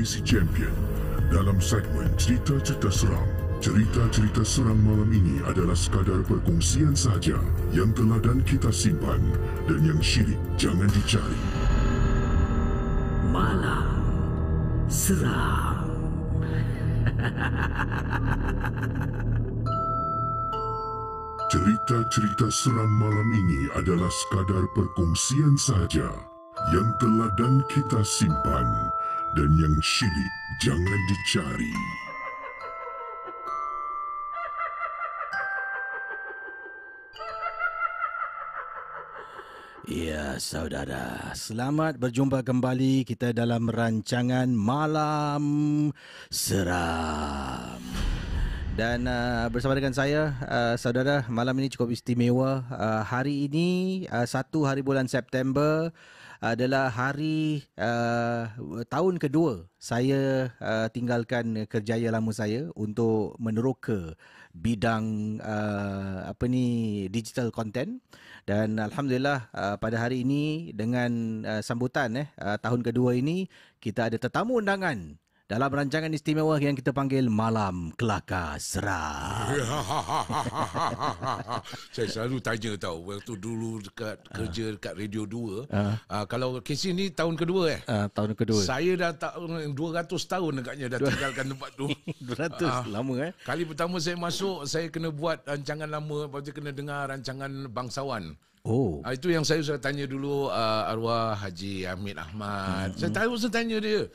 DC Champion dalam segmen cerita-cerita seram. Cerita-cerita seram malam ini adalah sekadar perkongsian sahaja yang telah dan kita simpan dan yang syirik jangan dicari. Malam Seram Cerita-cerita seram malam ini adalah sekadar perkongsian sahaja yang telah dan kita simpan dan yang syirik jangan dicari. Ya, saudara. Selamat berjumpa kembali kita dalam rancangan Malam Seram. Dan uh, bersama dengan saya, uh, saudara, malam ini cukup istimewa. Uh, hari ini, uh, satu hari bulan September, adalah hari uh, tahun kedua saya uh, tinggalkan kerjaya lama saya untuk meneroka bidang uh, apa ni digital content dan alhamdulillah uh, pada hari ini dengan uh, sambutan eh uh, tahun kedua ini kita ada tetamu undangan dalam rancangan istimewa yang kita panggil Malam Kelakar Seram. Saya selalu tanya tahu. waktu dulu dekat ah. kerja dekat Radio 2, uh. Uh, kalau kes ini tahun kedua eh? Uh, tahun kedua. Saya dah tahun 200 tahun agaknya dah tinggalkan tempat tu. 200 uh, ah. lama eh. Kali pertama saya masuk, saya kena buat rancangan lama, lepas tu kena dengar rancangan bangsawan. Oh. Uh, itu yang saya usah tanya dulu uh, arwah Haji Amin Ahmad. hmm Saya tahu saya tanya dia.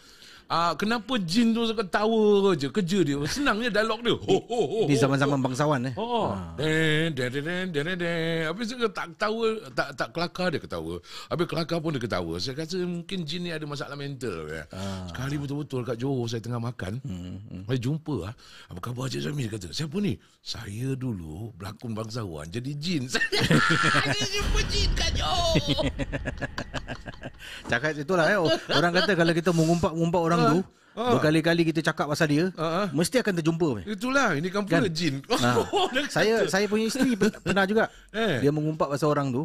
Uh, kenapa jin tu ketawa je kerja dia senang je dialog dia. Ho, ho, ho, ho, Di zaman-zaman bangsawan eh. Oh. Ah. Den den den den den. Apa saya tak ketawa tak tak kelakar dia ketawa. Apa kelakar pun dia ketawa. Saya rasa mungkin jin ni ada masalah mental ya. Ha. Sekali betul-betul kat Johor saya tengah makan. Hmm, hmm. Saya jumpa ah. Apa khabar Cik Zami kata? Siapa ni? Saya dulu berlakon bangsawan jadi jin. Saya jumpa jin kat Johor. Cakap macam lah, eh. Orang kata kalau kita mengumpat-umpat orang uh, tu, uh, berkali-kali kita cakap pasal dia, uh, uh, mesti akan terjumpa. Itulah, ini kan pula jin. Nah, saya saya punya isteri pernah juga. Eh. Dia mengumpat pasal orang tu.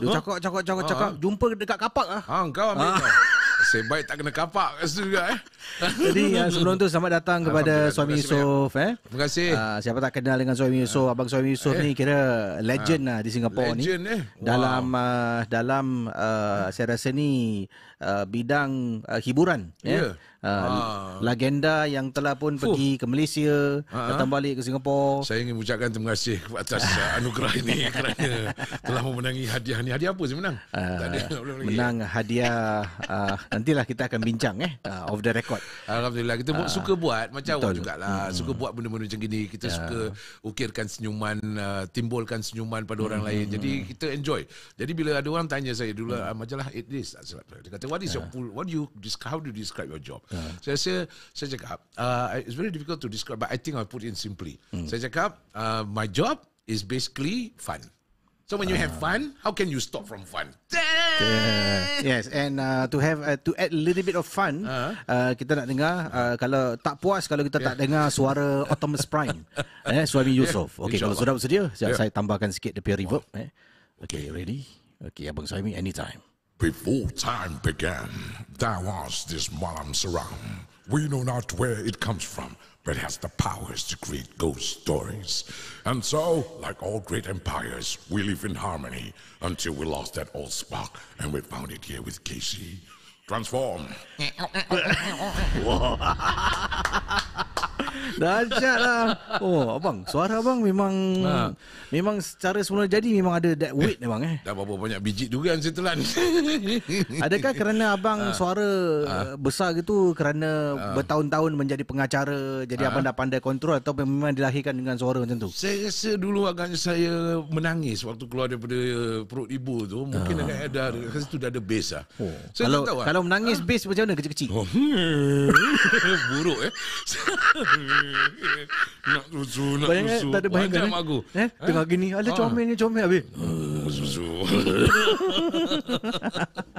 Dia cakap-cakap-cakap-cakap, uh, uh, jumpa dekat kapak lah. Ha, kau ambil uh. kau. Sebaik tak kena kapak kat situ juga eh. Jadi uh, sebelum tu selamat datang kepada suami Yusof eh. Terima kasih. Uh, siapa tak kenal dengan suami Yusof, abang suami Yusof eh. ni kira legend uh, lah di Singapura ni. eh. Wow. Ah, dalam uh, dalam uh, saya rasa ni Uh, bidang uh, hiburan ya yeah. yeah. Uh, ha. Legenda yang telah pun pergi ke Malaysia ha Datang balik ke Singapura Saya ingin ucapkan terima kasih atas uh, anugerah ini Kerana telah memenangi hadiah ini Hadiah apa sih menang? Uh, ada, menang lagi. hadiah uh, Nantilah kita akan bincang eh uh, Of the record Alhamdulillah Kita uh, suka buat Macam betul. juga lah hmm, hmm. Suka buat benda-benda macam gini Kita uh. suka ukirkan senyuman uh, Timbulkan senyuman pada hmm. orang lain hmm, Jadi hmm. kita enjoy Jadi bila ada orang tanya saya dulu hmm. uh, Majalah 8 Days Dia kata what is yeah. your what do you how do you describe your job? Yeah. So say, saya cakap, uh, it's very difficult to describe, but I think I put it in simply. Mm. Saya cakap, uh, my job is basically fun. So when you have ah. fun, how can you stop from fun? Yeah. Yes, and uh, to have uh, to add a little bit of fun, uh-huh. uh, kita nak dengar uh, uh-huh. kalau tak puas kalau kita yeah. tak dengar suara Optimus Prime, eh, suami Yusof. Yeah. Okay, kalau sudah bersedia, yeah. saya tambahkan sedikit the pure reverb. Wow. Eh. Okay, ready? Okay, abang suami, anytime. Before time began, there was this Malam Saram. We know not where it comes from, but has the powers to create ghost stories. And so, like all great empires, we live in harmony until we lost that old spark and we found it here with Casey. transform. Dahsyat lah Oh abang Suara abang memang ha. Memang secara semula jadi Memang ada that weight memang eh Dah berapa banyak biji durian saya telan Adakah kerana abang ha. suara ha. Eh, besar gitu Kerana ha. bertahun-tahun menjadi pengacara Jadi ha. abang dah pandai kontrol Atau memang dilahirkan dengan suara macam tu Saya rasa dulu agaknya saya Menangis waktu keluar daripada Perut ibu tu Mungkin ha. agak ada Rasa tu dah ada base lah oh. Saya kalau, tak tahu lah. Kalau menangis ha? Ah. bass macam mana kecil-kecil? Oh, hmm. Buruk eh. nak susu, nak Banyak, susu. Tak ada bayangkan. Macam eh? aku. Eh? Tengah eh? ha? gini, ala ah. comel ni comel habis. Susu.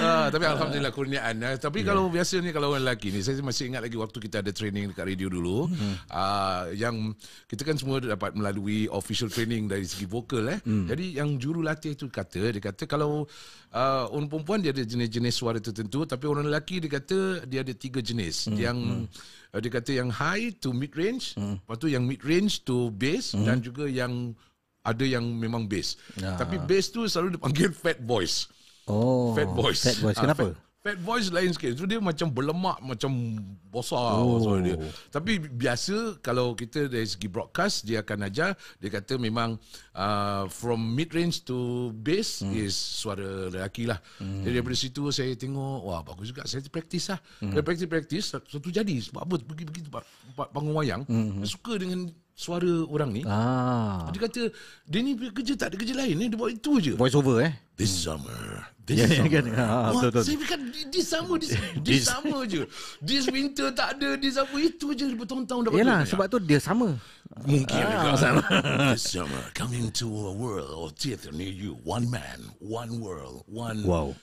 Ah, tapi alhamdulillah kurniaan ya. tapi kalau yeah. biasanya kalau orang lelaki ni saya masih ingat lagi waktu kita ada training dekat radio dulu hmm. uh, yang kita kan semua dapat melalui official training dari segi vokal eh hmm. jadi yang juru latih tu kata dia kata kalau uh, orang perempuan dia ada jenis-jenis suara tertentu tapi orang lelaki dia kata dia ada tiga jenis hmm. yang hmm. dia kata yang high to mid range hmm. lepas tu yang mid range to bass hmm. dan juga yang ada yang memang bass. Ya. Tapi bass tu selalu dipanggil fat voice. Oh. Fat boys. Fat boys. Ah, Kenapa? Uh, fat, fat boys lain sikit. Itu dia macam berlemak, macam bosar. Oh. dia. Tapi biasa kalau kita dari segi broadcast, dia akan ajar. Dia kata memang uh, from mid-range to bass hmm. is suara lelaki lah. Hmm. Jadi daripada situ saya tengok, wah bagus juga. Saya practice lah. Hmm. Saya practice-practice, satu jadi. Sebab apa? Pergi-pergi tempat panggung wayang. Hmm. hmm. Suka dengan suara orang ni. Ah. Dia kata, dia ni kerja tak ada kerja lain. Dia buat itu je. Voice over eh? This summer. This yeah, summer. Kan? Ha, Wah, saya berikan this summer. This, this, this summer je. This winter tak ada. This summer. Itu je bertahun-tahun dapat. Yelah, sebab tu dia sama. Mungkin ah, juga. Sama. This summer. Coming to a world or theater near you. One man. One world. One. Wow. Ya.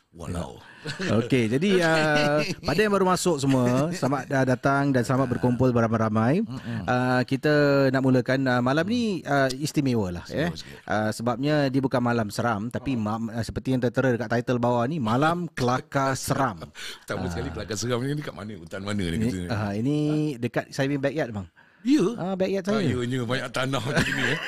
Okey, jadi okay. Uh, pada yang baru masuk semua, selamat uh, datang dan selamat ah. berkumpul beramai-ramai. Uh, kita nak mulakan uh, malam ni uh, istimewa lah, eh. uh, sebabnya dia bukan malam seram, tapi ma- seperti yang tertera dekat title bawah ni malam kelakar seram. Pertama uh, sekali ah. kelakar seram ni dekat mana hutan mana ni ah, ini, uh, ini uh. dekat Saibin Backyard bang. Ya. Yeah. Ah uh, backyard saya. Ayunya ah, banyak tanah macam ni eh.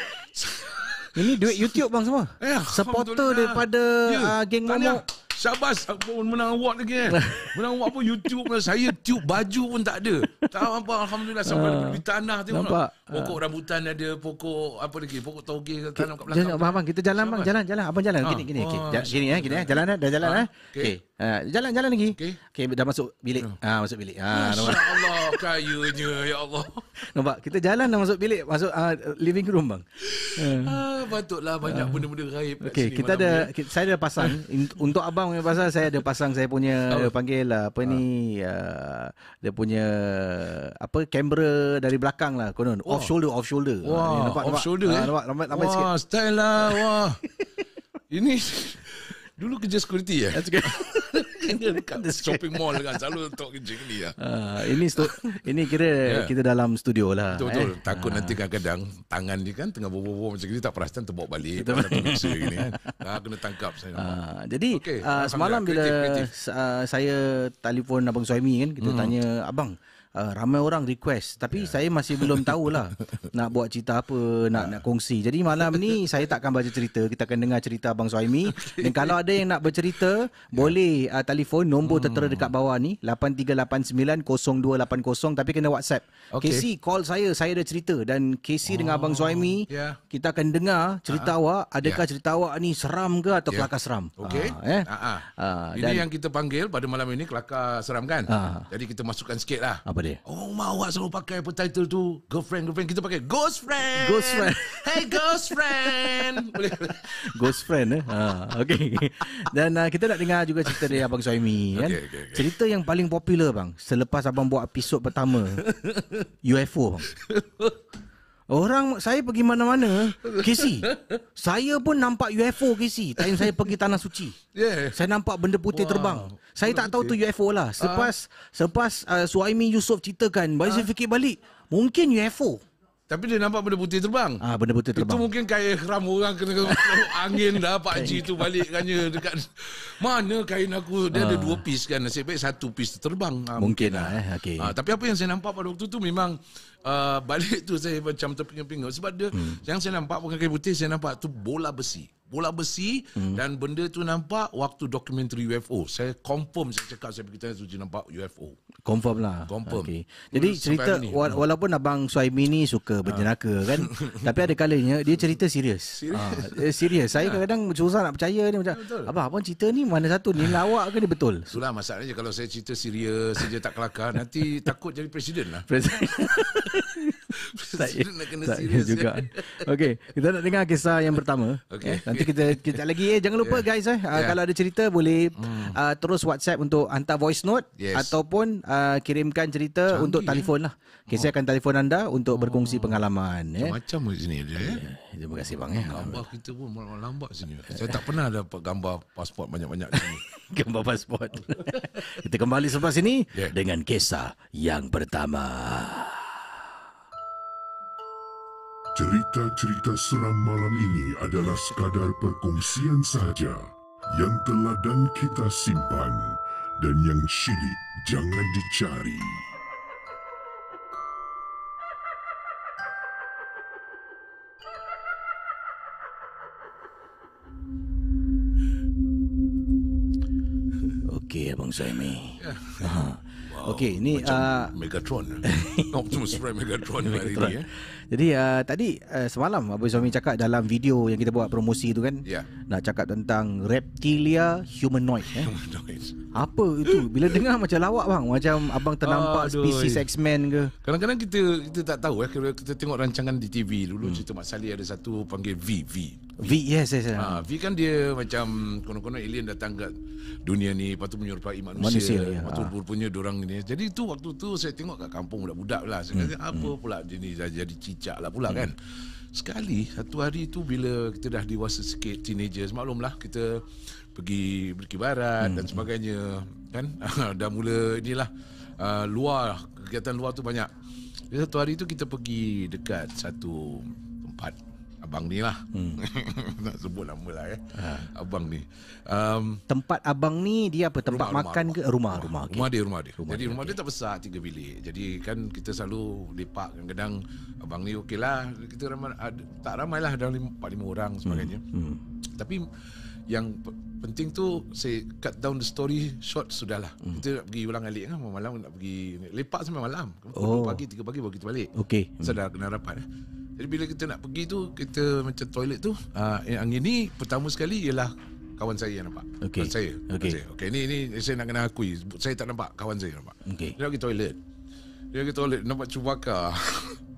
Ini duit YouTube bang semua. Eh, Supporter daripada yeah. Ya. uh, geng Tanya. Momok. Syabas pun menang award lagi kan. Menang award apa? YouTube pun saya tube baju pun tak ada. Tak apa alhamdulillah sampai uh, ah. di tanah tengok. Nampak. Pokok uh, rambutan ada, pokok apa lagi? Pokok toge ke tanam kat belakang. Jangan abang, kita jalan bang, jalan jalan. Abang jalan ah. gini gini. Okey. Gini eh, gini eh. Jalan dah, eh. dah jalan eh. Okey. jalan jalan lagi. Okey. Okey, dah masuk bilik. Hmm. Ah, masuk bilik. Ah, Allah kayunya ya Allah. Nampak, kita jalan dah masuk bilik, masuk living room bang. Ah, patutlah banyak benda-benda gaib Okey, kita ada ya. saya ada pasang untuk abang sound punya eh, pasal saya ada pasang saya punya oh. panggil lah apa ah. ni uh, dia punya apa kamera dari belakang lah konon off shoulder off shoulder wah ha, nampak, off nampak, shoulder ha, ah, nampak, eh? nampak, nampak, nampak, wah sikit. style lah wah ini dulu kerja security ya kan dekat shopping mall kan selalu talk je ni ah. ini stu- ini kira yeah. kita dalam studio lah. Betul, betul. Eh? Takut ah. nanti kadang-kadang tangan ni kan tengah bobo-bobo macam ni tak perasan terbawa balik dalam mixer gini kan. Ah kena tangkap saya. Ah, jadi okay. ah, semalam bila kreatif. saya telefon abang Suhaimi kan kita hmm. tanya abang uh, ramai orang request tapi yeah. saya masih belum tahu lah nak buat cerita apa nak yeah. nak kongsi jadi malam ni saya takkan baca cerita kita akan dengar cerita abang Suhaimi okay. dan kalau ada yang nak bercerita yeah. boleh uh, telefon nombor hmm. tertera dekat bawah ni 83890280 tapi kena WhatsApp okay. KC call saya saya ada cerita dan KC oh. dengan abang oh, Suhaimi yeah. kita akan dengar cerita uh-huh. awak adakah yeah. cerita awak ni seram ke atau yeah. kelakar seram okey uh, eh uh-huh. uh, ini dan, yang kita panggil pada malam ini kelakar seram kan uh. jadi kita masukkan sikitlah apa apa dia? Oh, mau awak selalu pakai apa title tu? Girlfriend, girlfriend. Kita pakai ghost friend. Ghost friend. Hey, ghost friend. Boleh. ghost friend eh. Ha, okay. Dan uh, kita nak dengar juga cerita dari Abang Suhaimi. Kan? Okay, okay, okay. Cerita yang paling popular, bang. Selepas Abang buat episod pertama. UFO, bang. Orang saya pergi mana-mana KC Saya pun nampak UFO KC Time saya pergi Tanah Suci yeah. Saya nampak benda putih wow. terbang Saya tak tahu tu UFO lah Selepas uh. Selepas uh, Suami Yusof ceritakan Baru uh. saya ah. fikir balik Mungkin UFO tapi dia nampak benda putih terbang. Ah, benda putih terbang. Itu mungkin kain ikhram orang kena angin dah Pak Haji tu balikkannya dekat mana kain aku dia uh. ada ah. dua piece kan. Sebab satu piece terbang. Mungkin, mungkin lah, lah. eh. Okay. Ah, tapi apa yang saya nampak pada waktu tu memang uh, balik tu saya macam terpinga-pinga sebab dia hmm. yang saya nampak pakai kain putih saya nampak tu bola besi bola besi hmm. dan benda tu nampak waktu dokumentari UFO. Saya confirm saya cakap saya pergi tanya Suji nampak UFO. Confirm lah. Confirm. Okay. Jadi Sampai cerita ini. walaupun abang Suhaimi ni suka ha. berjenaka ha. kan tapi ada kalanya dia cerita serius. Serius. Ha. Ah, serius. Saya ha. kadang susah nak percaya ni macam betul. abang abang cerita ni mana satu ni lawak ke ni betul. Itulah masalahnya kalau saya cerita serius saja tak kelakar nanti takut jadi presiden lah. Presiden. tak ya. nak kena tak ya serius juga. Okay, kita nak dengar kisah yang pertama. Okey. Okay. Eh, nanti kita kita lagi eh jangan lupa yeah. guys eh yeah. Ya. kalau ada cerita boleh hmm. uh, terus WhatsApp untuk hantar voice note yes. ataupun uh, kirimkan cerita Canggih, untuk eh. telefon lah. Eh? Okay, oh. saya akan telefon anda untuk oh. berkongsi pengalaman ya. Eh? Macam sini dia eh. Terima kasih bang eh. Gambar kita pun lambat sini. saya tak pernah ada gambar pasport banyak-banyak sini. gambar pasport. kita kembali selepas ini yeah. dengan kisah yang pertama. Cerita-cerita seram malam ini adalah sekadar perkongsian sahaja yang telah dan kita simpan dan yang syilid jangan dicari. Okey, Abang Zaimi. Yeah. Ya. Okey, ni uh, Megatron. Optimus Prime Megatron hari ni. Eh. Jadi uh, tadi uh, semalam Abu Zomi cakap dalam video yang kita buat promosi tu kan. Yeah. Nak cakap tentang reptilia humanoid eh. Apa itu? Bila dengar macam lawak bang, macam abang ternampak Aduh. spesies eh. X-Men ke. Kadang-kadang kita kita tak tahu eh kita tengok rancangan di TV dulu hmm. cerita Mak Sali ada satu panggil V V. V, yes, yes. Ha, V kan dia macam kono-kono alien datang ke dunia ni lepas tu menyerupai manusia. manusia ya. Lepas tu ha. rupanya orang ni. Jadi tu waktu tu saya tengok kat kampung budak-budak lah. Saya hmm. kata apa hmm. pula jenis jadi cicak lah pula kan? hmm. kan. Sekali satu hari tu bila kita dah dewasa sikit teenager maklumlah kita pergi berkibarat hmm. dan hmm. sebagainya kan dah mula inilah uh, luar kegiatan luar tu banyak. Jadi, satu hari tu kita pergi dekat satu tempat abang ni lah hmm. nak sebut nama lah ya ha. abang ni um, tempat abang ni dia apa tempat rumah, makan rumah, ke rumah rumah rumah, okay. rumah dia rumah dia rumah jadi dia, rumah okay. dia tak besar tiga bilik jadi kan kita selalu lepak kadang-kadang abang ni okey lah kita ramai ada, tak ramai lah dalam empat lima orang hmm, sebagainya hmm. Hmm. tapi yang penting tu saya cut down the story short sudahlah hmm. kita nak pergi ulang alik kan malam nak pergi lepak sampai malam oh. 2 pagi tiga pagi baru kita balik okay. hmm. saya so, dah kena rapat eh. Jadi bila kita nak pergi tu Kita macam toilet tu uh, ah, Yang eh, ini pertama sekali ialah Kawan saya yang nampak okay. Kawan saya Okay, okay. Ini, ini saya nak kena akui Saya tak nampak Kawan saya yang nampak okay. Dia pergi toilet Dia pergi toilet Nampak Chewbacca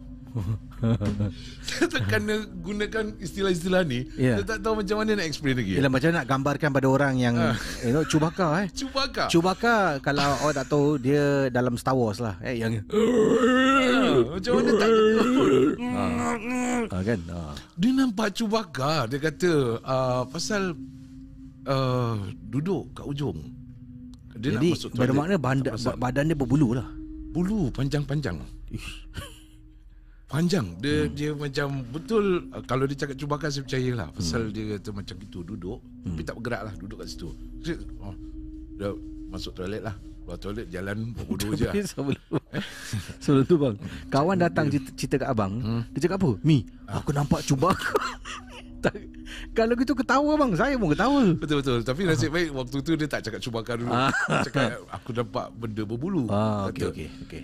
saya tak kena gunakan istilah-istilah ni yeah. tak tahu macam mana nak explain lagi Yalah, Macam nak gambarkan pada orang yang uh. You know, Chewbacca eh Chewbacca Chewbacca kalau orang tak tahu Dia dalam Star Wars lah Eh, yang uh, Macam mana tak uh. Uh, kan? Uh. Dia nampak Chewbacca Dia kata uh, Pasal uh, Duduk kat ujung dia Jadi, bermakna bandar, badan dia berbulu lah Bulu, panjang-panjang panjang dia hmm. dia macam betul uh, kalau dia cakap cuba kan saya percayalah pasal hmm. dia tu macam gitu duduk hmm. tapi tak bergerak lah duduk kat situ oh, dia masuk toilet lah keluar toilet jalan bodoh je lah. sebelum, eh? sebelum tu bang hmm. kawan datang cerita, cerita kat abang hmm? dia cakap apa mi ah. aku nampak cuba kalau gitu ketawa bang saya pun ketawa betul betul tapi nasib ah. baik waktu tu dia tak cakap cuba dulu ah. cakap aku nampak benda berbulu ah, okey okay. okey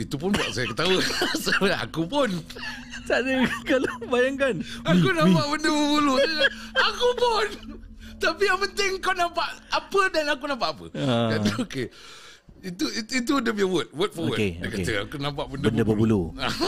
itu pun buat saya ketawa Sebab aku pun Tak ada Kalau bayangkan Aku nampak mi. benda berbulu Aku pun Tapi yang penting kau nampak Apa dan aku nampak apa ah. Jadi kan? okay itu, itu itu dia punya word Word for word okay, Dia okay. kata aku nampak benda, benda berbulu,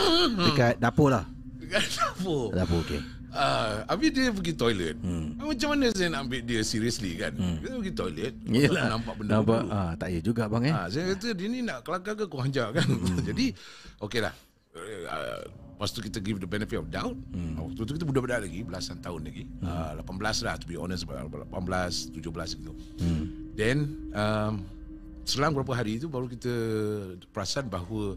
Dekat dapur lah Dekat dapur Dapur okay Ah, Abi dia pergi toilet hmm. Macam mana saya nak ambil dia seriously kan hmm. Dia pergi toilet Yelah. Nampak benda nampak, ah, Tak payah juga bang eh ah, Saya kata dia ni nak kelakar ke kurang jauh kan hmm. Jadi Okey lah eh, ah, Lepas tu kita give the benefit of doubt hmm. Ah, waktu tu kita budak-budak lagi Belasan tahun lagi hmm. uh, 18 lah to be honest 18, 17 gitu hmm. Then um, Selang beberapa hari tu Baru kita perasan bahawa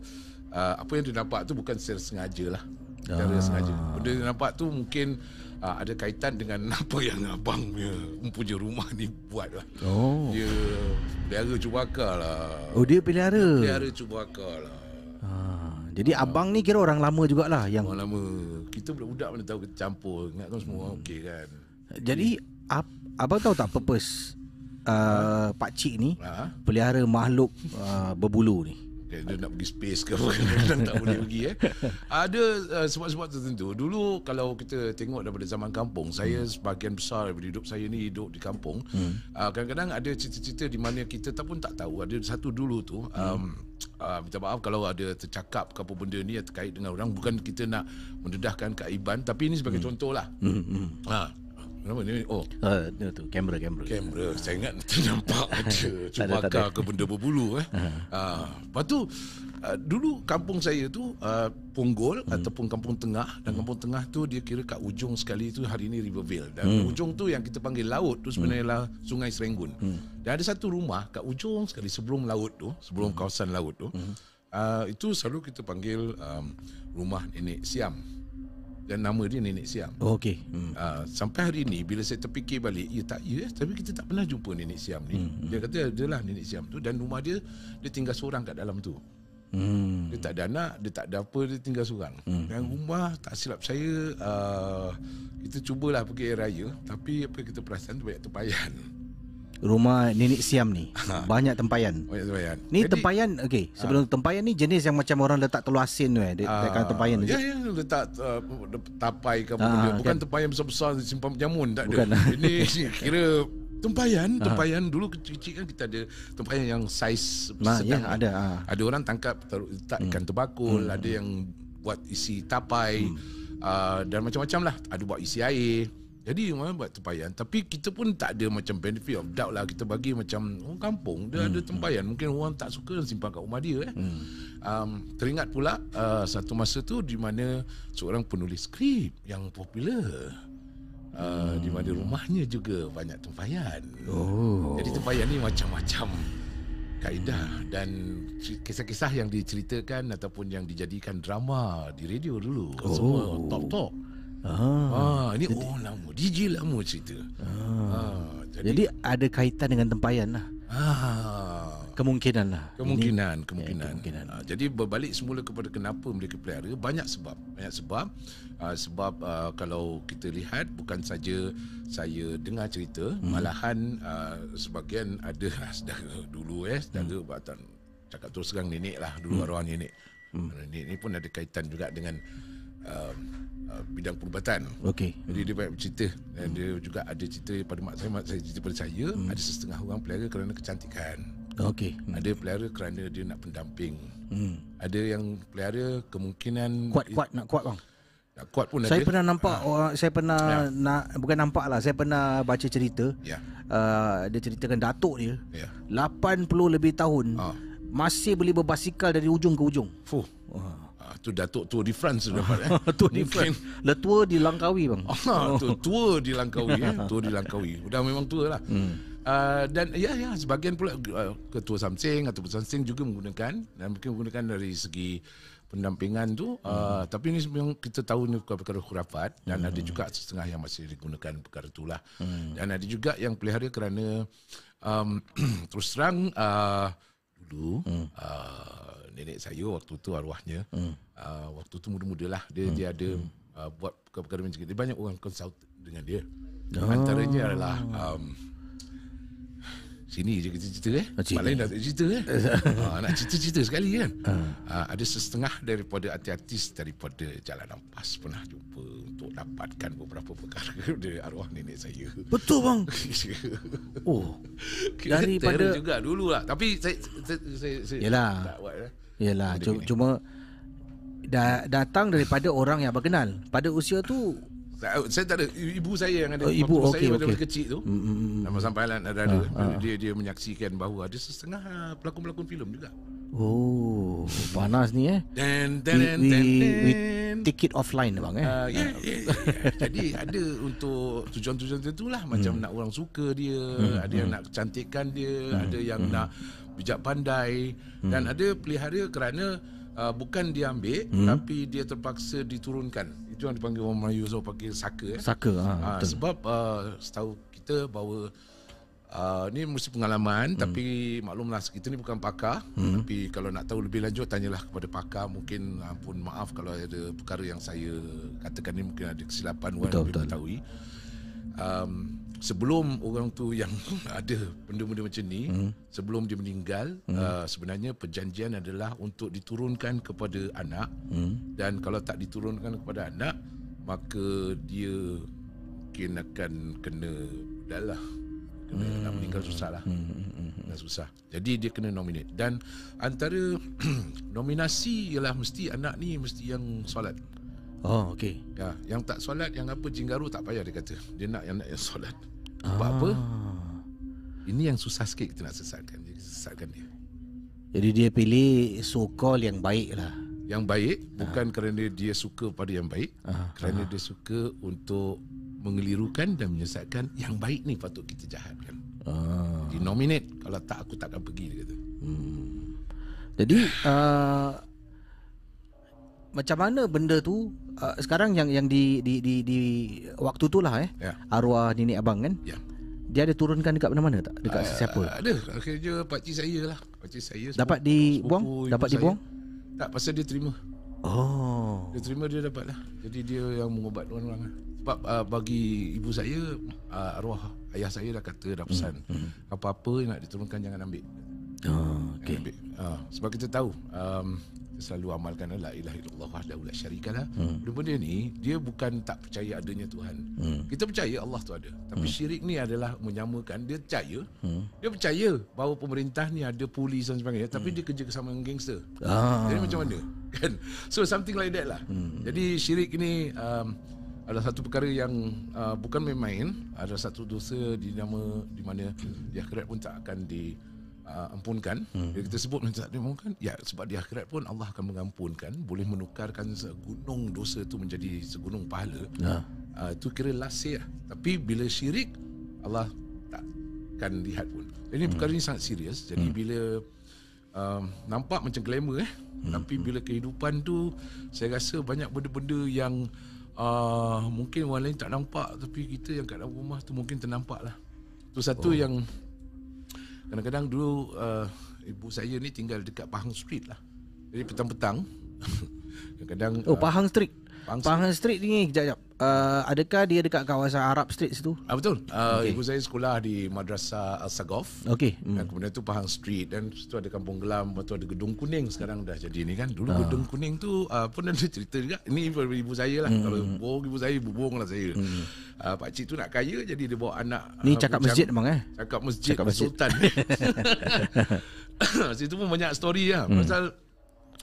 uh, Apa yang dia nampak tu bukan secara sengaja lah Cara ah. sengaja Benda yang nampak tu mungkin uh, Ada kaitan dengan Apa yang abang punya Mempunyai rumah ni buat lah oh. Dia Pelihara Chewbacca lah Oh dia pelihara Pelihara Chewbacca lah ah, jadi ha. abang ni kira orang lama jugalah yang orang lama. Kita budak-budak mana tahu campur. Ingat kau semua hmm. okey kan. Jadi ab- abang tahu tak purpose uh, pak cik ni ha? pelihara makhluk uh, berbulu ni. Dia, dia nak pergi space ke apa kan, tak boleh pergi eh. Ada uh, sebab-sebab tertentu. Dulu kalau kita tengok daripada zaman kampung, hmm. saya sebahagian besar daripada hidup saya ni hidup di kampung. Hmm. Uh, kadang-kadang ada cerita-cerita di mana kita tak pun tak tahu. Ada satu dulu tu, hmm. um, uh, minta maaf kalau ada tercakap ke apa benda ni terkait dengan orang. Bukan kita nak mendedahkan Kak tapi ini sebagai hmm. contoh lah. Hmm. Hmm. Ha. Kenapa ni? Oh. Uh, ah, tu, tu kamera kamera. Kamera. Uh. Saya ingat ternampak aja cuma ke benda berbulu eh. Ah, uh. uh. lepas tu uh, dulu kampung saya tu uh, Punggol hmm. ataupun Kampung Tengah dan hmm. Kampung Tengah tu dia kira kat ujung sekali tu hari ini Riverville dan hmm. ujung tu yang kita panggil laut tu sebenarnya hmm. lah Sungai Serenggun. Hmm. Dan ada satu rumah kat ujung sekali sebelum laut tu, sebelum hmm. kawasan laut tu. Hmm. Uh, itu selalu kita panggil um, rumah nenek Siam dan nama dia Nenek Siam. Oh, Okey. Hmm. Uh, sampai hari ini bila saya terfikir balik, ya tak ya, tapi kita tak pernah jumpa Nenek Siam ni. Hmm. hmm. Dia kata adalah Nenek Siam tu dan rumah dia dia tinggal seorang kat dalam tu. Hmm. Dia tak ada anak, dia tak ada apa, dia tinggal seorang. Hmm. Dan rumah tak silap saya uh, kita cubalah pergi raya, tapi apa kita perasan tu banyak terpayan. Rumah nenek siam ni ha. Banyak tempayan Banyak tempayan Ni Jadi, tempayan Okay ha. Sebelum ha. tempayan ni Jenis yang macam orang letak telur asin tu eh Dekat ah, ha. tempayan Ya ya Letak uh, Tapai ke ha. Bukan kan. tempayan besar-besar Simpan jamun Tak Bukan. ada Ini kira Tempayan ha. Tempayan dulu kecil-kecil kan Kita ada Tempayan yang saiz ha. Ya kan. ada ha. Ada orang tangkap taruh, Letak ikan hmm. terbakul hmm. Ada yang Buat isi tapai hmm. uh, Dan macam-macam lah Ada buat isi air jadi orang buat tempayan Tapi kita pun tak ada macam benefit of doubt lah Kita bagi macam orang kampung Dia hmm. ada tempayan Mungkin orang tak suka simpan kat rumah dia eh. hmm. um, Teringat pula uh, satu masa tu Di mana seorang penulis skrip yang popular Uh, hmm. Di mana hmm. rumahnya juga banyak tempayan oh. Jadi tempayan ni macam-macam kaedah Dan kisah-kisah yang diceritakan Ataupun yang dijadikan drama di radio dulu oh. Semua top-top Ah, ah ini jadi, oh lama DJ lama cerita. Ah, ah jadi, jadi ada kaitan dengan tempayan lah. Ah, kemungkinan lah. Kemungkinan, ini, kemungkinan. Ya, kemungkinan. Ah, jadi berbalik semula kepada kenapa mereka pelihara banyak sebab, banyak sebab. Ah, sebab ah, kalau kita lihat bukan saja saya dengar cerita, hmm. malahan ah, sebagian ada dah dulu eh, dah hmm. batan cakap terus terang nenek lah dulu hmm. arwah nenek. Hmm. Nenek ni pun ada kaitan juga dengan um, Uh, bidang perubatan. Okey. Jadi dia banyak cerita dan hmm. dia juga ada cerita pada mak saya, mak saya cerita pada saya hmm. ada setengah orang pelihara kerana kecantikan. Okey. Hmm. Ada pelihara kerana dia nak pendamping. Hmm. Ada yang pelihara kemungkinan kuat-kuat nak kuat bang. Tak kuat pun saya ada. Saya pernah nampak ha. orang saya pernah ya. nak bukan nampak lah saya pernah baca cerita. Ya. Uh, dia ceritakan datuk dia ya. 80 lebih tahun ha. masih boleh berbasikal dari ujung ke ujung. Fuh. Uh. Ah, tu datuk tua di France tu dapat eh. tua di France. le Letua di Langkawi bang. Ah, tu oh. tua di Langkawi ya. Eh. Tua di Langkawi. Sudah memang tua lah. Hmm. Uh, dan ya ya sebagian pula uh, ketua Samsing atau Samsing juga menggunakan dan mungkin menggunakan dari segi pendampingan tu ah, hmm. uh, tapi ini yang kita tahu ni bukan perkara khurafat dan hmm. ada juga setengah yang masih digunakan perkara itulah hmm. dan ada juga yang pelihara kerana um, terus terang uh, dulu hmm. uh, nenek saya waktu tu arwahnya hmm. uh, waktu tu muda-muda lah dia hmm. dia ada uh, buat perkara-perkara macam tu banyak orang consult dengan dia oh. antaranya adalah um, sini je kita cerita eh Mak lain dah tak cerita eh uh, nak cerita-cerita sekali kan uh. Uh, ada setengah daripada artis-artis daripada Jalan Ampas pernah jumpa untuk dapatkan beberapa perkara daripada arwah nenek saya betul bang oh daripada juga dulu lah tapi saya saya, saya, saya, saya tak buat lah eh? Yalah, cuma, cuma datang daripada orang yang berkenal. Pada usia tu saya, eh, saya tak ada ibu saya yang ada. Oh, ibu okay, saya okay. kecil tu. Mm, mm, mm, mm. sampai lah ada ah, ah. dia ah. dia menyaksikan bahawa ada setengah ah, pelakon-pelakon filem juga. Oh, panas ni eh. Then then we, then, we, we take it offline bang eh. Uh, yeah, yeah, yeah. Jadi ada untuk tujuan-tujuan tertentu lah, macam mm. nak orang suka dia, mm, ada mm. yang nak cantikkan dia, mm, ada yang mm. nak bijak pandai hmm. dan ada pelihara kerana uh, bukan dia ambil hmm. tapi dia terpaksa diturunkan. Itu yang dipanggil orang Melayu so panggil saka eh. Saka. Ha, uh, sebab uh, setahu kita bahawa Uh, ini mesti pengalaman hmm. tapi maklumlah kita ni bukan pakar hmm. tapi kalau nak tahu lebih lanjut tanyalah kepada pakar mungkin ampun ah, maaf kalau ada perkara yang saya katakan ni mungkin ada kesilapan orang lebih betul. mengetahui um, sebelum orang tu yang ada benda-benda macam ni hmm. sebelum dia meninggal hmm. uh, sebenarnya perjanjian adalah untuk diturunkan kepada anak hmm. dan kalau tak diturunkan kepada anak maka dia mungkin akan kena dalah kena hmm. nak meninggal susah lah hmm. nah, hmm, hmm, hmm. susah jadi dia kena nominate dan antara nominasi ialah mesti anak ni mesti yang solat Oh okey. Ya, yang tak solat yang apa jinggaru tak payah dia kata. Dia nak yang nak yang solat. Nampak ah. apa? Ini yang susah sikit kita nak sesatkan dia. Sesatkan dia. Jadi dia pilih so-called yang baik lah. Yang baik ah. bukan kerana dia suka pada yang baik. Ah. Kerana ah. dia suka untuk mengelirukan dan menyesatkan yang baik ni patut kita jahatkan. Ah. Di nominate kalau tak aku takkan pergi dia kata. Hmm. Jadi uh, macam mana benda tu uh, sekarang yang yang di di di, di waktu tu lah eh yeah. arwah nini abang kan yeah. dia ada turunkan dekat mana-mana tak dekat uh, siapa ada kerja pak cik saya lah pak cik saya dapat sepupu, dibuang sepupu, dapat saya. dibuang tak pasal dia terima oh dia terima dia dapat lah jadi dia yang mengobat orang-orang lah. sebab uh, bagi ibu saya uh, arwah ayah saya dah kata dah pesan mm-hmm. apa-apa yang nak diturunkan jangan ambil Ah, ah, okay. Arabic. Ah, sebab kita tahu um, selalu amalkan la ilaha illallah wahdahu la syarikalah. Hmm. Benda-benda ni dia bukan tak percaya adanya Tuhan. Hmm. Kita percaya Allah tu ada. Tapi hmm. syirik ni adalah menyamakan dia percaya. Hmm. Dia percaya bahawa pemerintah ni ada polis dan sebagainya tapi hmm. dia kerja sama dengan gangster. Ah. Jadi macam mana? Kan. so something like that lah. Hmm. Jadi syirik ni um, ada satu perkara yang uh, bukan main-main, ada satu dosa di nama di mana di akhirat pun tak akan di uh, ampunkan hmm. kita sebut minta diampunkan ya sebab di akhirat pun Allah akan mengampunkan boleh menukarkan segunung dosa tu menjadi segunung pahala ha ya. uh, ah, tu kira lasir lah. tapi bila syirik Allah takkan lihat pun ini hmm. perkara ini sangat serius jadi hmm. bila um, nampak macam glamour eh hmm. tapi hmm. bila kehidupan tu saya rasa banyak benda-benda yang uh, mungkin orang lain tak nampak tapi kita yang kat dalam rumah tu mungkin ternampak lah tu satu oh. yang Kadang-kadang dulu uh, ibu saya ni tinggal dekat Pahang Street lah. Jadi petang-petang kadang-kadang Oh, uh, Pahang Street. Pahang, Street. ni kejap kejap. Uh, adakah dia dekat kawasan Arab Street situ? Ah betul. Uh, ah, okay. ibu saya sekolah di Madrasah Al Sagof. Okey. Mm. Dan hmm. kemudian tu Pahang Street dan situ ada Kampung Gelam, lepas ada Gedung Kuning sekarang dah jadi ni kan. Dulu uh. Gedung Kuning tu uh, pun ada cerita juga. Ini ibu saya lah. Mm. Kalau bohong ibu saya bohong lah saya. Mm. Uh, pak cik tu nak kaya jadi dia bawa anak ni uh, cakap masjid memang eh cakap masjid, cakap masjid. sultan situ pun banyak story lah mm. pasal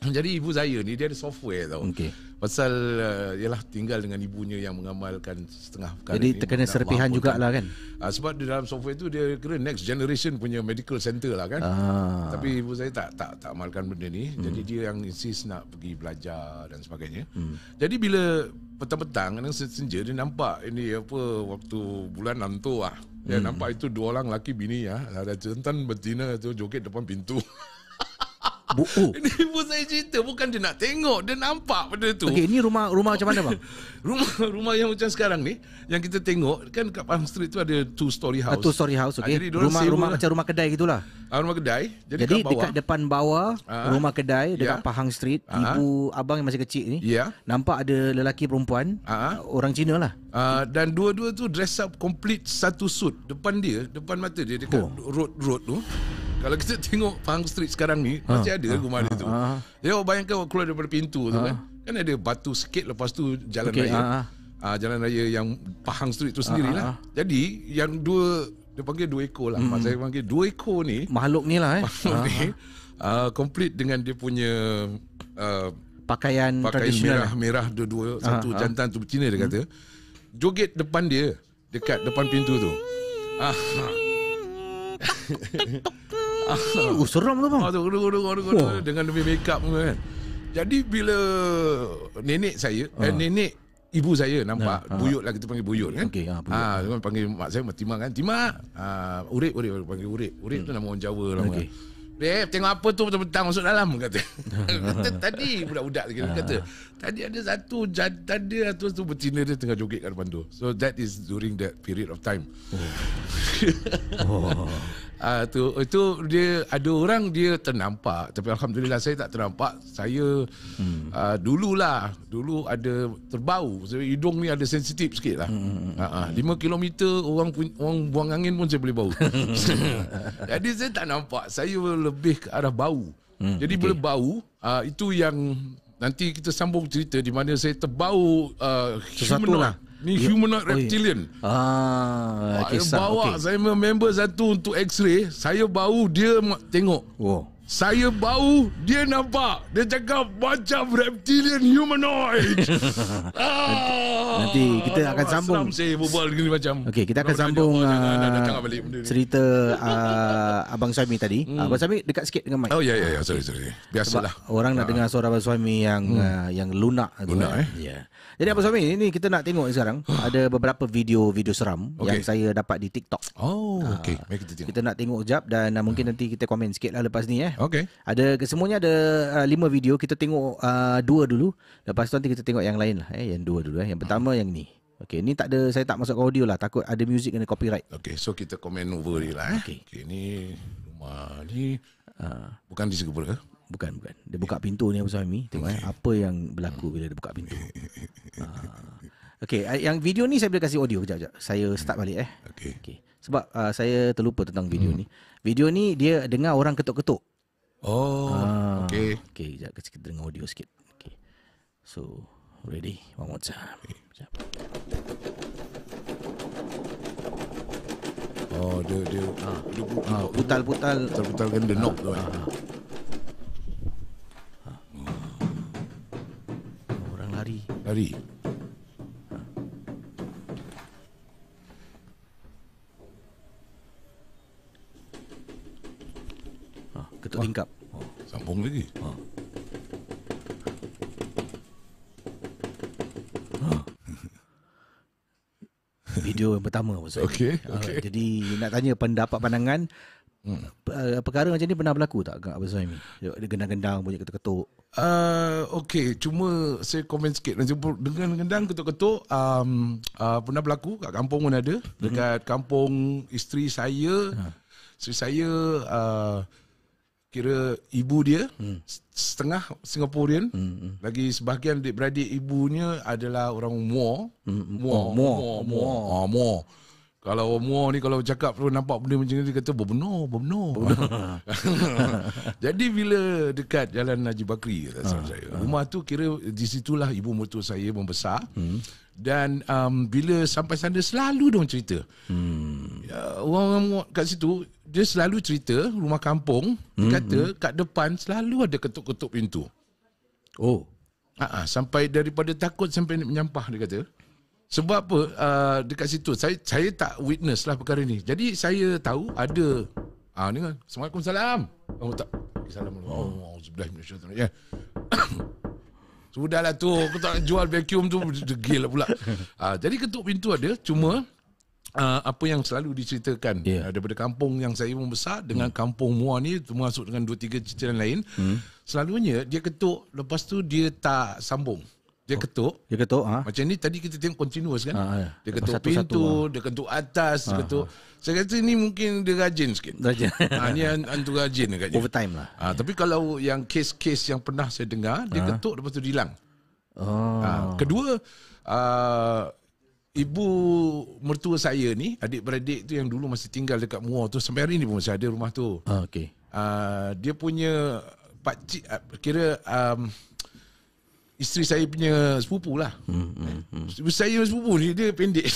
Jadi ibu saya ni dia ada software tau. Okey. Pasal uh, ialah tinggal dengan ibunya yang mengamalkan setengah kali. Jadi terkena serpihan jugalah kan. Uh, sebab di dalam software tu dia kira next generation punya medical center lah kan. Ah. Tapi ibu saya tak tak tak amalkan benda ni. Hmm. Jadi dia yang insist nak pergi belajar dan sebagainya. Hmm. Jadi bila petang-petang dan senja dia nampak ini apa waktu bulan nantu ah. Dia hmm. nampak itu dua orang laki bini ya. Ada jantan betina tu joget depan pintu. Bu- oh. Ini pun saya cerita Bukan dia nak tengok Dia nampak benda tu Okey ni rumah rumah macam mana bang? rumah rumah yang macam sekarang ni Yang kita tengok Kan kat Palm Street tu ada Two story ah, house uh, Two story house okey. Ah, jadi rumah, rumah lah. macam rumah kedai gitulah. lah uh, Rumah kedai Jadi, jadi dekat, bawah. depan bawah uh Rumah kedai Dekat yeah. Pahang Street uh-huh. Ibu abang yang masih kecil ni yeah. Nampak ada lelaki perempuan uh-huh. Orang Cina lah uh, Dan dua-dua tu dress up Complete satu suit Depan dia Depan mata dia Dekat oh. road-road tu kalau kita tengok Pahang Street sekarang ni uh, ha. Pasti ada uh, rumah uh, dia tu uh, Ya bayangkan Kalau keluar daripada pintu uh, tu ha. kan Kan ada batu sikit Lepas tu jalan okay, raya uh, uh, Jalan raya yang Pahang Street tu lah. uh, uh, Jadi Yang dua Dia panggil dua ekor lah hmm. Mak saya panggil Dua ekor ni Makhluk ni lah eh Makhluk ni Complete dengan dia punya uh, Pakaian Pakaian merah-merah Dua-dua Satu uh, jantan tu Cina dia uh, kata hmm. Joget depan dia Dekat depan pintu tu Ah. Uh, seram tu bang. Aduh, aduh, aduh, aduh, aduh, oh. dengan lebih makeup pun kan. Jadi bila nenek saya, uh. eh, ah. nenek ibu saya nampak uh, uh. buyut lah kita panggil buyut kan. Okey, uh, buyut. Ha, uh, panggil mak saya Timah kan. Timah. Ha, uh, urip, urip, panggil urik urik hmm. tu nama orang Jawa lah. Okay. Beb, eh, tengok apa tu petang-petang masuk dalam kata. kata tadi budak-budak lagi kata. Tadi ada satu tadi tu tu betina dia tengah joget kat depan tu. So that is during that period of time. Oh. oh. Ah tu itu dia ada orang dia ternampak tapi alhamdulillah saya tak ternampak. Saya hmm. uh, dululah dulu ada terbau. Sebab hidung ni ada sensitif sikitlah. Hmm. Ha 5 km orang orang buang angin pun saya boleh bau. Jadi saya tak nampak. Saya lebih ke arah bau. Hmm. Jadi okay. bila bau uh, itu yang nanti kita sambung cerita di mana saya terbau uh, sesuatu lah Ni ya. human humanoid oh, ya. reptilian. Oh, yeah. Ah, saya bawa okay. saya member satu untuk X-ray. Saya bau dia tengok. Oh saya bau dia nampak dia cakap macam reptilian humanoid ah. nanti kita akan sambung gini okey kita akan sambung uh, cerita uh, abang suami tadi hmm. abang suami dekat sikit dengan mic oh ya ya ya yeah, sorry sorry biasalah Sebab orang nak ah. dengar suara abang suami yang hmm. uh, yang lunak lunak eh, eh? ya yeah. jadi abang suami ini kita nak tengok sekarang ada beberapa video video seram okay. yang saya dapat di TikTok oh ah. okey kita kita nak tengok jap dan uh, mungkin hmm. nanti kita komen sikitlah lepas ni eh Okay. Ada kesemuanya ada uh, lima video. Kita tengok uh, dua dulu. Lepas tu nanti kita tengok yang lain lah. Eh. Yang dua dulu. Eh. Yang pertama hmm. yang ni. Okay. Ni tak ada, saya tak masuk audio lah. Takut ada music kena copyright. Okay. So kita komen over lah. Eh. Okay. okay. Ni rumah ni. Uh, bukan di Singapura ke? Bukan, bukan. Dia buka pintu ni Abang Suhaimi. Tengok okay. eh. apa yang berlaku bila dia buka pintu. uh. Ah. Okay, yang video ni saya boleh kasih audio kejap, kejap. Saya hmm. start balik eh. Okay. okay. Sebab uh, saya terlupa tentang video hmm. ni. Video ni dia dengar orang ketuk-ketuk. Oh, ah. okay. Okay, jaga kasi kita dengar audio sedikit. Okay. So, ready? One more Oh, dia, dia, ah. dia bu- ah, putal-putal. Putal-putal kan dia knock eh? ah. ah, ah. Hmm. Orang lari. Lari? Sambung lagi. Ha. ha. Video yang pertama maksud saya. Ha, okay, jadi nak tanya pendapat pandangan hmm. uh, perkara macam ni pernah berlaku tak Kak Abang Zaimi? Dia gendang-gendang banyak ketuk-ketuk. Uh, okay, cuma saya komen sikit. Dengan gendang ketuk-ketuk um, uh, pernah berlaku kat kampung pun ada. Dekat hmm. kampung isteri saya. Ha. Isteri saya uh, kira ibu dia hmm. setengah Singaporean hmm. lagi hmm. sebahagian beradik ibunya adalah orang Muar hmm. Muar Muar Muar ha, Muar kalau Muar ni kalau cakap perlu nampak benda macam ni dia kata berbenar berbenar jadi bila dekat jalan Haji Bakri ha. saya ah. rumah tu kira di situlah ibu mertua saya membesar hmm. dan um, bila sampai sana selalu dong cerita hmm. ya, orang-orang kat situ dia selalu cerita rumah kampung hmm, kata hmm. kat depan selalu ada ketuk-ketuk pintu. Oh. Ah uh sampai daripada takut sampai nak menyampah dia kata. Sebab apa uh, dekat situ saya saya tak witness lah perkara ni. Jadi saya tahu ada ah uh, dengar Assalamualaikum salam. Oh tak. Assalamualaikum. Oh, sudah minum Ya. Sudahlah tu aku tak jual vacuum tu degil pula. uh, jadi ketuk pintu ada cuma uh, apa yang selalu diceritakan yeah. uh, daripada kampung yang saya membesar dengan hmm. kampung Muar ni termasuk dengan dua tiga cerita lain hmm. selalunya dia ketuk lepas tu dia tak sambung dia oh. ketuk dia ketuk ha? macam ni tadi kita tengok continuous kan ha, ya. dia ketuk satu, pintu satu, ha. dia ketuk atas ha, dia ah, ketuk ha. saya kata ni mungkin dia rajin sikit rajin ha, ni hantu rajin dekatnya overtime lah ha, tapi kalau yang case-case yang pernah saya dengar dia ketuk lepas tu hilang oh. ha, kedua uh, ibu mertua saya ni adik-beradik tu yang dulu masih tinggal dekat Muar tu sampai hari ni pun masih ada rumah tu. Ah okey. Uh, dia punya pakcik, uh, ah, kira um, isteri saya punya sepupu lah. Hmm, hmm, hmm. Saya punya sepupu ni, dia pendek.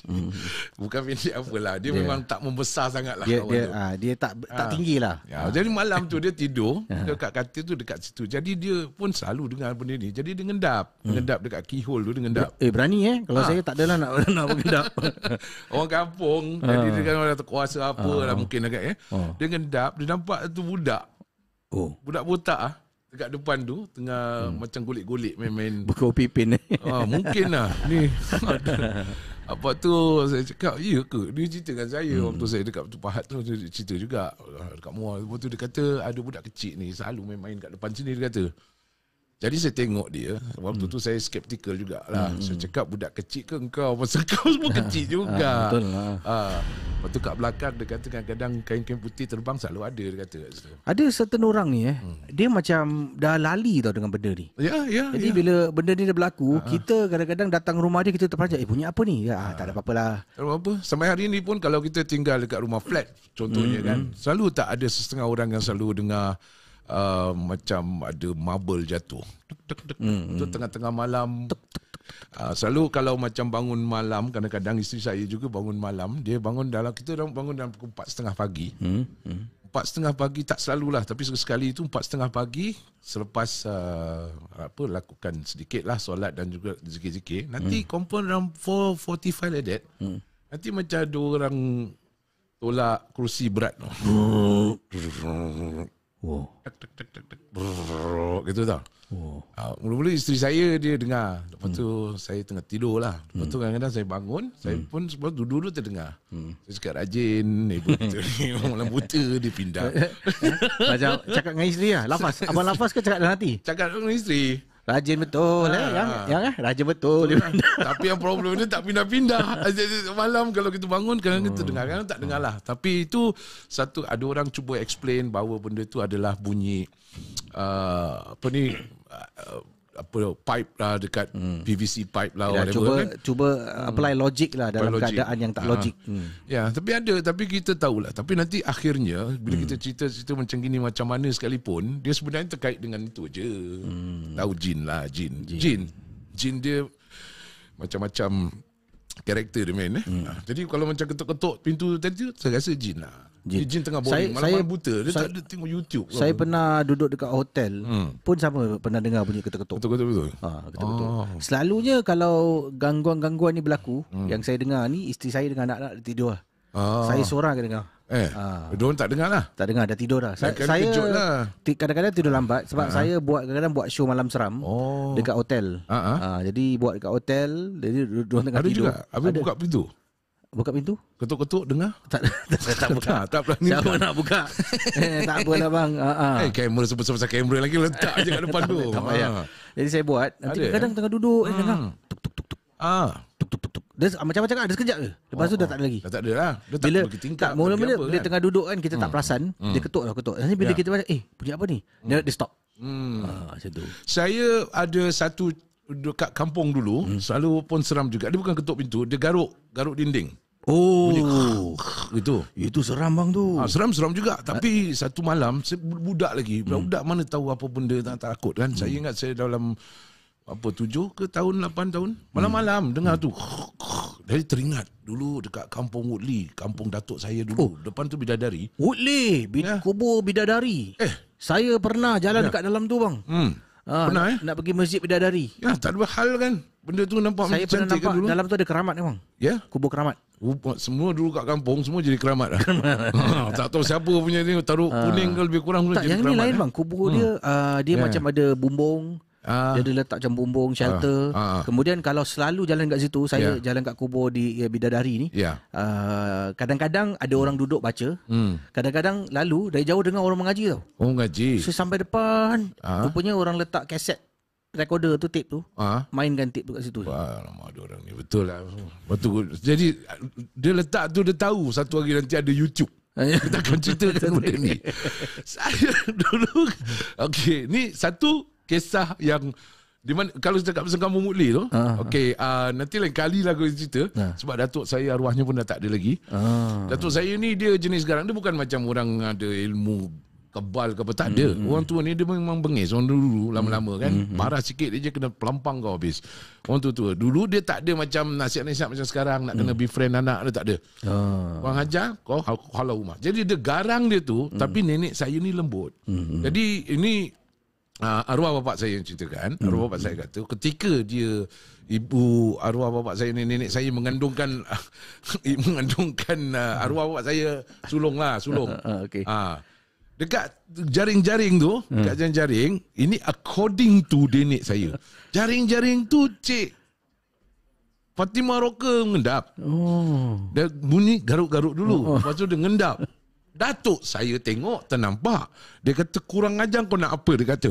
Hmm. Bukan pendek apalah. Dia, dia memang tak membesar sangat lah. Dia, dia, ha, dia tak ha. tak tinggi lah. Ya, ha. Jadi malam tu dia tidur ah. dekat katil tu, dekat situ. Jadi dia pun selalu dengar benda ni. Jadi dia ngendap. Hmm. Ngendap dekat keyhole tu, dia ngendap. Eh, berani eh. Kalau ha. saya tak adalah nak, nak ngendap. orang kampung. Ha. Jadi dia kan orang terkuasa apa ha. lah mungkin agak eh. Ha. Dia ngendap, dia nampak tu budak. Oh. Budak botak ah dekat depan tu tengah hmm. macam golik-golik main-main buka pipin Ah, mungkin lah ni. Apa tu saya cakap ya ke dia cerita dengan saya hmm. waktu saya dekat Pahat tu dia cerita juga dekat Muar. Waktu tu dia kata ada budak kecil ni selalu main-main kat depan sini dia kata. Jadi saya tengok dia Waktu hmm. tu saya skeptikal jugalah hmm. Saya hmm. cakap budak kecil ke engkau Masa kau semua kecil ah, juga ha, Betul lah ha. Lepas kat belakang dia kata Kadang-kadang kain-kain putih terbang Selalu ada dia kata Ada certain orang ni eh hmm. Dia macam dah lali tau dengan benda ni Ya ya Jadi ya. bila benda ni dah berlaku ha. Kita kadang-kadang datang rumah dia Kita terperanjat Eh punya apa ni ya, ha. Tak ada apa-apa lah Tak apa Sampai hari ni pun Kalau kita tinggal dekat rumah flat Contohnya hmm. kan hmm. Selalu tak ada sesetengah orang Yang selalu dengar uh, macam ada marble jatuh. Hmm, itu hmm. tengah-tengah malam. Uh, selalu kalau macam bangun malam, kadang-kadang isteri saya juga bangun malam, dia bangun dalam, kita bangun dalam pukul 4.30 pagi. Hmm. Hmm. Empat setengah pagi tak selalu lah, tapi sekali itu empat setengah pagi selepas uh, apa lakukan sedikit lah solat dan juga zikir-zikir nanti hmm. confirm dalam 4.45 like that hmm. nanti macam ada orang tolak kerusi berat Oh. Tuk, tuk, tuk, tuk, tuk. gitu tau. Oh. Uh, mula-mula isteri saya dia dengar. Lepas hmm. tu saya tengah tidur lah. Lepas hmm. tu kadang-kadang saya bangun. Hmm. Saya pun sebab duduk tu terdengar. Hmm. Saya cakap rajin. Eh buta ni. Malam buta dia pindah. Macam cakap dengan isteri lah. Lafaz. Abang lafaz ke cakap dalam hati? Cakap dengan isteri. Rajin betul eh. Ah. Yang yang eh rajin betul. betul tapi yang problem dia tak pindah-pindah. Malam kalau kita bangun kadang kita hmm. dengar kan tak dengarlah. Tapi itu satu ada orang cuba explain bahawa benda tu adalah bunyi uh, apa ni uh, apa pipe lah dekat hmm. PVC pipe lah whatever cuba kan? cuba apply hmm. logic lah dalam logic. keadaan yang tak ha. Ah. logik. Hmm. Ya, tapi ada tapi kita tahu lah. tapi nanti akhirnya bila hmm. kita cerita-cerita macam gini macam mana sekalipun dia sebenarnya terkait dengan itu aja. Hmm. Tahu jin lah jin. Jin. Jin, jin dia macam-macam karakter dia main eh. Hmm. Ah, jadi kalau macam ketuk-ketuk pintu tadi saya rasa jin lah. Jin, jin tengah boring saya, saya, buta Dia saya, tak ada tengok YouTube Saya oh. pernah duduk dekat hotel hmm. Pun sama Pernah dengar bunyi ketuk-ketuk Ketuk-ketuk ha, Ketuk-ketuk ah. Selalunya kalau Gangguan-gangguan ni berlaku hmm. Yang saya dengar ni Isteri saya dengan anak-anak Dia tidur lah ah. Saya seorang akan dengar Eh, ha. Ah. tak dengar lah Tak dengar, dah tidur dah saya, saya kejut lah Kadang-kadang tidur lambat Sebab ah. saya buat kadang-kadang buat show malam seram oh. Dekat hotel ah. Ah. Ah, Jadi buat dekat hotel Jadi dua tengah tidur Ada juga, buka pintu Buka pintu Ketuk-ketuk dengar Tak tak buka Tak pernah ni Siapa nak buka eh, Tak apa lah bang ha, ha. Eh kamera Sebesar-besar kamera lagi Letak je kat depan tu Tak payah ha. Jadi saya buat Nanti kadang eh? tengah duduk Eh hmm. dengar Tuk-tuk-tuk Ah, dia ah, macam macam lah, ada sekejap ke. Lepas oh, tu dah oh. tak ada lagi. Dah tak ada lah. Dia tak pergi tingkat. Tak, mula-mula bila, bila kan? tengah duduk kan kita hmm. tak perasan, hmm. dia ketuk lah ketuk. Nanti bila yeah. kita macam eh punya apa ni? Hmm. Dia, dia stop. Hmm. Ah, macam tu. Saya ada satu dekat kampung dulu hmm. selalu pun seram juga. Dia bukan ketuk pintu, dia garuk, garuk dinding. Oh, gitu. Itu seram bang tu. Ha, ah, seram seram juga. Ah. Tapi ha. satu malam saya budak lagi, hmm. budak mana tahu apa benda tak takut kan. Hmm. Saya ingat saya dalam apa tujuh ke tahun lapan tahun malam-malam hmm. dengar hmm. tu dari teringat dulu dekat kampung Woodley kampung datuk saya dulu oh. depan tu bidadari Woodley bid- ya. kubur bidadari eh saya pernah jalan ya. dekat dalam tu bang hmm. Ah, pernah nak, eh? Nak pergi masjid bidadari. Ya, tak ada hal kan. Benda tu nampak Saya macam cantik kan dulu. Dalam tu ada keramat memang. Ya? Yeah? Kubur keramat. Uh, semua dulu kat kampung, semua jadi keramat lah. Keramat. Ah, tak tahu siapa punya ni, taruh ah. kuning ke lebih kurang. Tak, jadi yang ni lain eh? bang. Kubur hmm. Ah, dia, uh, dia ya. yeah. macam ada bumbung. Ah. Dia ada letak macam bumbung, ah. shelter. Ah. Ah. Kemudian kalau selalu jalan kat situ, saya yeah. jalan kat kubur di ya, Bidadari ni. Yeah. Ya. Uh, kadang-kadang ada orang duduk baca. Hmm. Kadang-kadang lalu, dari jauh dengar orang mengaji tau. Oh, mengaji. So, sampai depan, ah. rupanya orang letak kaset recorder tu tape tu ah? mainkan tape tu kat situ lama ada orang ni betul lah betul jadi dia letak tu dia tahu satu hari nanti ada YouTube kita ah, ya. akan cerita tentang ni saya dulu okey ni satu kisah yang di mana kalau cakap pasal kamu mutli tu, ah. okey uh, nanti lain kali lah aku cerita ha. sebab datuk saya arwahnya pun dah tak ada lagi. Ha. Datuk saya ni dia jenis garang dia bukan macam orang ada ilmu kebal ke apa tak ada. Hmm, hmm. orang tua ni dia memang bengis orang dulu lama-lama kan. Hmm, marah hmm, hmm. sikit dia je kena pelampang kau habis. Orang tua tu, Dulu dia tak ada macam nasihat-nasihat macam sekarang nak kena hmm. befriend anak dia tak ada. Ha. Orang ajar kau halau rumah. Jadi dia garang dia tu hmm. tapi nenek saya ni lembut. Hmm, Jadi ini uh, arwah bapak saya yang ceritakan hmm. arwah bapak saya kata ketika dia ibu arwah bapak saya nenek saya mengandungkan mengandungkan uh, arwah bapak saya sulung lah sulung ah, okay. uh, dekat jaring-jaring tu hmm. dekat jaring-jaring ini according to nenek saya jaring-jaring tu cik Fatimah Roka mengendap. Oh. Dia bunyi garuk-garuk dulu. Oh. Lepas tu dia ngendap. Datuk saya tengok ternampak. Dia kata kurang ajar kau nak apa dia kata.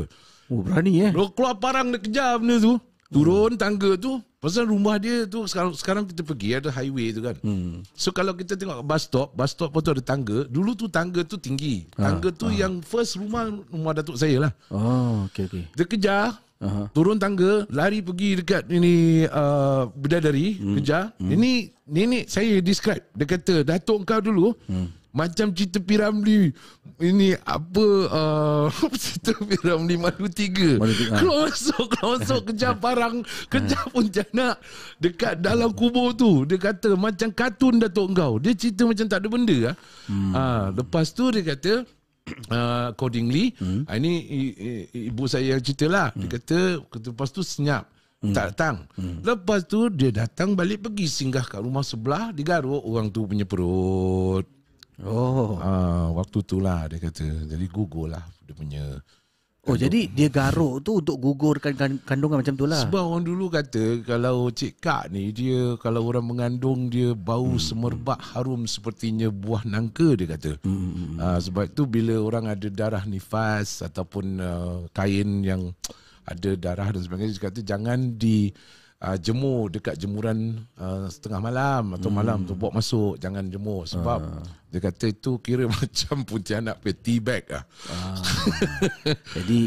Oh berani eh. Dia keluar parang dia kejar benda tu. Turun hmm. tangga tu. Pasal rumah dia tu sekarang sekarang kita pergi ada highway tu kan. Hmm. So kalau kita tengok bus stop, bus stop pun tu ada tangga. Dulu tu tangga tu tinggi. Ah, tangga ha, tu ha. yang first rumah rumah datuk saya lah. Oh okey okey. Dia kejar. Uh-huh. Turun tangga, lari pergi dekat ini uh, bidadari, hmm. kejar. Hmm. Ini nenek saya describe. Dia kata, Datuk kau dulu, hmm. Macam cerita Piramli Ini apa uh, Cerita Piramli malu tiga ha. Keluar masuk Keluar masuk Kejar barang Kejar ha. pun jangan Dekat dalam kubur tu Dia kata Macam kartun Datuk Engkau Dia cerita macam tak ada benda ah hmm. uh, Lepas tu dia kata uh, Accordingly hmm. Ah, ini Ibu saya yang cerita lah hmm. Dia kata Lepas tu senyap Hmm. Tak datang hmm. Lepas tu Dia datang balik pergi Singgah kat rumah sebelah Digaruk orang tu punya perut Oh. Uh, waktu tu lah dia kata. Jadi gugur lah dia punya. Oh jadi dia garuk tu untuk gugurkan kan, kandungan macam tu lah. Sebab orang dulu kata kalau cik kak ni dia kalau orang mengandung dia bau hmm. semerbak harum sepertinya buah nangka dia kata. Hmm. Uh, sebab tu bila orang ada darah nifas ataupun uh, kain yang ada darah dan sebagainya dia kata jangan di uh, jemur dekat jemuran uh, setengah malam atau hmm. malam tu bawa masuk jangan jemur sebab uh. dia kata itu kira macam Pontianak pe tea bag ah. Uh. Jadi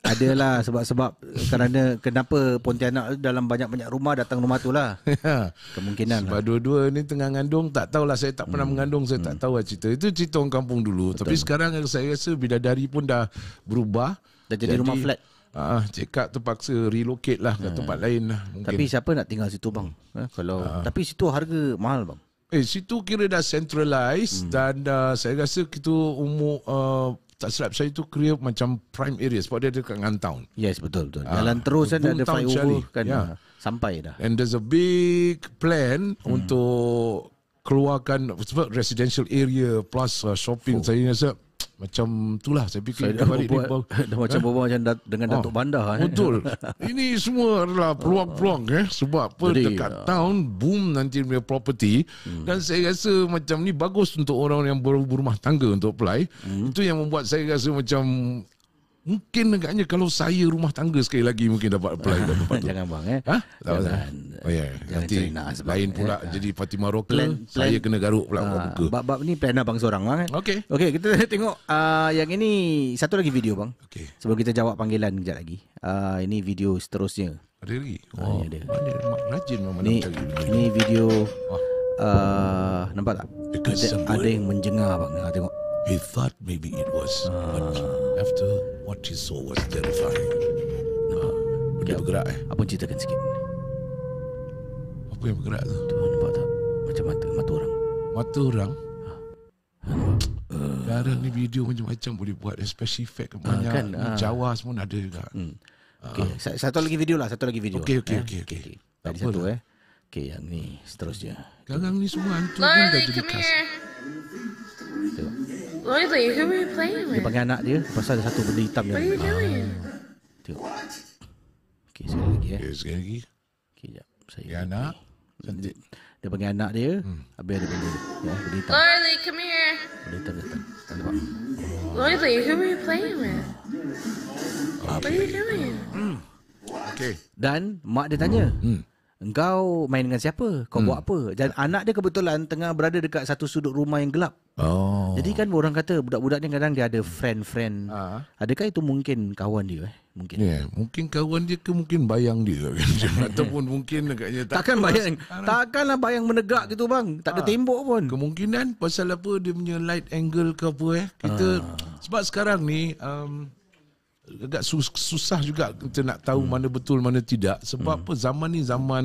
adalah sebab-sebab kerana kenapa Pontianak dalam banyak-banyak rumah datang rumah tu lah. Ya. Kemungkinan Sebab lah. dua-dua ni tengah ngandung, tak tahulah saya tak pernah hmm. mengandung, saya hmm. tak tahu lah cerita. Itu cerita orang kampung dulu. Betul. Tapi sekarang saya rasa bidadari pun dah berubah. Dah jadi, jadi rumah flat. Ah, cekak terpaksa relocate lah ke ha. tempat lain lah. Mungkin. Tapi siapa nak tinggal situ bang? Hmm. Ha, kalau ha. tapi situ harga mahal bang. Eh, situ kira dah centralised hmm. dan uh, saya rasa kita umur uh, tak silap saya tu clear macam prime area sebab dia dekat dengan town. Yes, betul betul. Jalan terus kan ada flyover kan yeah. Ya. sampai dah. And there's a big plan hmm. untuk keluarkan sebab residential area plus uh, shopping oh. saya rasa macam itulah saya fikir saya dah buat, ini, dah ha? macam eh? berbual macam dengan oh, Datuk Bandar eh? betul eh. ini semua adalah peluang-peluang eh. sebab apa Jadi, dekat ya. Ah. town boom nanti punya property hmm. dan saya rasa macam ni bagus untuk orang yang berumah tangga untuk apply hmm. itu yang membuat saya rasa macam Mungkin agaknya kalau saya rumah tangga sekali lagi mungkin dapat apply dapat tempat Jangan bang eh. Ha? Tak apa. Oh yeah. Nanti sebab lain pula eh. jadi Fatima Rocker, plan, plan, saya kena garuk pula uh, ah, muka. Bab-bab ni plan abang seorang bang eh. Okey. Okey, kita tengok uh, yang ini satu lagi video bang. Okey. Sebelum kita jawab panggilan kejap lagi. Uh, ini video seterusnya. Ada lagi. Oh, ha, ada. Ada mak rajin memang ni, Ini video oh. uh, nampak tak? Ada, ada yang menjengah bang. Ha, tengok. He thought maybe it was uh, After what she saw was terrifying. Ah, ya, apa yang bergerak eh? Apa ceritakan sikit? Apa yang bergerak tu? Tuan nampak tak? Macam mata, mata orang. Mata orang? Ah. Ah, sekarang ni video macam-macam boleh buat Special effect uh, banyak kan, uh. Jawa semua ada juga hmm. okay. Uh. Satu lagi video lah Satu lagi video Okay, okay, okey okay. Eh, Tadi okay, okay. satu eh Okay yang ni seterusnya Sekarang ni semua hantu pun dah jadi kasar come here Tengok Really? Who were you playing with? Dia panggil anak dia Pasal ada satu benda hitam What are you doing? Tengok Okay, sekali lagi eh. Okay, sekali lagi Okay, sekejap saya Ya, anak Cantik Dia panggil anak dia hmm. Habis ada benda Ya, come here Benda who were you playing with? What are you doing? Okay Dan, mak dia tanya hmm. Engkau main dengan siapa? Kau hmm. buat apa? Dan anak dia kebetulan tengah berada dekat satu sudut rumah yang gelap. Oh. Jadi kan orang kata budak-budak ni kadang dia ada friend-friend. Ha. Adakah itu mungkin kawan dia eh? Mungkin. yeah, mungkin kawan dia ke mungkin bayang dia kan. ataupun mungkin agaknya tak takkan bayang. Takkanlah bayang menegak gitu bang. Tak ada ha. tembok pun. Kemungkinan pasal apa dia punya light angle ke apa eh? Kita ha. sebab sekarang ni um, agak susah juga kita nak tahu hmm. mana betul mana tidak sebab hmm. apa zaman ni zaman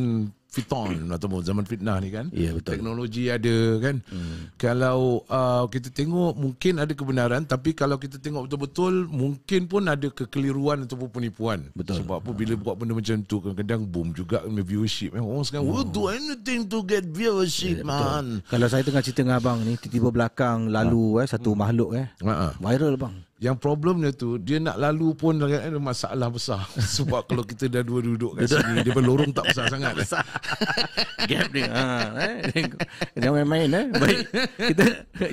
fiton atau zaman fitnah ni kan yeah, ya, teknologi ada kan hmm. kalau uh, kita tengok mungkin ada kebenaran tapi kalau kita tengok betul-betul mungkin pun ada kekeliruan ataupun penipuan betul. sebab apa bila buat benda macam tu kadang-kadang boom juga viewership eh. orang sekarang we'll do anything to get viewership yeah, ya, man betul. kalau saya tengah cerita dengan abang ni tiba-tiba belakang lalu ah. eh satu hmm. makhluk eh uh-huh. viral bang yang problemnya tu dia nak lalu pun ada masalah besar sebab kalau kita dah dua duduk kat sini dia berlorong tak besar sangat. Eh. Besar. Gap dia. Ha, eh. Jangan main-main eh. Baik. Kita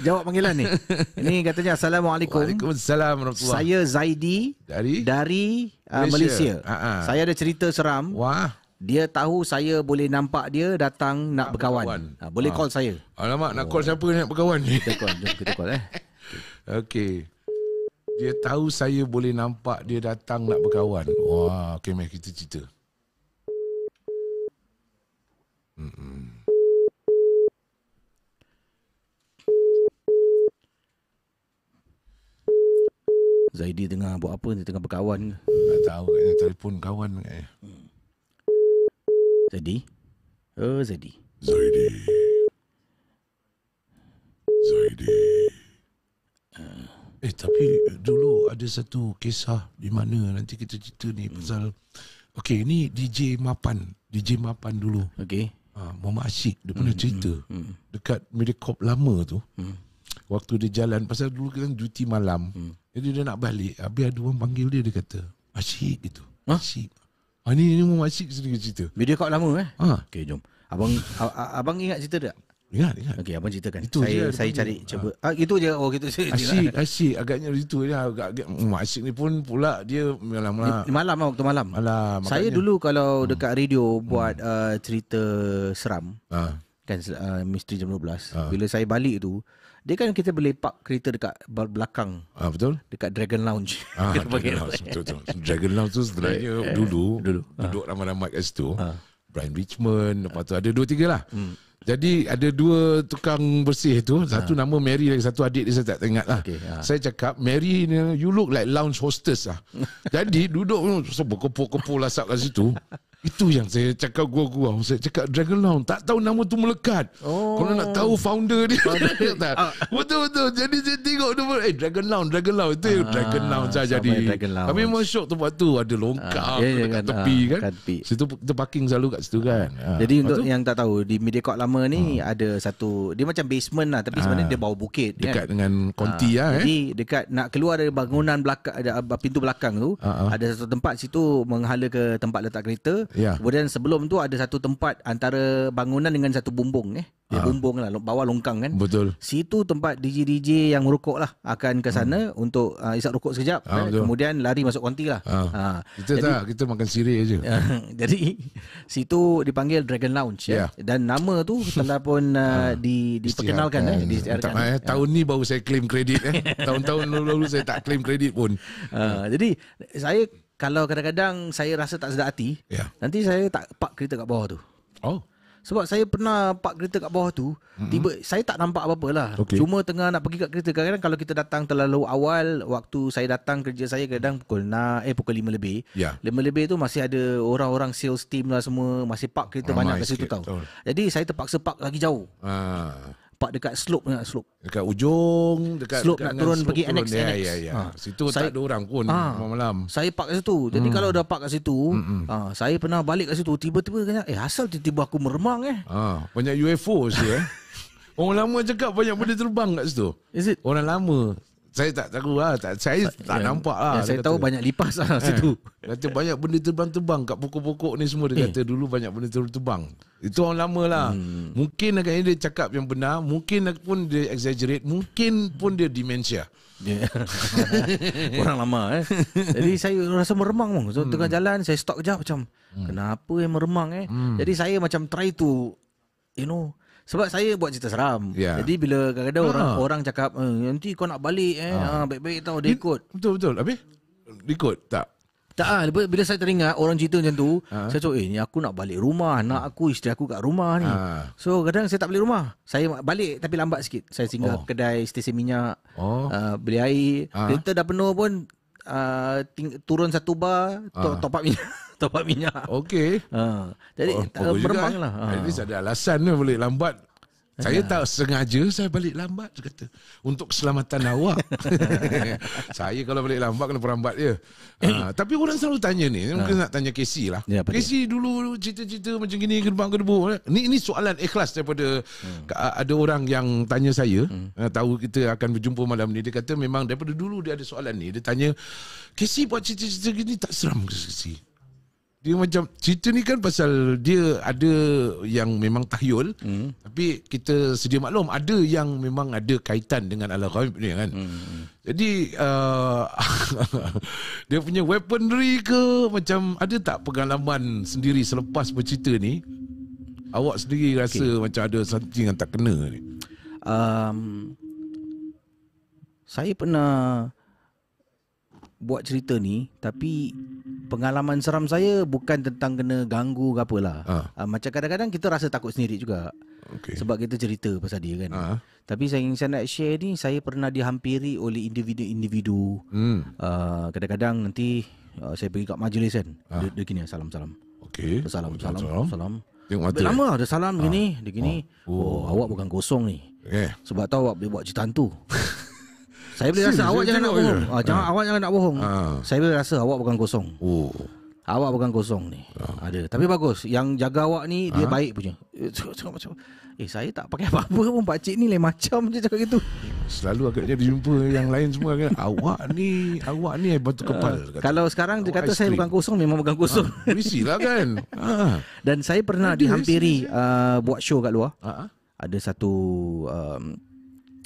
jawab panggilan ni. Ini katanya assalamualaikum. Waalaikumsalam Saya Zaidi dari dari uh, Malaysia. Malaysia. Uh-huh. Saya ada cerita seram. Wah. Dia tahu saya boleh nampak dia datang nak ah, berkawan. berkawan. Ha, boleh ah. call saya. Alamak nak oh. call siapa nak berkawan ni? Kita call, jom kita call eh. Okey. Okay. Dia tahu saya boleh nampak dia datang nak berkawan. Wah, okey meh kita cerita. Hmm. Zaidi tengah buat apa ni tengah berkawan Tak tahu katnya telefon kawan kat eh. Zaidi? Oh Zaidi. Zaidi. Zaidi. Uh. Eh tapi eh, dulu ada satu kisah di mana nanti kita cerita ni hmm. pasal okey ini DJ Mapan, DJ Mapan dulu. Okey. Ah uh, Muhammad Asyik dia hmm. cerita hmm. hmm, hmm. dekat Medicorp lama tu. Hmm. Waktu dia jalan pasal dulu kan duty malam. Hmm. Jadi dia nak balik, habis ada orang panggil dia dia kata, "Asyik" gitu. Ha? Asyik. Ah ini, ini Muhammad Asyik sendiri cerita. Medicorp lama eh? Ha. Okey jom. Abang abang ingat cerita tak? Ingat, ingat. Okey, abang ceritakan. Itu saya saya cari dia. cuba. Ha. Ah, itu je. Oh, gitu je. Asyik, asyik agaknya itu je agak agak um, asyik ni pun pula dia malam lah. malam. Malam waktu malam. Malam. Saya dulu kalau hmm. dekat radio hmm. buat hmm. uh, cerita seram. Ah. Kan uh, misteri jam 12. Ah. Ha. Bila saya balik tu, dia kan kita boleh park kereta dekat belakang. Ah, betul. Dekat Dragon Lounge. Ah, Dragon, Lounge. Betul, betul. Dragon Lounge tu sebenarnya dulu, dulu. duduk ah. ramai-ramai kat situ. Ah. Brian Richmond, lepas tu ada dua tiga lah. Hmm. Jadi ada dua tukang bersih tu Satu ha. nama Mary Lagi satu adik dia Saya tak ingat lah okay, ha. Saya cakap Mary ni You look like lounge hostess lah Jadi duduk Berkepul-kepul lasak kat situ itu yang saya cakap gua-gua Saya cakap Dragon Lounge Tak tahu nama tu melekat oh. Kalau nak tahu founder dia ah. Betul-betul Jadi saya tengok tu Eh Dragon Lounge Dragon Lounge Itu ah, Dragon Lounge lah saya jadi Kami memang syok tu waktu Ada longkang ah, yeah, yeah, ya, kan, tepi ah, kan tepi. Situ kita parking selalu kat situ kan ah. ah jadi untuk tu, yang tak tahu Di Mediacorp lama ni ah. Ada satu Dia macam basement lah Tapi sebenarnya ah. dia bawah bukit kan? Dekat kan? dengan konti ah. lah eh. Jadi dekat Nak keluar dari bangunan belakang, ada Pintu belakang tu ah. Ada satu tempat situ Menghala ke tempat letak kereta Yeah. Kemudian sebelum tu ada satu tempat antara bangunan dengan satu bumbung eh. Ya, ha. bumbung lah, bawah longkang kan. Betul. Situ tempat DJ-DJ yang merokok lah akan ke sana hmm. untuk uh, isap rokok sekejap. Ha, eh, kemudian lari masuk konti lah. Ha. Ha. Kita jadi, tak, kita makan sirih aja. jadi, situ dipanggil Dragon Lounge. Yeah. Ya. Dan nama tu telah pun uh, ha. di, diperkenalkan. Eh, Entah, eh. Tahun ni baru saya claim kredit. Eh. Tahun-tahun lalu saya tak claim kredit pun. Ha. Ha. Jadi, saya kalau kadang-kadang saya rasa tak sedap hati, yeah. nanti saya tak park kereta kat bawah tu. Oh. Sebab saya pernah park kereta kat bawah tu, mm-hmm. tiba saya tak nampak apa-apa lah. Okay. Cuma tengah nak pergi kat kereta. Kadang-kadang kalau kita datang terlalu awal, waktu saya datang kerja saya kadang pukul 5, eh pukul 5 lebih. Yeah. 5 lebih tu masih ada orang-orang sales team lah semua, masih park kereta Ramai banyak kat situ tau. Oh. Jadi saya terpaksa park lagi jauh. Ah park dekat slope dekat slope. Dekat ujung dekat slope dekat nak turun slope pergi annex ya, annex. Ya, ya, ya. Ha. Situ saya, tak ada orang pun ha. malam-malam. Saya park kat situ. Jadi hmm. kalau dah park kat situ, ha, saya pernah balik kat situ tiba-tiba kena eh asal tiba-tiba aku meremang eh. Ha. banyak UFO sih eh. Orang lama cakap banyak benda terbang kat situ. Is it? Orang lama saya tak tahu lah tak, Saya tak ya, nampak lah Saya kata. tahu banyak lipas lah eh, situ Kata banyak benda terbang-terbang Kat pokok-pokok ni semua Dia eh. kata dulu banyak benda terbang-terbang Itu orang lama lah hmm. Mungkin agaknya dia cakap yang benar Mungkin pun dia exaggerate Mungkin pun dia dementia ya. Orang lama eh Jadi saya rasa meremang pun so, hmm. Tengah jalan saya stop kejap macam hmm. Kenapa yang meremang eh hmm. Jadi saya macam try to You know sebab saya buat cerita seram. Yeah. Jadi bila kadang-kadang orang ah. orang cakap eh, nanti kau nak balik eh ha. Ha, baik-baik tau dia ikut. Betul betul. Habis ikut tak? Tak ah ha. bila saya teringat orang cerita macam tu ha. saya cakap eh ni aku nak balik rumah nak aku isteri aku kat rumah ni. Ha. So kadang saya tak balik rumah. Saya balik tapi lambat sikit. Saya singgah oh. kedai stesen minyak. Oh. Uh, beli air. Ha. Kereta dah penuh pun uh, turun satu bar ha. top up minyak top up minyak. Okey. Ha. Jadi oh, tak eh, berbang eh. lah. Ha. At least ada alasan lah boleh lambat. Saya ya. tak sengaja saya balik lambat dia kata untuk keselamatan awak. saya kalau balik lambat kena perambat dia. ha, tapi orang selalu tanya ni, ha. mungkin nak tanya KC lah. Ya, KC dulu cerita-cerita macam gini gerbang depan ke eh. Ni ini soalan ikhlas daripada hmm. ada orang yang tanya saya, hmm. Ha, tahu kita akan berjumpa malam ni dia kata memang daripada dulu dia ada soalan ni, dia tanya KC buat cerita-cerita gini tak seram ke KC? dia macam cerita ni kan pasal dia ada yang memang tahyul hmm. tapi kita sedia maklum ada yang memang ada kaitan dengan al-ghaib ni kan. Hmm. hmm, hmm. Jadi uh, dia punya weaponry ke macam ada tak pengalaman sendiri selepas bercerita ni awak sendiri rasa macam ada something yang tak kena ni. Um saya pernah buat cerita ni tapi pengalaman seram saya bukan tentang kena ganggu ke apalah. Ha. Uh, ah, macam kadang-kadang kita rasa takut sendiri juga. Okay. Sebab kita cerita pasal dia kan. Ha. Tapi saya ingin saya nak share ni saya pernah dihampiri oleh individu-individu. Hmm. Uh, kadang-kadang nanti uh, saya pergi kat majlis kan. Ha. Dia, dia gini salam-salam. Okay. Salam, oh, salam salam salam. Tengok mata. Lama ada salam ha. gini, dia gini. Oh. Oh. oh, awak bukan kosong ni. Okay. Eh. Sebab tahu awak buat cerita hantu. Saya boleh rasa ah, ah. awak jangan nak bohong. Ah jangan awak jangan nak bohong. Saya boleh rasa awak bukan kosong. Oh. Awak bukan kosong ni. Oh. Ada. Tapi bagus yang jaga awak ni dia baik punya. Eh, cakap macam eh saya tak pakai apa-apa pun pak cik ni lain macam je cakap gitu. Selalu agaknya dia jumpa yang lain semua kan. Awak ni, awak ni hebat kepal uh, Kalau sekarang dia kata saya cream. bukan kosong memang bukan kosong. Ha, Bisilah kan. Ha. Dan saya pernah Adi, dihampiri uh, buat show kat luar. Ha? Ada satu um,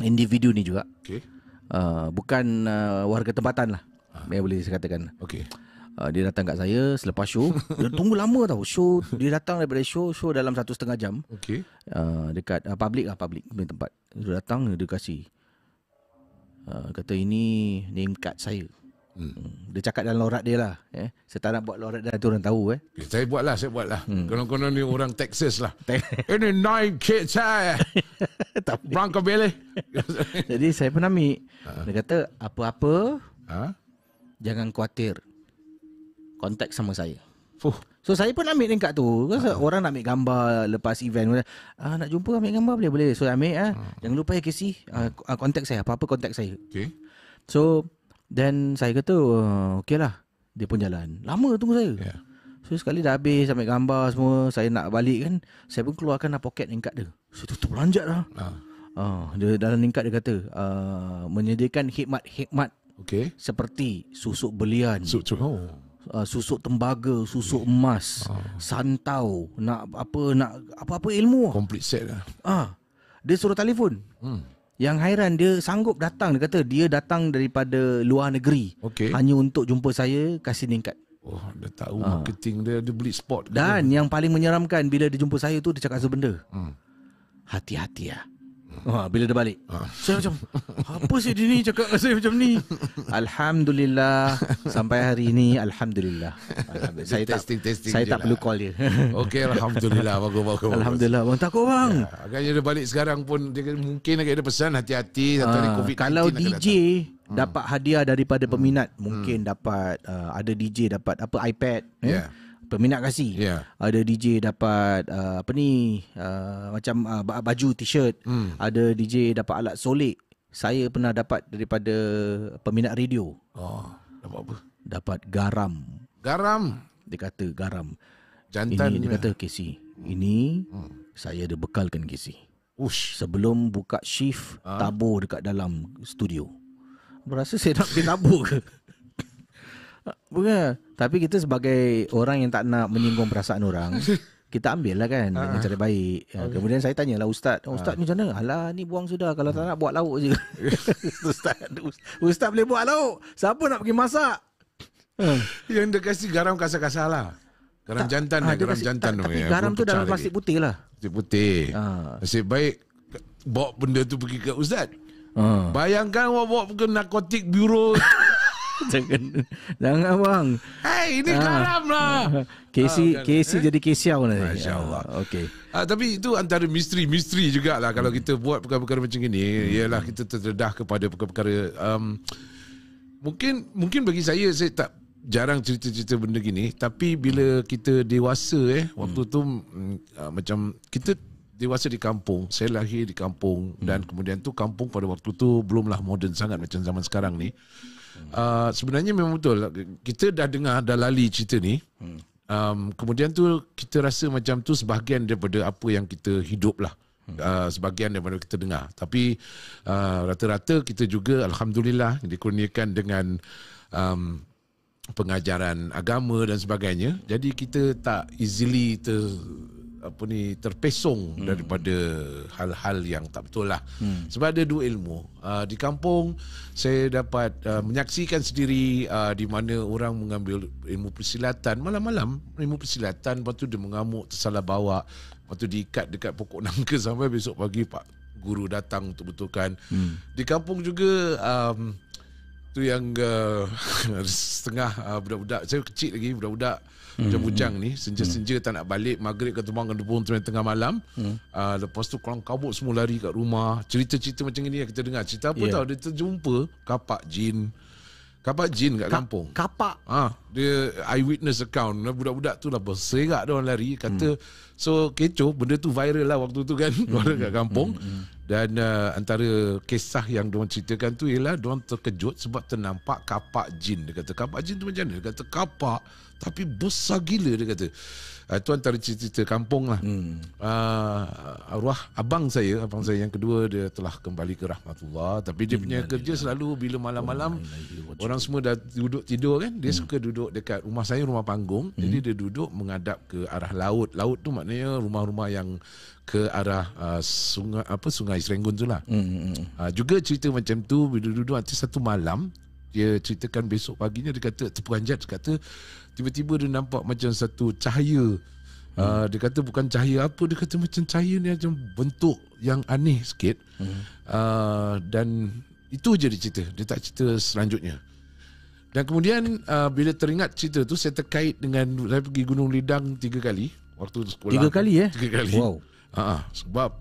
individu ni juga. Okey. Uh, bukan uh, warga tempatan lah. Ha. boleh saya katakan. Okey. Uh, dia datang kat saya selepas show. dia tunggu lama tau. Show dia datang daripada show show dalam satu setengah jam. Okey. Uh, dekat uh, public lah public punya tempat. Dia datang dia kasih Uh, kata ini name card saya. Hmm. hmm. Dia cakap dalam lorat dia lah. Eh. Saya tak nak buat lorat dalam tu orang tahu. Eh. eh saya buat lah, saya buat lah. Hmm. Konon-konon ni orang Texas lah. Ini nine kids saya. Bronco Billy. Jadi saya pun ambil. Uh-huh. Dia kata, apa-apa, huh? Ha? jangan khawatir. Kontak sama saya. Fuh. So saya pun ambil lingkat tu. uh-huh. orang nak ambil gambar lepas event. Ah, nak jumpa ambil gambar boleh-boleh. So ambil. Uh-huh. Ah. Jangan lupa ya Casey. Uh, ah, kontak saya. Apa-apa kontak saya. Okay. So, Then saya kata uh, Okay lah Dia pun jalan Lama tunggu saya yeah. So sekali dah habis Ambil gambar semua Saya nak balik kan Saya pun keluarkan lah Poket ningkat dia Saya tutup lanjat lah uh. Uh, dia Dalam ningkat dia kata uh, Menyediakan hikmat-hikmat okay. Seperti Susuk belian Susuk so, oh. Uh, susuk tembaga, susuk emas, uh. santau, nak apa nak apa-apa ilmu. Complete set lah. Ah. Uh, dia suruh telefon. Hmm. Yang hairan dia sanggup datang dia kata dia datang daripada luar negeri okay. hanya untuk jumpa saya kasih ningkat. Oh dia tahu ha. marketing dia dia beli spot. Dan dia. yang paling menyeramkan bila dia jumpa saya tu dia cakap sebenda. Hmm. Hati-hati Ya. Ha, bila dia balik. Ha. Saya macam, apa sih dia ni cakap saya macam ni? Alhamdulillah. sampai hari ini, Alhamdulillah. Alhamdulillah. saya testing, tak, testing saya tak lah. perlu call dia. Okey, Alhamdulillah. Bagus, bagus, Alhamdulillah. Bang, takut bang. Ya, agaknya dia balik sekarang pun, dia mungkin ada pesan hati-hati. Ha, kalau DJ... Hmm. Dapat hadiah daripada hmm. peminat hmm. Mungkin hmm. dapat uh, Ada DJ dapat apa iPad eh? Yeah Peminat kasih yeah. Ada DJ dapat uh, Apa ni uh, Macam uh, baju t-shirt mm. Ada DJ dapat alat solek Saya pernah dapat daripada Peminat radio oh, Dapat apa? Dapat garam Garam? Dia kata garam Jantan Ini dia kata KC Ini mm. Saya ada bekalkan KC Ush. Sebelum buka shift uh. Tabur dekat dalam studio Berasa saya nak pergi ke? Bukan Tapi kita sebagai Orang yang tak nak Menyinggung perasaan orang Kita ambil lah kan uh Cara ah. baik ya, Kemudian saya tanya lah Ustaz Ustaz ni ah. macam mana Alah ni buang sudah Kalau tak nak buat lauk je Ustaz Ustaz boleh buat lauk Siapa nak pergi masak Yang dia kasi garam kasar-kasar lah Garam tak, jantan ha, lah Garam kasi, jantan tak, Tapi garam tu dalam plastik putih lah Plastik putih Nasib uh. baik Bawa benda tu pergi ke Ustaz uh. Bayangkan Bawa-bawa ke narkotik bureau jangan jangan bang. Hei ini ha. garam lah. Ah, Kesi Kesi eh? jadi kesiau nanti. Masya Allah. Ha. Ah, okay. Ha, tapi itu antara misteri-misteri juga lah kalau hmm. kita buat perkara-perkara macam ini. Hmm. Ialah kita terdedah kepada perkara-perkara. Um, mungkin mungkin bagi saya saya tak jarang cerita-cerita benda gini tapi bila kita dewasa eh hmm. waktu tu um, uh, macam kita dewasa di kampung saya lahir di kampung hmm. dan kemudian tu kampung pada waktu tu belumlah moden sangat macam zaman sekarang ni Ah, sebenarnya memang betul kita dah dengar dah lali cerita ni um, kemudian tu kita rasa macam tu sebahagian daripada apa yang kita hidup lah Uh, ah, sebagian daripada kita dengar tapi uh, rata-rata kita juga alhamdulillah dikurniakan dengan um, pengajaran agama dan sebagainya jadi kita tak easily ter apa ni terpesong hmm. daripada hal-hal yang tak betul lah. Hmm. Sebab ada dua ilmu. Uh, di kampung saya dapat uh, menyaksikan sendiri uh, di mana orang mengambil ilmu persilatan malam-malam ilmu persilatan lepas tu dia mengamuk tersalah bawa lepas tu diikat dekat pokok nangka sampai besok pagi pak guru datang untuk betulkan. Hmm. Di kampung juga um, tu yang uh, setengah uh, budak-budak saya kecil lagi budak-budak hmm. macam hmm. bujang ni hmm. senja-senja hmm. tak nak balik maghrib ke tumpang kan depan tengah malam hmm. uh, lepas tu kalau kabut semua lari kat rumah cerita-cerita macam ni yang kita dengar cerita apa yeah. tau dia terjumpa kapak jin kapak jin kat kampung kapak ha, dia eyewitness account budak-budak tu lah berserak dia orang lari kata hmm. so kecoh benda tu viral lah waktu tu kan hmm. kat hmm, kampung hmm. Dan uh, antara kisah yang diorang ceritakan tu ialah diorang terkejut sebab ternampak kapak jin. Dia kata kapak jin tu macam mana? Dia kata kapak tapi besar gila dia kata uh, ah, tu antara cerita-cerita kampung lah. Hmm. Uh, arwah abang saya, abang saya yang kedua dia telah kembali ke rahmatullah. Tapi dia punya Inna kerja selalu bila malam-malam oh, orang semua dah duduk tidur kan. Dia hmm. suka duduk dekat rumah saya rumah panggung. Hmm. Jadi dia duduk menghadap ke arah laut. Laut tu maknanya rumah-rumah yang ke arah uh, sungai apa sungai Serenggun tu lah. Hmm. Uh, juga cerita macam tu bila duduk nanti satu malam dia ceritakan besok paginya dia kata Tepuk Anjat dia kata Tiba-tiba dia nampak macam satu cahaya Uh, dia kata bukan cahaya apa Dia kata macam cahaya ni Macam bentuk yang aneh sikit hmm. uh, Dan itu je dia cerita Dia tak cerita selanjutnya Dan kemudian uh, Bila teringat cerita tu Saya terkait dengan Saya pergi Gunung Lidang tiga kali Waktu sekolah Tiga kali eh Tiga kali Wow uh, Sebab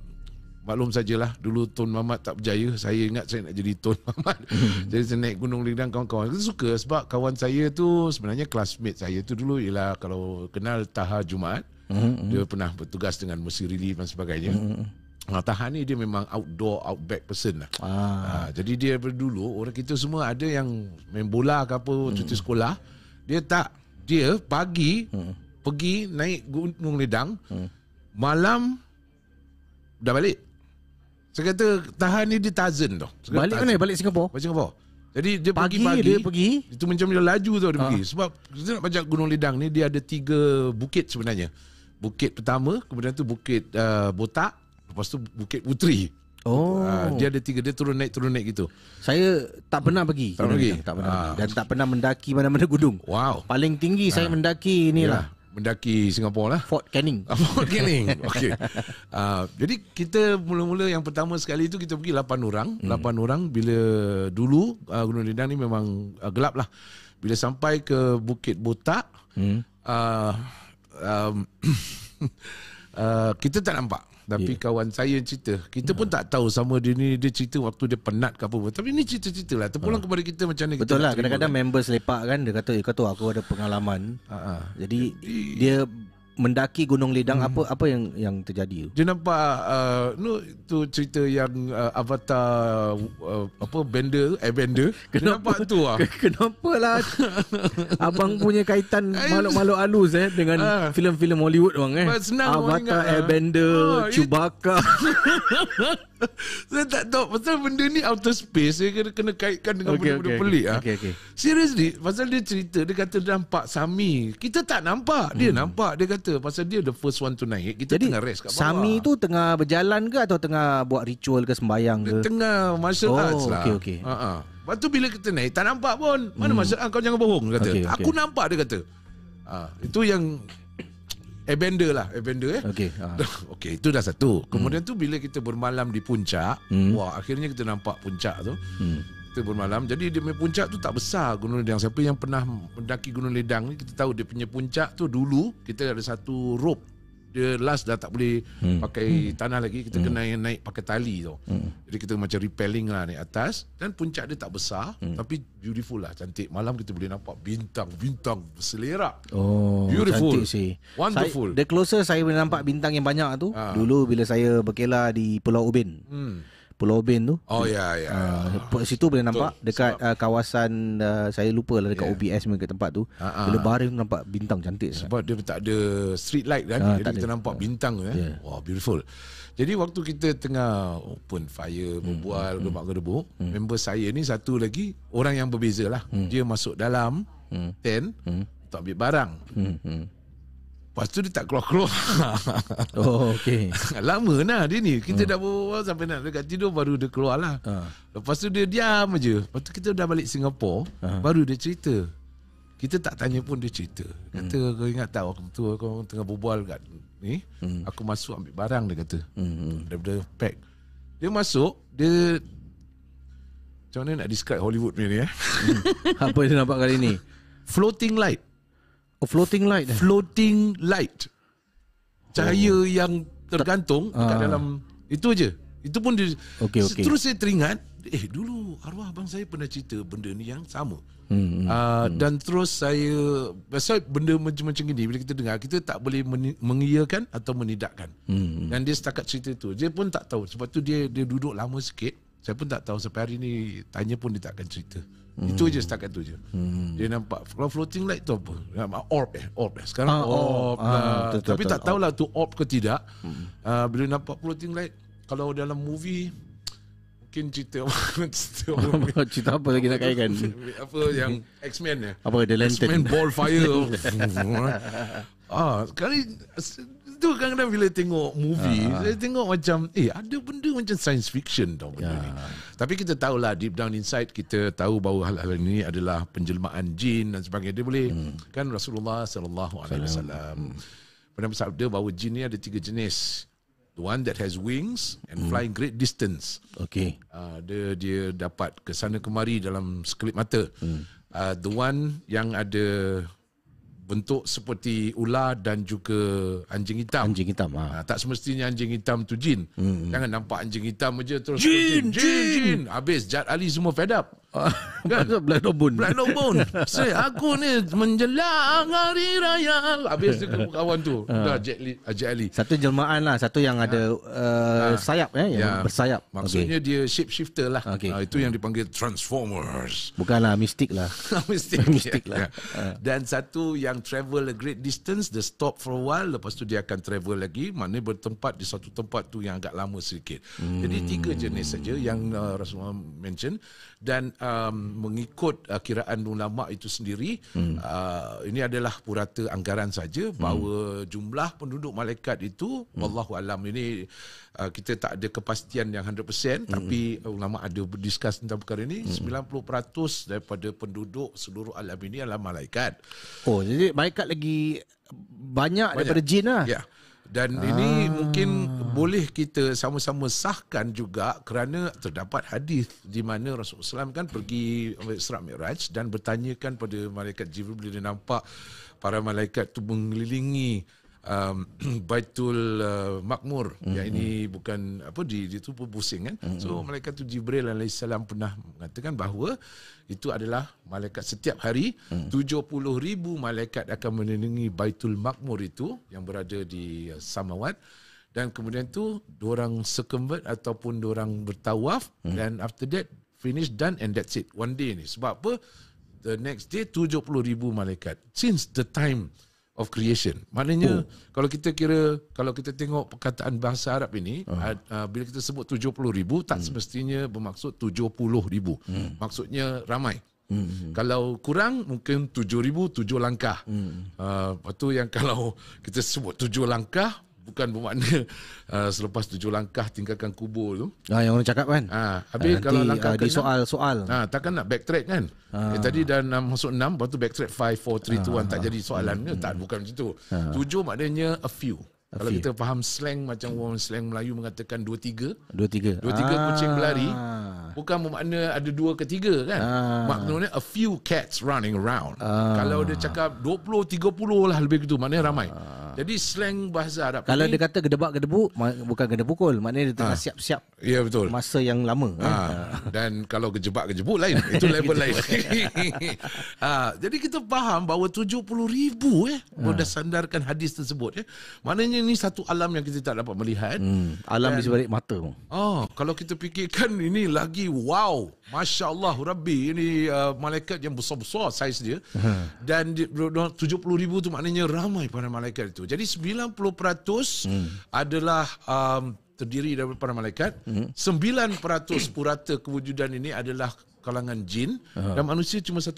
maklum sajalah dulu Tun Mamat tak berjaya saya ingat saya nak jadi Tun Mamat hmm. jadi saya naik gunung lidang kawan-kawan saya suka sebab kawan saya tu sebenarnya classmate saya tu dulu ialah kalau kenal Taha Jumat hmm. dia pernah bertugas dengan Mesir Relief dan sebagainya hmm. Nah, Tahan ni dia memang outdoor, outback person lah. Ah. Ha, jadi dia dulu, orang kita semua ada yang main bola ke apa, hmm. cuti sekolah. Dia tak, dia pagi hmm. pergi naik gunung ledang, hmm. malam dah balik. Saya kata tahan ni dia tazen tu Saya balik mana? Balik Singapura. Balik Singapura. Jadi dia pergi pagi, dia pergi. Itu macam dia laju tu dia ha. pergi. Sebab kita nak panjat Gunung Lidang ni dia ada tiga bukit sebenarnya. Bukit pertama, kemudian tu bukit uh, Botak, lepas tu bukit Putri. Oh. Uh, dia ada tiga dia turun naik turun naik gitu. Saya tak pernah pergi. Tak pergi. Tak pernah. Ha. Dan tak pernah mendaki mana-mana gunung. Wow. Paling tinggi ha. saya mendaki inilah. lah mendaki Singapura lah. Fort Canning. Ah, Fort Canning. Okey. Uh, jadi kita mula-mula yang pertama sekali itu kita pergi 8 orang, hmm. 8 orang bila dulu uh, Gunung Rindang ni memang uh, gelap lah. Bila sampai ke Bukit Botak, hmm. uh, um, uh, kita tak nampak. Tapi yeah. kawan saya cerita Kita pun hmm. tak tahu sama dia ni Dia cerita waktu dia penat ke apa Tapi ni cerita-cerita lah Terpulang uh. kepada kita macam ni Betul kita lah kadang-kadang kan. member selepak kan Dia kata eh kau aku ada pengalaman uh-huh. Jadi, Jadi dia mendaki Gunung Ledang hmm. apa apa yang yang terjadi tu? Dia nampak uh, tu cerita yang uh, avatar uh, apa bender Airbender eh, kenapa, dia tu ah. Kenapa lah abang punya kaitan makhluk-makhluk halus eh dengan uh, filem-filem Hollywood bang eh. Senang avatar ingat, Airbender, uh, Chewbacca. Saya tak tahu Pasal benda ni outer space Saya kena, kena kaitkan dengan okay, benda-benda okay, pelik okay. Ha. Okay, okay. Seriously Pasal dia cerita Dia kata dia nampak Sami Kita tak nampak Dia hmm. nampak Dia kata pasal dia the first one to naik Kita Jadi, tengah rest kat bawah Sami tu tengah berjalan ke Atau tengah buat ritual ke sembayang ke Tengah martial oh, arts lah okay, okay. Ha ah, ah. -ha. Lepas tu bila kita naik Tak nampak pun Mana hmm. martial Kau jangan bohong kata. Okay, okay. Aku nampak dia kata ha, Itu yang Abender lah Abender eh Okay ah. uh. Okay itu dah satu Kemudian hmm. tu bila kita bermalam di puncak hmm. Wah akhirnya kita nampak puncak tu hmm. Kita bermalam Jadi dia punya puncak tu tak besar Gunung Ledang Siapa yang pernah mendaki Gunung Ledang ni Kita tahu dia punya puncak tu dulu Kita ada satu rope dia last dah tak boleh hmm. pakai hmm. tanah lagi kita hmm. kena yang naik pakai tali tu hmm. jadi kita macam repelling lah naik atas dan puncak dia tak besar hmm. tapi beautiful lah cantik malam kita boleh nampak bintang-bintang berselerak oh beautiful cantik sih wonderful saya, the closer saya boleh nampak bintang yang banyak tu ha. dulu bila saya berkelah di Pulau Ubin hmm Pulau Ubin tu. Oh ya ya. Uh, situ boleh nampak Betul. dekat uh, kawasan uh, saya lupa lah dekat yeah. OBS memang dekat tempat tu. Uh-huh. Bila baring nampak bintang cantik sebab kan? dia tak ada street light kan. Uh, Jadi kita ada. nampak bintang uh. eh. Yeah. Ya. Wow beautiful. Jadi waktu kita tengah open fire hmm. berbual hmm. gerbak-gerbuk, hmm. member saya ni satu lagi orang yang berbezalah. Hmm. Dia masuk dalam hmm. tent hmm. tak ambil barang. Hmm. Hmm. Lepas tu dia tak keluar-keluar. Oh, okey. Lama lah dia ni. Kita oh. dah berbual sampai nak dekat tidur baru dia keluar lah. Uh. Ha. Lepas tu dia diam aja. Lepas tu kita dah balik Singapura. Ha. Uh. Baru dia cerita. Kita tak tanya pun dia cerita. Kata hmm. kau ingat tak waktu tu aku tengah berbual kat ni. Hmm. Aku masuk ambil barang dia kata. Hmm. hmm. Daripada pack. Dia masuk. Dia... Macam mana nak describe Hollywood ni eh? Hmm. Apa yang dia nampak kali ni? Floating light. A oh, floating light. Eh? Floating light. Cahaya oh. yang tergantung Ta- dekat ah. dalam itu aja. Itu pun dia okay, okay. terus saya teringat eh dulu arwah abang saya pernah cerita benda ni yang sama. Hmm, uh, hmm. dan terus saya pasal benda macam-macam ini. bila kita dengar kita tak boleh mengiyakan atau menidakkan. Hmm, hmm. Dan dia setakat cerita itu. Dia pun tak tahu sebab tu dia dia duduk lama sikit. Saya pun tak tahu sampai hari ni tanya pun dia tak akan cerita. Hmm. Itu je setakat tu je. Hmm. Dia nampak kalau floating light tu apa? Orb eh, orb eh. Sekarang ah, orb. Ah, nah. betul, Tapi betul, tak tahu lah tu orb ke tidak. Hmm. Uh, bila nampak floating light kalau dalam movie mungkin cerita apa cerita apa lagi nak kaitkan? Apa yang X-Men ya? Apa The Lantern? X-Men Ball Fire. ah, sekali tu kadang-kadang bila tengok movie saya ah. tengok macam eh ada benda macam science fiction tau benda ni ah. tapi kita tahulah deep down inside kita tahu bahawa hal-hal ini adalah penjelmaan jin dan sebagainya dia boleh hmm. kan Rasulullah sallallahu alaihi wasallam pernah bersabda bahawa jin ni ada tiga jenis the one that has wings and hmm. flying great distance Okay. uh, ah, dia dia dapat ke sana kemari dalam sekelip mata hmm. the one yang ada bentuk seperti ular dan juga anjing hitam. Anjing hitam Ha. Ha, tak semestinya anjing hitam tu jin. Hmm. hmm. Jangan nampak anjing hitam aja terus jin jin, jin jin jin. Habis Jad Ali semua fed up. Black Dog Bone Black Dog Bone Say aku ni Menjelang hari raya Habis tu kawan tu ha. Dah Jet Li, ah, Satu jelmaan lah Satu yang ada uh, Sayap eh, Yang ya. bersayap Maksudnya okay. dia shape shifter lah okay. uh, ah, Itu yang dipanggil Transformers Bukanlah mistik lah ah, Mistik Mistik lah ya, ya. Dan satu yang travel a great distance Dia stop for a while Lepas tu dia akan travel lagi Mana bertempat di satu tempat tu Yang agak lama sedikit hmm. Jadi tiga jenis saja Yang uh, Rasulullah mention Dan um, mengikut uh, kiraan ulama itu sendiri hmm. uh, ini adalah purata anggaran saja bahawa hmm. jumlah penduduk malaikat itu hmm. wallahu alam ini uh, kita tak ada kepastian yang 100% hmm. tapi ulama ada berdiskus tentang perkara ini hmm. 90% daripada penduduk seluruh alam ini adalah malaikat oh jadi malaikat lagi banyak, banyak. daripada jin lah ya yeah dan ah. ini mungkin boleh kita sama-sama sahkan juga kerana terdapat hadis di mana Rasulullah SAW kan pergi Isra Mi'raj dan bertanyakan pada malaikat Jibril bila dia nampak para malaikat tu mengelilingi um, Baitul uh, Makmur mm-hmm. yang ini bukan apa di di tu pusing kan. Mm-hmm. So malaikat tu Jibril alaihissalam pernah mengatakan bahawa itu adalah malaikat setiap hari mm. 70,000 malaikat akan menenangi Baitul Makmur itu yang berada di uh, Samawat dan kemudian tu dua orang circumvent ataupun dua orang bertawaf mm. dan after that finish done and that's it one day ni sebab apa the next day 70,000 malaikat since the time of creation. Maknanya oh. kalau kita kira kalau kita tengok perkataan bahasa Arab ini uh. Uh, bila kita sebut ribu tak hmm. semestinya bermaksud 70,000. Hmm. Maksudnya ramai. Hmm, hmm. Kalau kurang mungkin tujuh ribu tujuh langkah. Hmm. Uh, lepas yang kalau kita sebut tujuh langkah bukan bermakna uh, selepas tujuh langkah tinggalkan kubur tu. Ah yang orang cakap kan. Ah habis ah, kalau langkah uh, di soal-soal. Ah takkan nak backtrack kan? Ah. Eh, tadi dah enam masuk enam lepas tu backtrack 5 4 3 2 1 tak ah, jadi soalan hmm. tak bukan macam tu. Ha. Tujuh maknanya a few. A kalau few. kita faham slang macam orang slang Melayu mengatakan dua tiga, dua tiga, dua tiga ah. kucing berlari. Bukan bermakna ada dua ketiga kan. Ah. Maknanya a few cats running around. Ah. Kalau dia cakap 20 30 lah lebih gitu maknanya ramai. Ah. Ah. Jadi slang bahasa Arab. Kalau ini, dia kata gedebak gedebu bukan gede pukul, maknanya dia tengah ha. siap-siap. Ya betul. Masa yang lama. Ha. Ha. Dan kalau gejebak gejebu lain, itu level lain. ha. jadi kita faham bahawa 70 ribu eh berdasarkan hadis tersebut eh. Maknanya ini satu alam yang kita tak dapat melihat. Hmm. Alam Dan, di sebalik mata. Oh, kalau kita fikirkan ini lagi wow. Masya-Allah Rabbi ini uh, malaikat yang besar-besar saiz dia. Ha. Dan 70 ribu tu maknanya ramai para malaikat itu. Jadi 90% mm. adalah um, terdiri daripada malaikat. Mm. 9% purata kewujudan ini adalah kalangan jin uh-huh. dan manusia cuma 1%.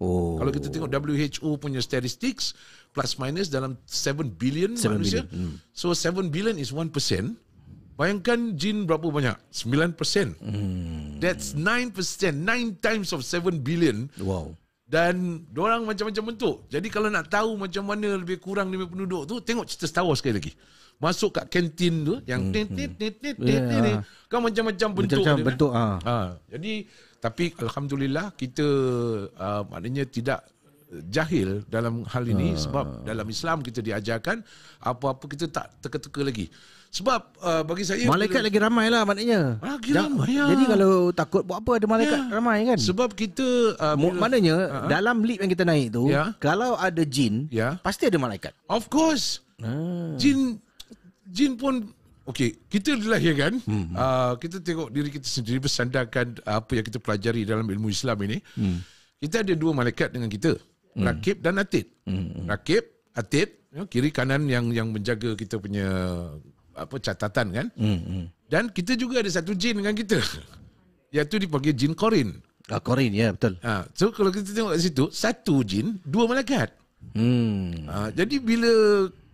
Oh. Kalau kita tengok WHO punya statistics plus minus dalam 7 billion 7 manusia. Billion. Mm. So 7 billion is 1%. Bayangkan jin berapa banyak? 9%. Mm. That's 9%, 9 times of 7 billion. Wow dan orang macam-macam bentuk. Jadi kalau nak tahu macam mana lebih kurang lima penduduk tu, tengok cerita Star Wars sekali lagi. Masuk kat kantin tu yang hmm. tit hmm. tit tit tit tit ni. Ya. Kan macam-macam bentuk. Macam-macam kan? bentuk. Kan? Ha. Jadi tapi alhamdulillah kita uh, maknanya tidak jahil dalam hal ini ha. sebab dalam Islam kita diajarkan apa-apa kita tak teka-teka lagi. Sebab uh, bagi saya Malaikat lagi ramai lah maknanya ah, Lagi Dan, ramai ya. Jadi kalau takut buat apa ada malaikat ya. ramai kan Sebab kita uh, Maknanya uh-huh. dalam lift yang kita naik tu ya. Kalau ada jin ya. Pasti ada malaikat Of course hmm. Jin Jin pun Okay Kita dilahirkan hmm. uh, Kita tengok diri kita sendiri Bersandarkan apa yang kita pelajari dalam ilmu Islam ini hmm. Kita ada dua malaikat dengan kita Hmm. Rakib dan Atid. Hmm. hmm. Rakib, Atid, ya, kiri kanan yang yang menjaga kita punya apa catatan kan. Hmm, hmm. Dan kita juga ada satu jin dengan kita. Iaitu dipanggil jin Korin. Ah, Korin, ya yeah, betul. Ha, so kalau kita tengok kat situ, satu jin, dua malaikat. Hmm. Ha, jadi bila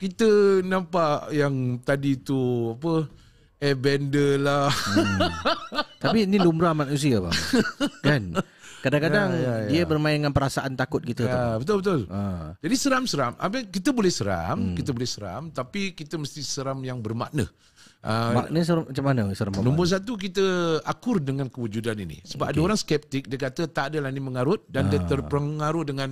kita nampak yang tadi tu apa airbender lah. Hmm. Tapi ini lumrah manusia bang. kan? Kadang-kadang ya, ya, ya. dia bermain dengan perasaan takut kita ya, tu. Betul betul. Ha. Jadi seram-seram. Abang kita boleh seram, hmm. kita boleh seram, tapi kita mesti seram yang bermakna. Uh, Makna seram macam mana seram bermakna? Nombor satu kita akur dengan kewujudan ini. Sebab okay. ada orang skeptik dia kata tak adalah ini mengarut dan ha. dia ah. terpengaruh dengan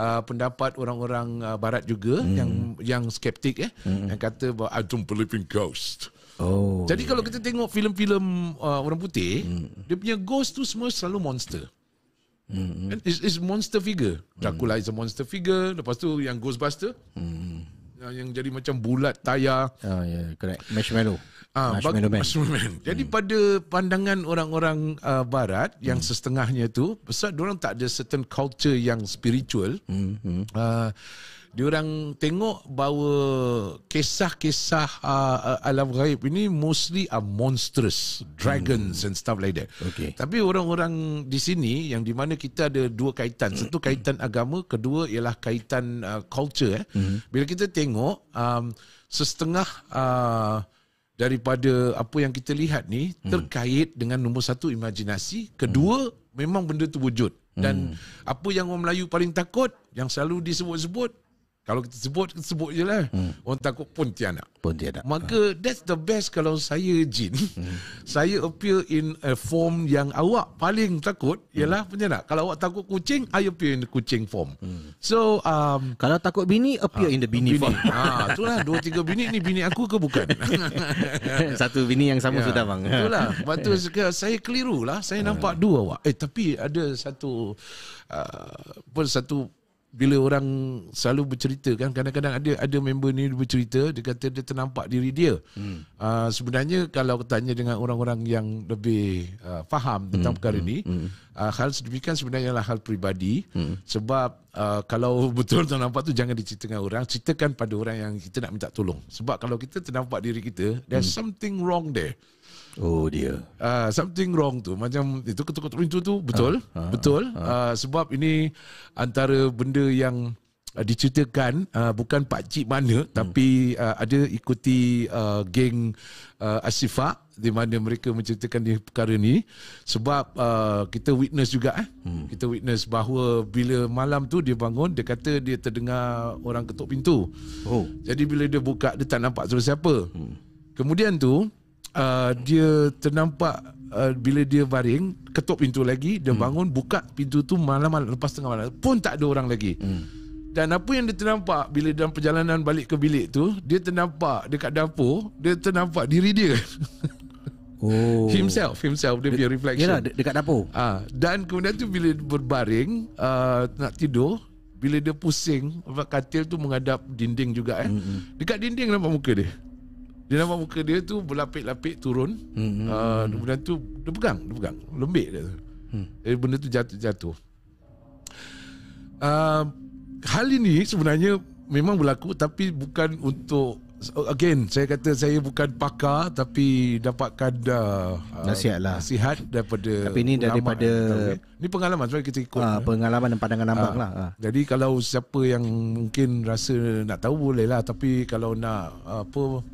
uh, pendapat orang-orang uh, barat juga hmm. yang yang skeptik eh hmm. yang kata I don't believe in ghost. Oh. Jadi yeah. kalau kita tengok filem-filem uh, orang putih, hmm. dia punya ghost tu semua selalu monster. Mm-hmm. it's, it's monster figure. Dracula mm-hmm. is a monster figure. Lepas tu yang Ghostbuster. Mm-hmm. Yang, yang jadi macam bulat, tayar. Oh, yeah, correct. Marshmallow. Uh, Marshmallow, bag- man. Man. Mm. Jadi mm. pada pandangan orang-orang uh, barat yang mm. sesetengahnya tu, besar, orang tak ada certain culture yang spiritual. Mm-hmm. Uh, Orang tengok bahawa kisah-kisah uh, alam gaib ini mostly a monstrous dragons hmm. and stuff like that. Okay. Tapi orang-orang di sini yang di mana kita ada dua kaitan. Satu hmm. kaitan agama, kedua ialah kaitan uh, culture eh. Hmm. Bila kita tengok um setengah uh, daripada apa yang kita lihat ni hmm. terkait dengan nombor satu imajinasi, kedua hmm. memang benda tu wujud dan hmm. apa yang orang Melayu paling takut yang selalu disebut-sebut kalau kita sebut, kita sebut je lah. Hmm. Orang takut pun tiada. Pun tiada. Maka uh. that's the best kalau saya jin. Hmm. saya appear in a form yang awak paling takut. Hmm. Ialah pun tiada. Kalau awak takut kucing, I appear in the kucing form. Hmm. So, um, Kalau takut bini, appear uh, in the bini, bini. form. Ha, itulah. Dua, tiga bini ni bini aku ke bukan? Satu bini yang sama ya. sudah bang. Itulah. Lepas tu saya keliru lah. Saya uh. nampak dua awak. Eh, tapi ada satu... Uh, pun satu bila orang selalu bercerita kan kadang-kadang ada ada member ni bercerita dia kata dia ternampak diri dia hmm. uh, sebenarnya kalau bertanya dengan orang-orang yang lebih uh, faham tentang hmm. perkara hmm, ni hmm. uh, hal sedemikian sebenarnya adalah hal peribadi hmm. sebab uh, kalau betul ternampak tu jangan diceritakan orang ceritakan pada orang yang kita nak minta tolong sebab kalau kita ternampak diri kita there's hmm. something wrong there Oh dia. uh, something wrong tu macam itu ketuk-ketuk pintu tu betul? Uh, uh, betul. Ah uh, uh, sebab ini antara benda yang uh, diceritakan uh, bukan pak cik mana hmm. tapi uh, ada ikuti uh, geng uh, Asifa di mana mereka menceritakan di perkara ni sebab uh, kita witness juga eh. Hmm. Kita witness bahawa bila malam tu dia bangun dia kata dia terdengar orang ketuk pintu. Oh. Jadi bila dia buka dia tak nampak siapa. Hmm. Kemudian tu uh, dia ternampak uh, bila dia baring ketuk pintu lagi dia hmm. bangun buka pintu tu malam-malam lepas tengah malam pun tak ada orang lagi hmm. dan apa yang dia ternampak bila dalam perjalanan balik ke bilik tu dia ternampak dekat dapur dia ternampak diri dia Oh. Himself Himself Dia De, reflection Yelah de- dekat dapur ha, Dan kemudian tu Bila berbaring uh, Nak tidur Bila dia pusing Katil tu menghadap Dinding juga eh. Mm-hmm. Dekat dinding nampak muka dia dia nampak muka dia tu berlapik-lapik turun. Hmm. Uh, kemudian tu dia pegang, dia pegang. Lembik dia. Hmm. Eh, benda tu jatuh-jatuh. Uh, ah, hal ini sebenarnya memang berlaku tapi bukan untuk again saya kata saya bukan pakar tapi dapatkan uh, nasihat lah nasihat daripada tapi ini daripada ini pengalaman sebab kita ikut uh, pengalaman dan pandangan nampak uh, lah jadi kalau siapa yang mungkin rasa nak tahu boleh lah tapi kalau nak uh, apa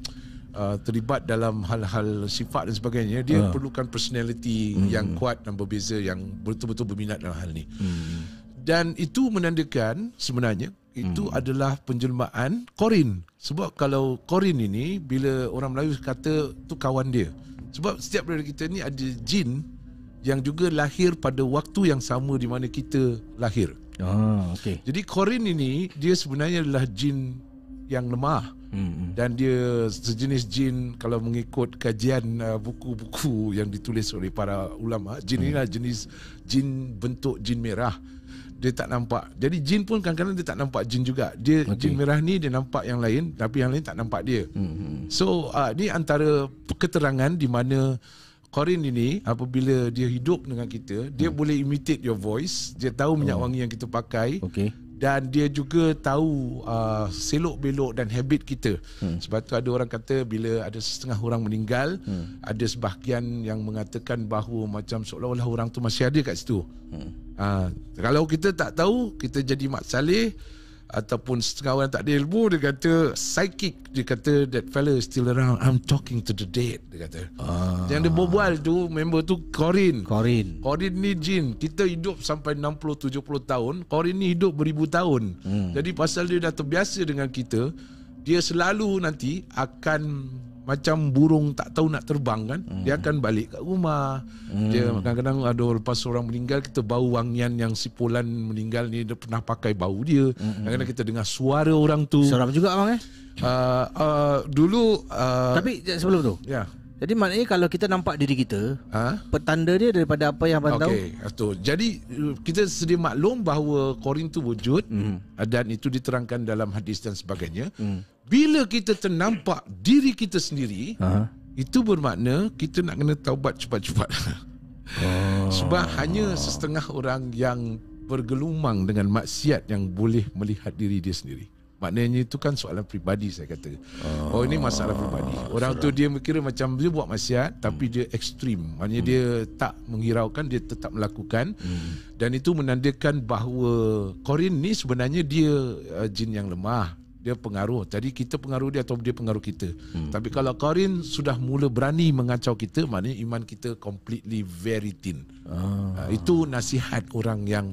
uh, terlibat dalam hal-hal sifat dan sebagainya dia uh. perlukan personality mm-hmm. yang kuat dan berbeza yang betul-betul berminat dalam hal ni mm-hmm. dan itu menandakan sebenarnya itu mm-hmm. adalah penjelmaan korin sebab kalau korin ini bila orang Melayu kata tu kawan dia sebab setiap daripada kita ni ada jin yang juga lahir pada waktu yang sama di mana kita lahir. Ah, okay. Jadi Korin ini dia sebenarnya adalah jin yang lemah dan dia sejenis jin kalau mengikut kajian uh, buku-buku yang ditulis oleh para ulama jin hmm. inilah jenis jin bentuk jin merah dia tak nampak jadi jin pun kadang-kadang dia tak nampak jin juga dia okay. jin merah ni dia nampak yang lain tapi yang lain tak nampak dia hmm. so uh, ni antara keterangan di mana Korin ini apabila dia hidup dengan kita hmm. dia mm. boleh imitate your voice dia tahu minyak oh. wangi yang kita pakai okay dan dia juga tahu uh, selok belok dan habit kita. Hmm. Sebab tu ada orang kata bila ada setengah orang meninggal, hmm. ada sebahagian yang mengatakan bahawa macam seolah-olah orang tu masih ada kat situ. Hmm. Uh, kalau kita tak tahu, kita jadi mat saleh, ataupun setengah tak ada ilmu dia kata psychic dia kata that fella is still around I'm talking to the dead dia kata ah. yang dia berbual tu member tu Corin Corin Corin ni jin kita hidup sampai 60-70 tahun Corin ni hidup beribu tahun hmm. jadi pasal dia dah terbiasa dengan kita dia selalu nanti akan macam burung tak tahu nak terbang kan hmm. dia akan balik ke rumah hmm. dia kadang-kadang ada lepas orang meninggal kita bau wangian yang si polan meninggal ni dia pernah pakai bau dia hmm. hmm kadang-kadang hmm. kita dengar suara orang tu seram juga abang eh uh, uh, dulu uh, tapi sebelum tu ya yeah. Jadi maknanya kalau kita nampak diri kita, ha? petanda dia daripada apa yang abang okay. tahu. Okey, Jadi kita sedia maklum bahawa korin itu wujud mm. dan itu diterangkan dalam hadis dan sebagainya. Mm. Bila kita ternampak diri kita sendiri, ha? itu bermakna kita nak kena taubat cepat-cepat. Oh. Sebab hanya setengah orang yang bergelumang dengan maksiat yang boleh melihat diri dia sendiri. Maknanya itu kan soalan peribadi saya kata. Oh, oh ini masalah ah, peribadi. Orang surat. tu dia mikir macam dia buat maksiat hmm. tapi dia ekstrim. Maknanya hmm. dia tak menghiraukan dia tetap melakukan. Hmm. Dan itu menandakan bahawa Korin ni sebenarnya dia uh, jin yang lemah dia pengaruh jadi kita pengaruh dia atau dia pengaruh kita hmm. tapi kalau Karin sudah mula berani mengacau kita maknanya iman kita completely very thin ah. uh, itu nasihat orang yang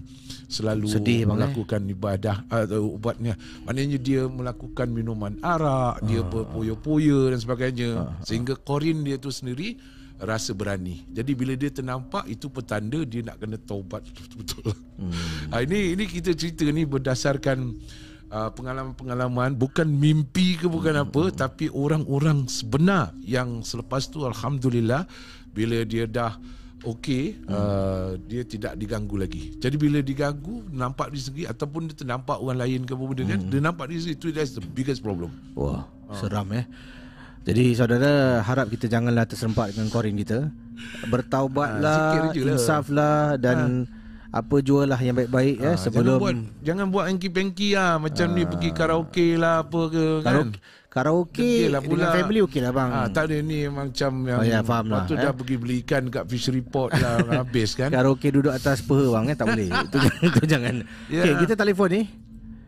selalu Sedih eh? melakukan eh? ibadah atau ah, uh, ubatnya maknanya dia melakukan minuman arak ah. dia berpoyo-poyo dan sebagainya ah, ah. sehingga Karin dia tu sendiri rasa berani. Jadi bila dia ternampak itu petanda dia nak kena taubat betul. Hmm. Ha, ini ini kita cerita ni berdasarkan uh, pengalaman-pengalaman bukan mimpi ke bukan hmm. apa tapi orang-orang sebenar yang selepas tu alhamdulillah bila dia dah okey hmm. Ah, dia tidak diganggu lagi jadi bila diganggu nampak di segi ataupun dia ternampak orang lain ke apa benda kan, hmm. dia nampak di segi itu that's the biggest problem wah uh. seram eh jadi saudara harap kita janganlah terserempak dengan korin kita bertaubatlah ha, insaflah dan ha apa jual lah yang baik-baik ha, sebelum jangan buat jangan buat angki-pengki lah macam ha, ni ah. pergi karaoke lah apa ke karaoke. kan Karaoke lah pula. dengan family okey lah bang. Ha, tak ada ni macam yang oh, ya, faham lah, tu eh? dah pergi beli ikan dekat fishery port lah habis kan. Karaoke duduk atas peha bang kan tak boleh. itu, itu jangan. Yeah. Okey kita telefon ni.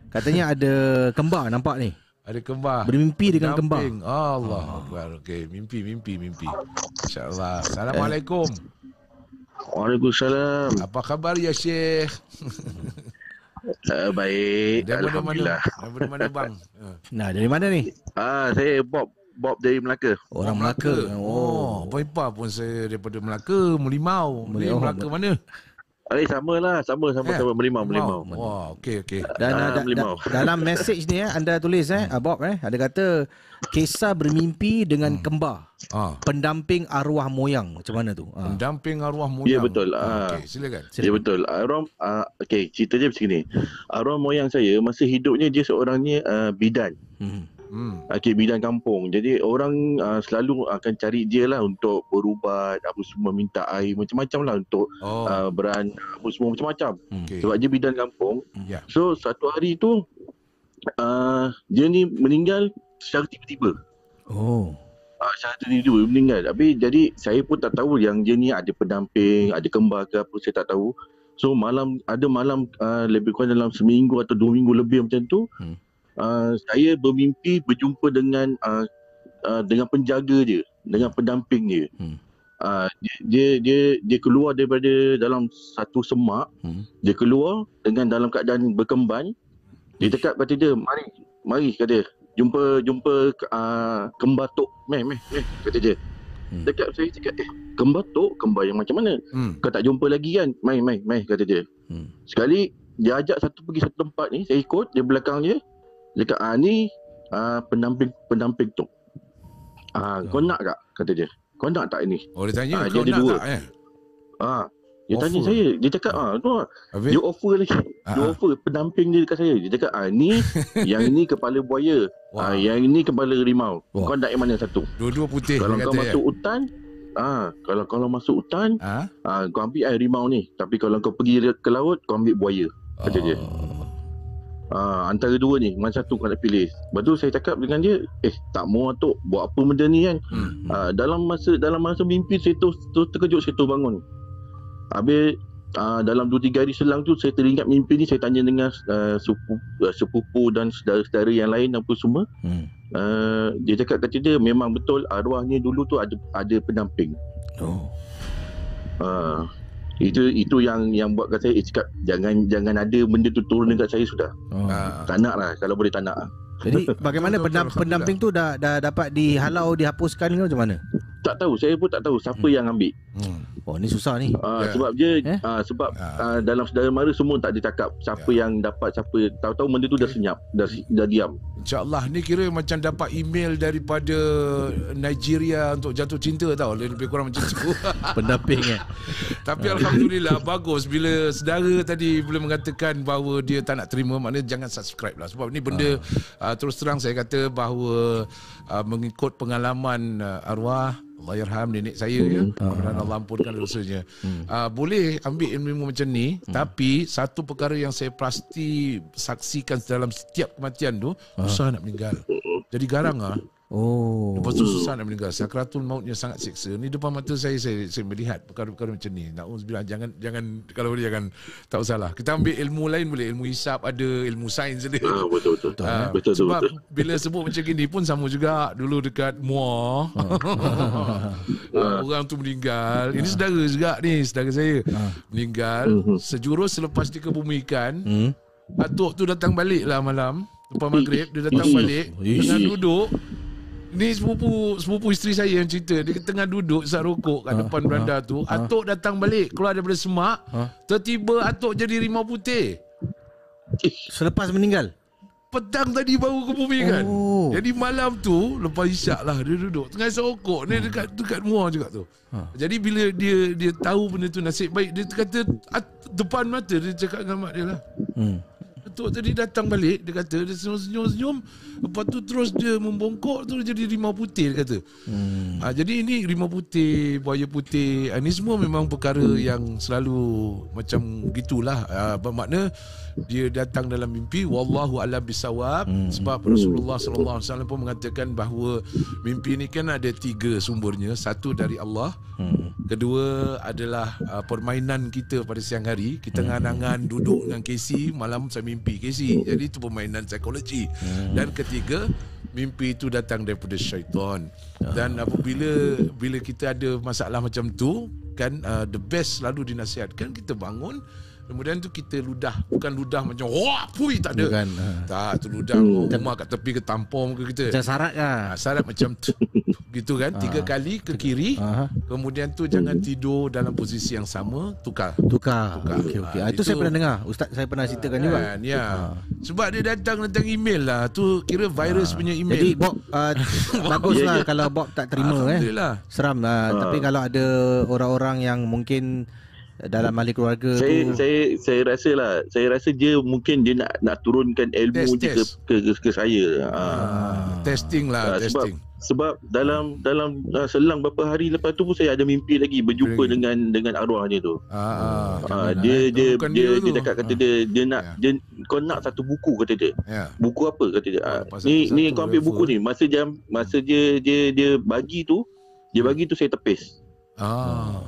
Katanya ada kembar nampak ni. Ada kembar. Bermimpi dengan kembar. Allah. Oh. Okey mimpi mimpi mimpi. Insyaallah. Assalamualaikum. Eh. Waalaikumsalam. Apa khabar ya Syekh? Uh, baik. Dari Alhamdulillah mana? Dari mana bang? Eh. nah, dari mana ni? Ah, uh, saya Bob. Bob dari Melaka. Orang Melaka. Melaka. Oh, Boypa oh. pun saya daripada Melaka, Melimau. Melimau. Melaka mana? Eh, sama lah. Sama, sama, yeah. Melimau, Melimau. Wah, wow, okey, okey. Dan, uh, da, da, dalam message ni, eh, anda tulis, eh, hmm. ah, Bob, eh, ada kata, kisah bermimpi dengan hmm. kembar. Ha. Pendamping arwah moyang macam mana tu? Ha. Pendamping arwah ya, moyang. Ya betul. Ha. Okey, silakan. silakan. Ya betul. Arwah uh, okey, cerita je macam ni. Arwah moyang saya masa hidupnya dia seorangnya uh, bidan. Hmm. Hmm. Okay, bidan kampung. Jadi orang uh, selalu akan cari dia lah untuk berubat, apa semua minta air macam-macam lah untuk oh. uh, beran apa semua macam-macam. Hmm. Okay. Sebab dia bidan kampung. Yeah. So satu hari tu uh, dia ni meninggal secara tiba-tiba. Oh. Ah, secara tiba-tiba meninggal. Tapi jadi saya pun tak tahu yang dia ni ada pendamping, ada kembar ke apa, saya tak tahu. So malam, ada malam uh, lebih kurang dalam seminggu atau dua minggu lebih macam tu, hmm. uh, saya bermimpi berjumpa dengan uh, uh, dengan penjaga dia, dengan pendamping dia. Hmm. Uh, dia, dia dia dia keluar daripada dalam satu semak hmm. dia keluar dengan dalam keadaan berkembang dia cakap kata dia mari mari kata jumpa jumpa uh, kembar tok meh meh meh kata dia hmm. dekat saya cakap eh kembar tok kembar yang macam mana hmm. kau tak jumpa lagi kan meh meh meh kata dia hmm. sekali dia ajak satu pergi satu tempat ni saya ikut dia belakang dia dia kata ah, ni uh, pendamping pendamping tok ah, oh. kau hmm. nak tak kata dia kau nak tak ini oh dia tanya ah, kau dia nak dua. tak ya? ah, dia offer. tanya saya, dia cakap ah, tu ah. Dia offer lagi. Dia uh-huh. offer pendamping dia dekat saya. Dia cakap ah, ni yang ini kepala buaya. Wow. Ah, yang ini kepala rimau. Wow. Kau nak yang mana satu? Dua-dua putih. Kalau kau masuk ya. hutan, ah, kalau kalau masuk hutan, uh-huh. ah, kau ambil air rimau ni. Tapi kalau kau pergi ke laut, kau ambil buaya. Kata oh. dia. Ah, antara dua ni, mana satu kau nak pilih? Lepas saya cakap dengan dia, eh tak mau atuk buat apa benda ni kan? Hmm, hmm. Ah, dalam masa dalam masa mimpi saya tu terkejut saya tu bangun. Habis uh, dalam 2 3 hari selang tu saya teringat mimpi ni saya tanya dengan uh, sepupu, uh, sepupu dan saudara-saudara yang lain apa semua. Hmm. Uh, dia cakap kata dia memang betul arwahnya dulu tu ada ada pendamping. Oh. Uh, itu itu yang yang buat kata saya eh, cakap jangan jangan ada benda tu turun dekat saya sudah. Oh. Tak nak lah kalau boleh tak nak. Lah. Jadi bagaimana pendamping tu dah, dah dapat dihalau dihapuskan ke macam mana? tak tahu saya pun tak tahu siapa hmm. yang ambil hmm. oh ni susah ni uh, ah, yeah. sebab je eh? uh, sebab uh. Uh, dalam saudara mara semua tak dicakap siapa yeah. yang dapat siapa tahu-tahu benda tu dah ya. senyap dah dah diam insyaallah ni kira macam dapat email daripada Nigeria untuk jatuh cinta tau lebih kurang macam tu pendamping eh tapi alhamdulillah bagus bila saudara tadi boleh mengatakan bahawa dia tak nak terima maknanya jangan subscribe lah sebab ni benda uh. Uh, terus terang saya kata bahawa uh, mengikut pengalaman uh, arwah Allahyarham nenek saya hmm. ya. Ah. Kemudian Allah ampunkan dosanya. Hmm. Uh, boleh ambil ilmu macam ni hmm. tapi satu perkara yang saya pasti saksikan dalam setiap kematian tu, ha. susah nak meninggal. Jadi garang ah. Oh. Lepas tu susah nak meninggal. Sakratul mautnya sangat siksa. Ni depan mata saya saya, saya melihat perkara-perkara macam ni. Nak bilang jangan jangan kalau boleh jangan tak usahlah. Kita ambil ilmu lain boleh ilmu hisap ada ilmu sains sendiri. Ah, betul betul. betul, ah, betul, betul, Sebab betul, bila sebut macam gini pun sama juga dulu dekat Mua. Ah. orang tu meninggal. Ini saudara juga ni saudara saya. Ah. meninggal mhm. sejurus selepas dikebumikan. Hmm. Atuk tu datang balik lah malam Lepas maghrib Dia datang balik Tengah duduk Ni sepupu sepupu isteri saya yang cerita dia tengah duduk sat rokok kat ah, depan ha, beranda ha, tu ah. atuk datang balik keluar daripada semak ha. tiba atuk jadi rimau putih selepas meninggal petang tadi baru ke oh. Kan? jadi malam tu lepas isyak lah dia duduk tengah isyak rokok ni dekat dekat muar juga tu ha. jadi bila dia dia tahu benda tu nasib baik dia kata depan mata dia cakap dengan mak dia lah hmm. Datuk tadi datang balik Dia kata Dia senyum-senyum Lepas tu terus dia membongkok tu Jadi rimau putih dia kata hmm. ha, Jadi ini rimau putih Buaya putih ah, Ini semua memang perkara yang selalu Macam gitulah ha, ah, Bermakna Bermakna dia datang dalam mimpi wallahu alam bisawab hmm. sebab Rasulullah sallallahu alaihi wasallam pun mengatakan bahawa mimpi ni kan ada tiga sumbernya satu dari Allah hmm. kedua adalah uh, permainan kita pada siang hari kita hmm. nganangan duduk dengan Casey malam saya mimpi Casey jadi itu permainan psikologi hmm. dan ketiga mimpi itu datang daripada syaitan ah. dan apabila bila kita ada masalah macam tu kan uh, the best selalu dinasihatkan kita bangun Kemudian tu kita ludah Bukan ludah macam Wah pui tak ada Bukan. Ha. Tak tu ludah oh, Rumah kat tepi ke tampung ke kita Macam sarat lah. ha, kan ha, Sarat macam tu Gitu kan Tiga kali ke kiri Aha. Kemudian tu jangan tidur Dalam posisi yang sama Tukar Tukar, Tukar. Okay, okay. Ha, ah, itu, itu saya pernah dengar Ustaz saya pernah ceritakan ha, juga kan, ya. Ha. Sebab dia datang datang email lah Tu kira virus ha. punya email Jadi Bob ah, uh, Bagus lah ya, ya. Kalau Bob tak terima eh. Alhamdulillah eh. Seram lah ha. Tapi kalau ada Orang-orang yang mungkin dalam ahli keluarga saya, tu saya saya rasa lah saya rasa dia mungkin dia nak nak turunkan ilmu test, dia test. Ke, ke ke saya ha. ah, testing lah ha, sebab, testing sebab dalam dalam ah, selang beberapa hari lepas tu pun saya ada mimpi lagi berjumpa Beri. dengan dengan arwahnya dia tu ah, hmm. ah, ah, ah dia, nah, eh? dia, dia dia dia dekat kata ah. dia dia nak yeah. dia kau nak satu buku kata dia yeah. buku apa kata dia ah, ni ni kau ambil buku ni masa jam masa dia dia dia bagi tu dia ya. bagi tu saya tepis ah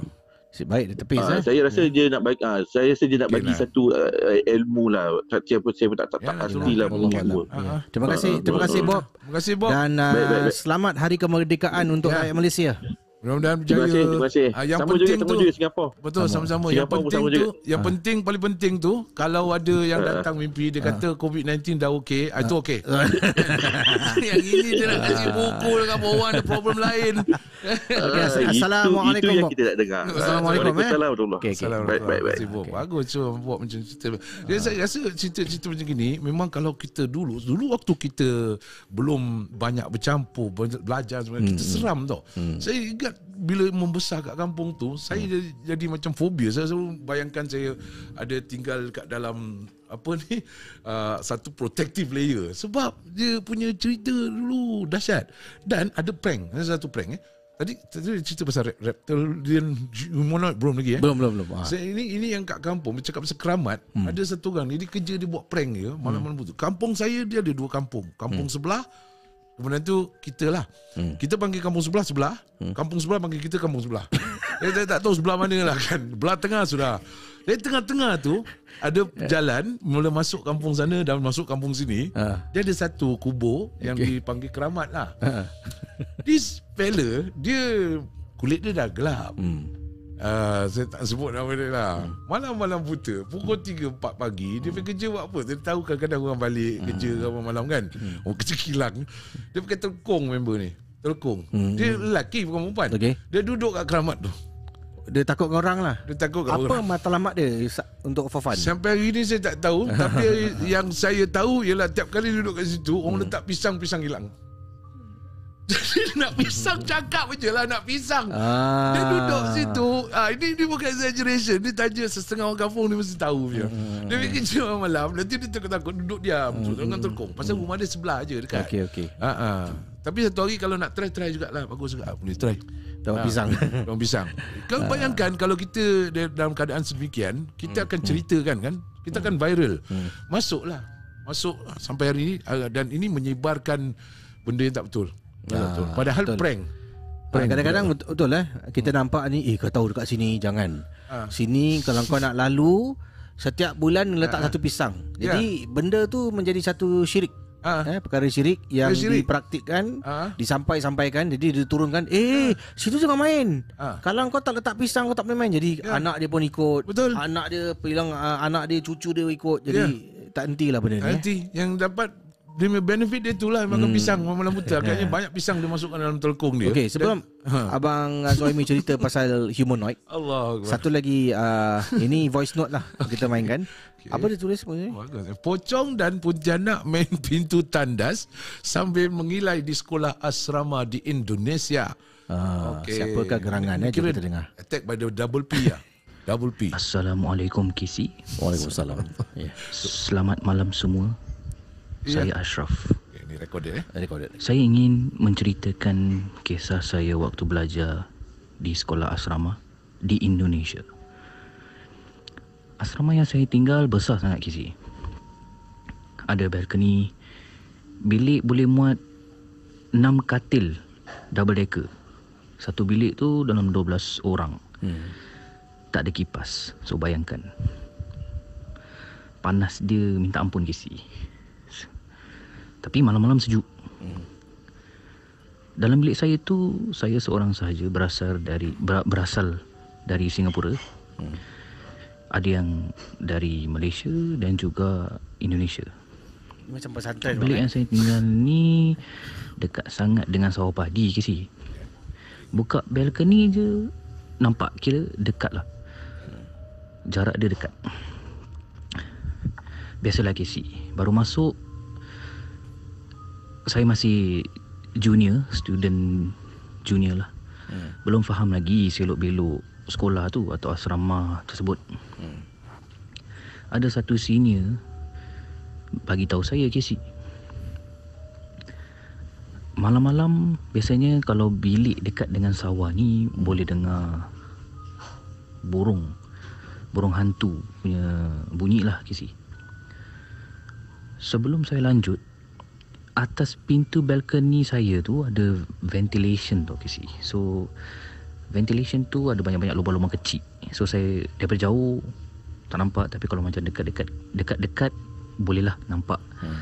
Nasib baik dia tepis. Ha, eh. Ya. Ah, saya rasa dia nak baik. Ha, saya rasa dia nak okay, bagi lah. satu uh, ilmu lah. Tak siapa saya pun tak tak tak pasti lah. Allah Terima kasih. Terima kasih Bob. Terima kasih Bob. Dan uh, baik, baik, baik. selamat Hari Kemerdekaan untuk ya. rakyat Malaysia. Ya. Mudah-mudahan berjaya. Terima kasih. Terima kasih. Uh, yang sama penting juga, tu, juga Singapura. Betul, sama. sama-sama. Singapura yang penting tu, juga. yang ah. penting, paling penting tu, kalau ada yang ah. datang mimpi, dia kata COVID-19 dah okey, uh. itu okey. yang ini dia nak kasih buku dengan bawah, ada problem lain. okay, uh, Assalamualaikum. Itu, itu yang kita tak dengar. Assalamualaikum. Eh. Assalamualaikum. Baik, baik, baik. Bagus, buat macam cerita. Uh. Saya rasa cerita-cerita macam ini, memang kalau kita dulu, dulu waktu kita belum banyak bercampur, belajar, hmm. kita seram tau. Hmm. Saya ingat bila membesar kat kampung tu saya hmm. jadi, jadi macam fobia saya selalu bayangkan saya ada tinggal kat dalam apa ni uh, satu protective layer sebab dia punya cerita dulu dahsyat dan ada prank ada satu prank eh tadi tadi cerita pasal reptilian humanoid belum lagi eh belum belum belum ha. saya ini ini yang kat kampung bercakap pasal keramat hmm. ada satu orang ni dia kerja dia buat prank ya malam-malam hmm. tu kampung saya dia ada dua kampung kampung hmm. sebelah Kemudian tu kita lah hmm. Kita panggil kampung sebelah sebelah hmm. Kampung sebelah panggil kita kampung sebelah Dia eh, tak, tak tahu sebelah mana lah kan Belah tengah sudah Dari tengah-tengah tu Ada yeah. jalan Mula masuk kampung sana dan masuk kampung sini uh. Dia ada satu kubur Yang dipanggil keramat lah uh. This fella Dia kulit dia dah gelap hmm. Ah, saya tak sebut nama dia lah Malam-malam buta Pukul 3-4 pagi Dia pergi kerja buat apa Dia tahu kadang-kadang orang balik hmm. Kerja ramai malam kan hmm. Oh kerja kilang Dia pakai terkong member ni Terkong hmm. Dia lelaki bukan perempuan okay. Dia duduk kat keramat tu dia takut dengan orang lah Dia takut dengan orang Apa matlamat dia Untuk for Sampai hari ni saya tak tahu Tapi yang saya tahu Ialah tiap kali duduk kat situ Orang letak pisang-pisang hilang Jadi nak pisang cakap je lah nak pisang. Ah. Dia duduk situ. Ah, ini, ini bukan exaggeration. Dia tanya sesetengah orang kampung dia mesti tahu. Dia, hmm. dia bikin cuma malam. Nanti dia terkut-takut duduk diam. Hmm. Dengan terkong. Pasal hmm. rumah dia sebelah je dekat. Okay, okay. Ah, ah. Tapi satu hari kalau nak try, try juga jugalah. Bagus juga. Boleh try. Tawang ah. pisang. Tawang pisang. Kau ah. bayangkan kalau kita dalam keadaan sedemikian, kita hmm. akan ceritakan kan. Kita akan hmm. viral. Masuklah. Masuk sampai hari ini. Ah, dan ini menyebarkan benda yang tak betul. Ya, ah, betul. Padahal betul. prank. Ah, kadang-kadang betul, betul eh. Kita hmm. nampak ni, eh kau tahu dekat sini jangan. Ha. Sini kalau kau nak lalu setiap bulan letak ha. satu pisang. Ya. Jadi ya. benda tu menjadi satu syirik. Ha. Eh perkara syirik yang ya, syirik. dipraktikkan, ha. disampai-sampaikan jadi diturunkan, eh ha. situ jangan main. Ha. Kalau kau tak letak pisang kau tak boleh main. Jadi ya. anak dia pun ikut. Betul. Anak dia hilang uh, anak dia cucu dia ikut. Jadi ya. tak lah benda ni. Nanti eh. yang dapat dia punya benefit dia tu lah Makan hmm. pisang Malam buta Akhirnya banyak pisang Dia masukkan dalam telkung dia Okey, sebelum Dan, ha. Abang Zoemi cerita Pasal humanoid Allah Satu lagi uh, Ini voice note lah okay. Kita mainkan Okay. Apa dia tulis sebenarnya? Pocong dan Pujana main pintu tandas sambil mengilai di sekolah asrama di Indonesia. Ah, okay. Siapakah gerangan ya, kita dengar? Attack by the double P ya. Double P. Assalamualaikum Kisi. Waalaikumsalam. Ya, selamat malam semua. Ya. Saya Ashraf. Ya, ini rekod eh? eh Recorded. Saya ingin menceritakan kisah saya waktu belajar di sekolah asrama di Indonesia. Asrama yang saya tinggal besar sangat kisi. Ada balkoni. Bilik boleh muat 6 katil double decker. Satu bilik tu dalam 12 orang. Hmm. Tak ada kipas. So bayangkan. Panas dia minta ampun kisi. Tapi malam-malam sejuk. Dalam bilik saya tu saya seorang sahaja berasal dari berasal dari Singapura. Ada yang dari Malaysia dan juga Indonesia. Macam pesantren Bilik yang eh? saya tinggal ni Dekat sangat dengan sawah padi ke si Buka balcony je Nampak kira dekat lah Jarak dia dekat Biasalah ke si Baru masuk saya masih junior, student junior lah. Hmm. Belum faham lagi selok belok sekolah tu atau asrama tersebut. Hmm. Ada satu senior bagi tahu saya ke Malam-malam biasanya kalau bilik dekat dengan sawah ni boleh dengar burung burung hantu punya bunyi lah kisi. Sebelum saya lanjut, atas pintu balcony saya tu ada ventilation tu kasi. So ventilation tu ada banyak-banyak lubang-lubang kecil. So saya daripada jauh tak nampak tapi kalau macam dekat-dekat dekat-dekat bolehlah nampak. Hmm.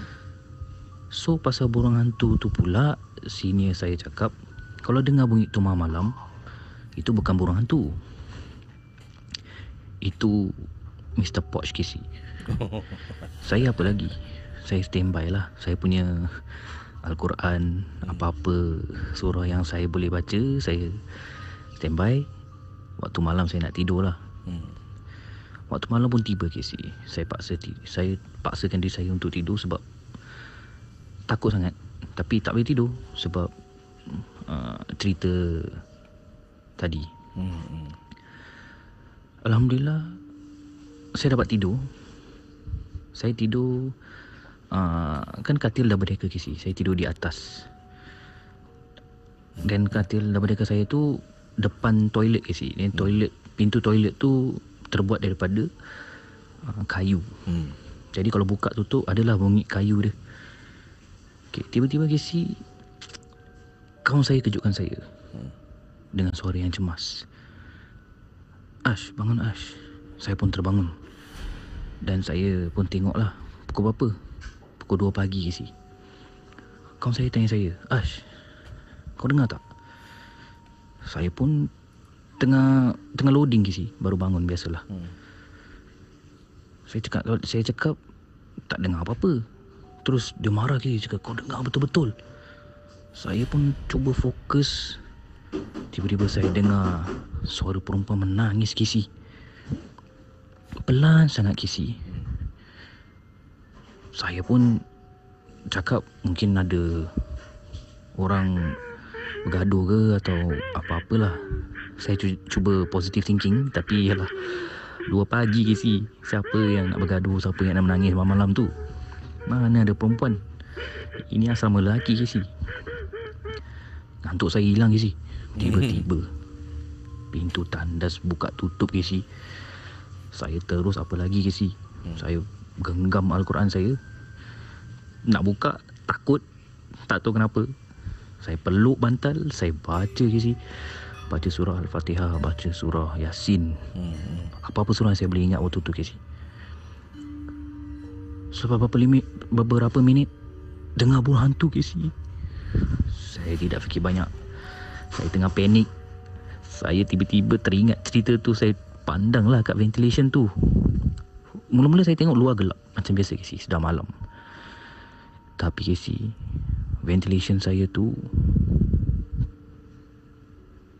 So pasal burung hantu tu pula senior saya cakap kalau dengar bunyi tu malam itu bukan burung hantu. Itu Mr. Potch Casey. saya apa lagi? saya standby lah saya punya Al-Quran hmm. apa-apa surah yang saya boleh baca saya standby waktu malam saya nak tidur lah hmm. waktu malam pun tiba ke KC saya paksa saya paksakan diri saya untuk tidur sebab takut sangat tapi tak boleh tidur sebab uh, cerita tadi hmm. hmm. Alhamdulillah saya dapat tidur saya tidur Ah, kan katil dah berdeka kisi saya tidur di atas dan katil dah berdeka saya tu depan toilet kisi ni hmm. toilet hmm. pintu toilet tu terbuat daripada uh, kayu hmm. jadi kalau buka tutup adalah bunyi kayu dia okay, tiba-tiba kisi kawan saya kejutkan saya hmm. dengan suara yang cemas Ash bangun Ash saya pun terbangun dan saya pun tengoklah pukul berapa pukul 2 pagi ke si. Kawan saya tanya saya, Ash, kau dengar tak? Saya pun tengah tengah loading ke si, baru bangun biasalah. Hmm. Saya cakap, saya cakap, tak dengar apa-apa. Terus dia marah ke, cakap, kau dengar betul-betul. Saya pun cuba fokus Tiba-tiba saya dengar suara perempuan menangis kisi. Pelan sangat kisi saya pun cakap mungkin ada orang bergaduh ke atau apa-apalah. Saya cuba positive thinking tapi ialah dua pagi ke si siapa yang nak bergaduh, siapa yang nak menangis malam-malam tu. Mana ada perempuan. Ini asal lelaki ke si. Ngantuk saya hilang ke si. Tiba-tiba pintu tandas buka tutup ke si. Saya terus apa lagi ke si. Hmm. Saya genggam Al-Quran saya nak buka takut tak tahu kenapa saya peluk bantal saya baca je si baca surah Al-Fatihah baca surah Yasin hmm. apa-apa surah yang saya boleh ingat waktu tu ke si sebab beberapa minit beberapa minit dengar bunyi hantu ke si saya tidak fikir banyak saya tengah panik saya tiba-tiba teringat cerita tu saya pandang lah kat ventilation tu mula-mula saya tengok luar gelap macam biasa KC sudah malam tapi KC ventilation saya tu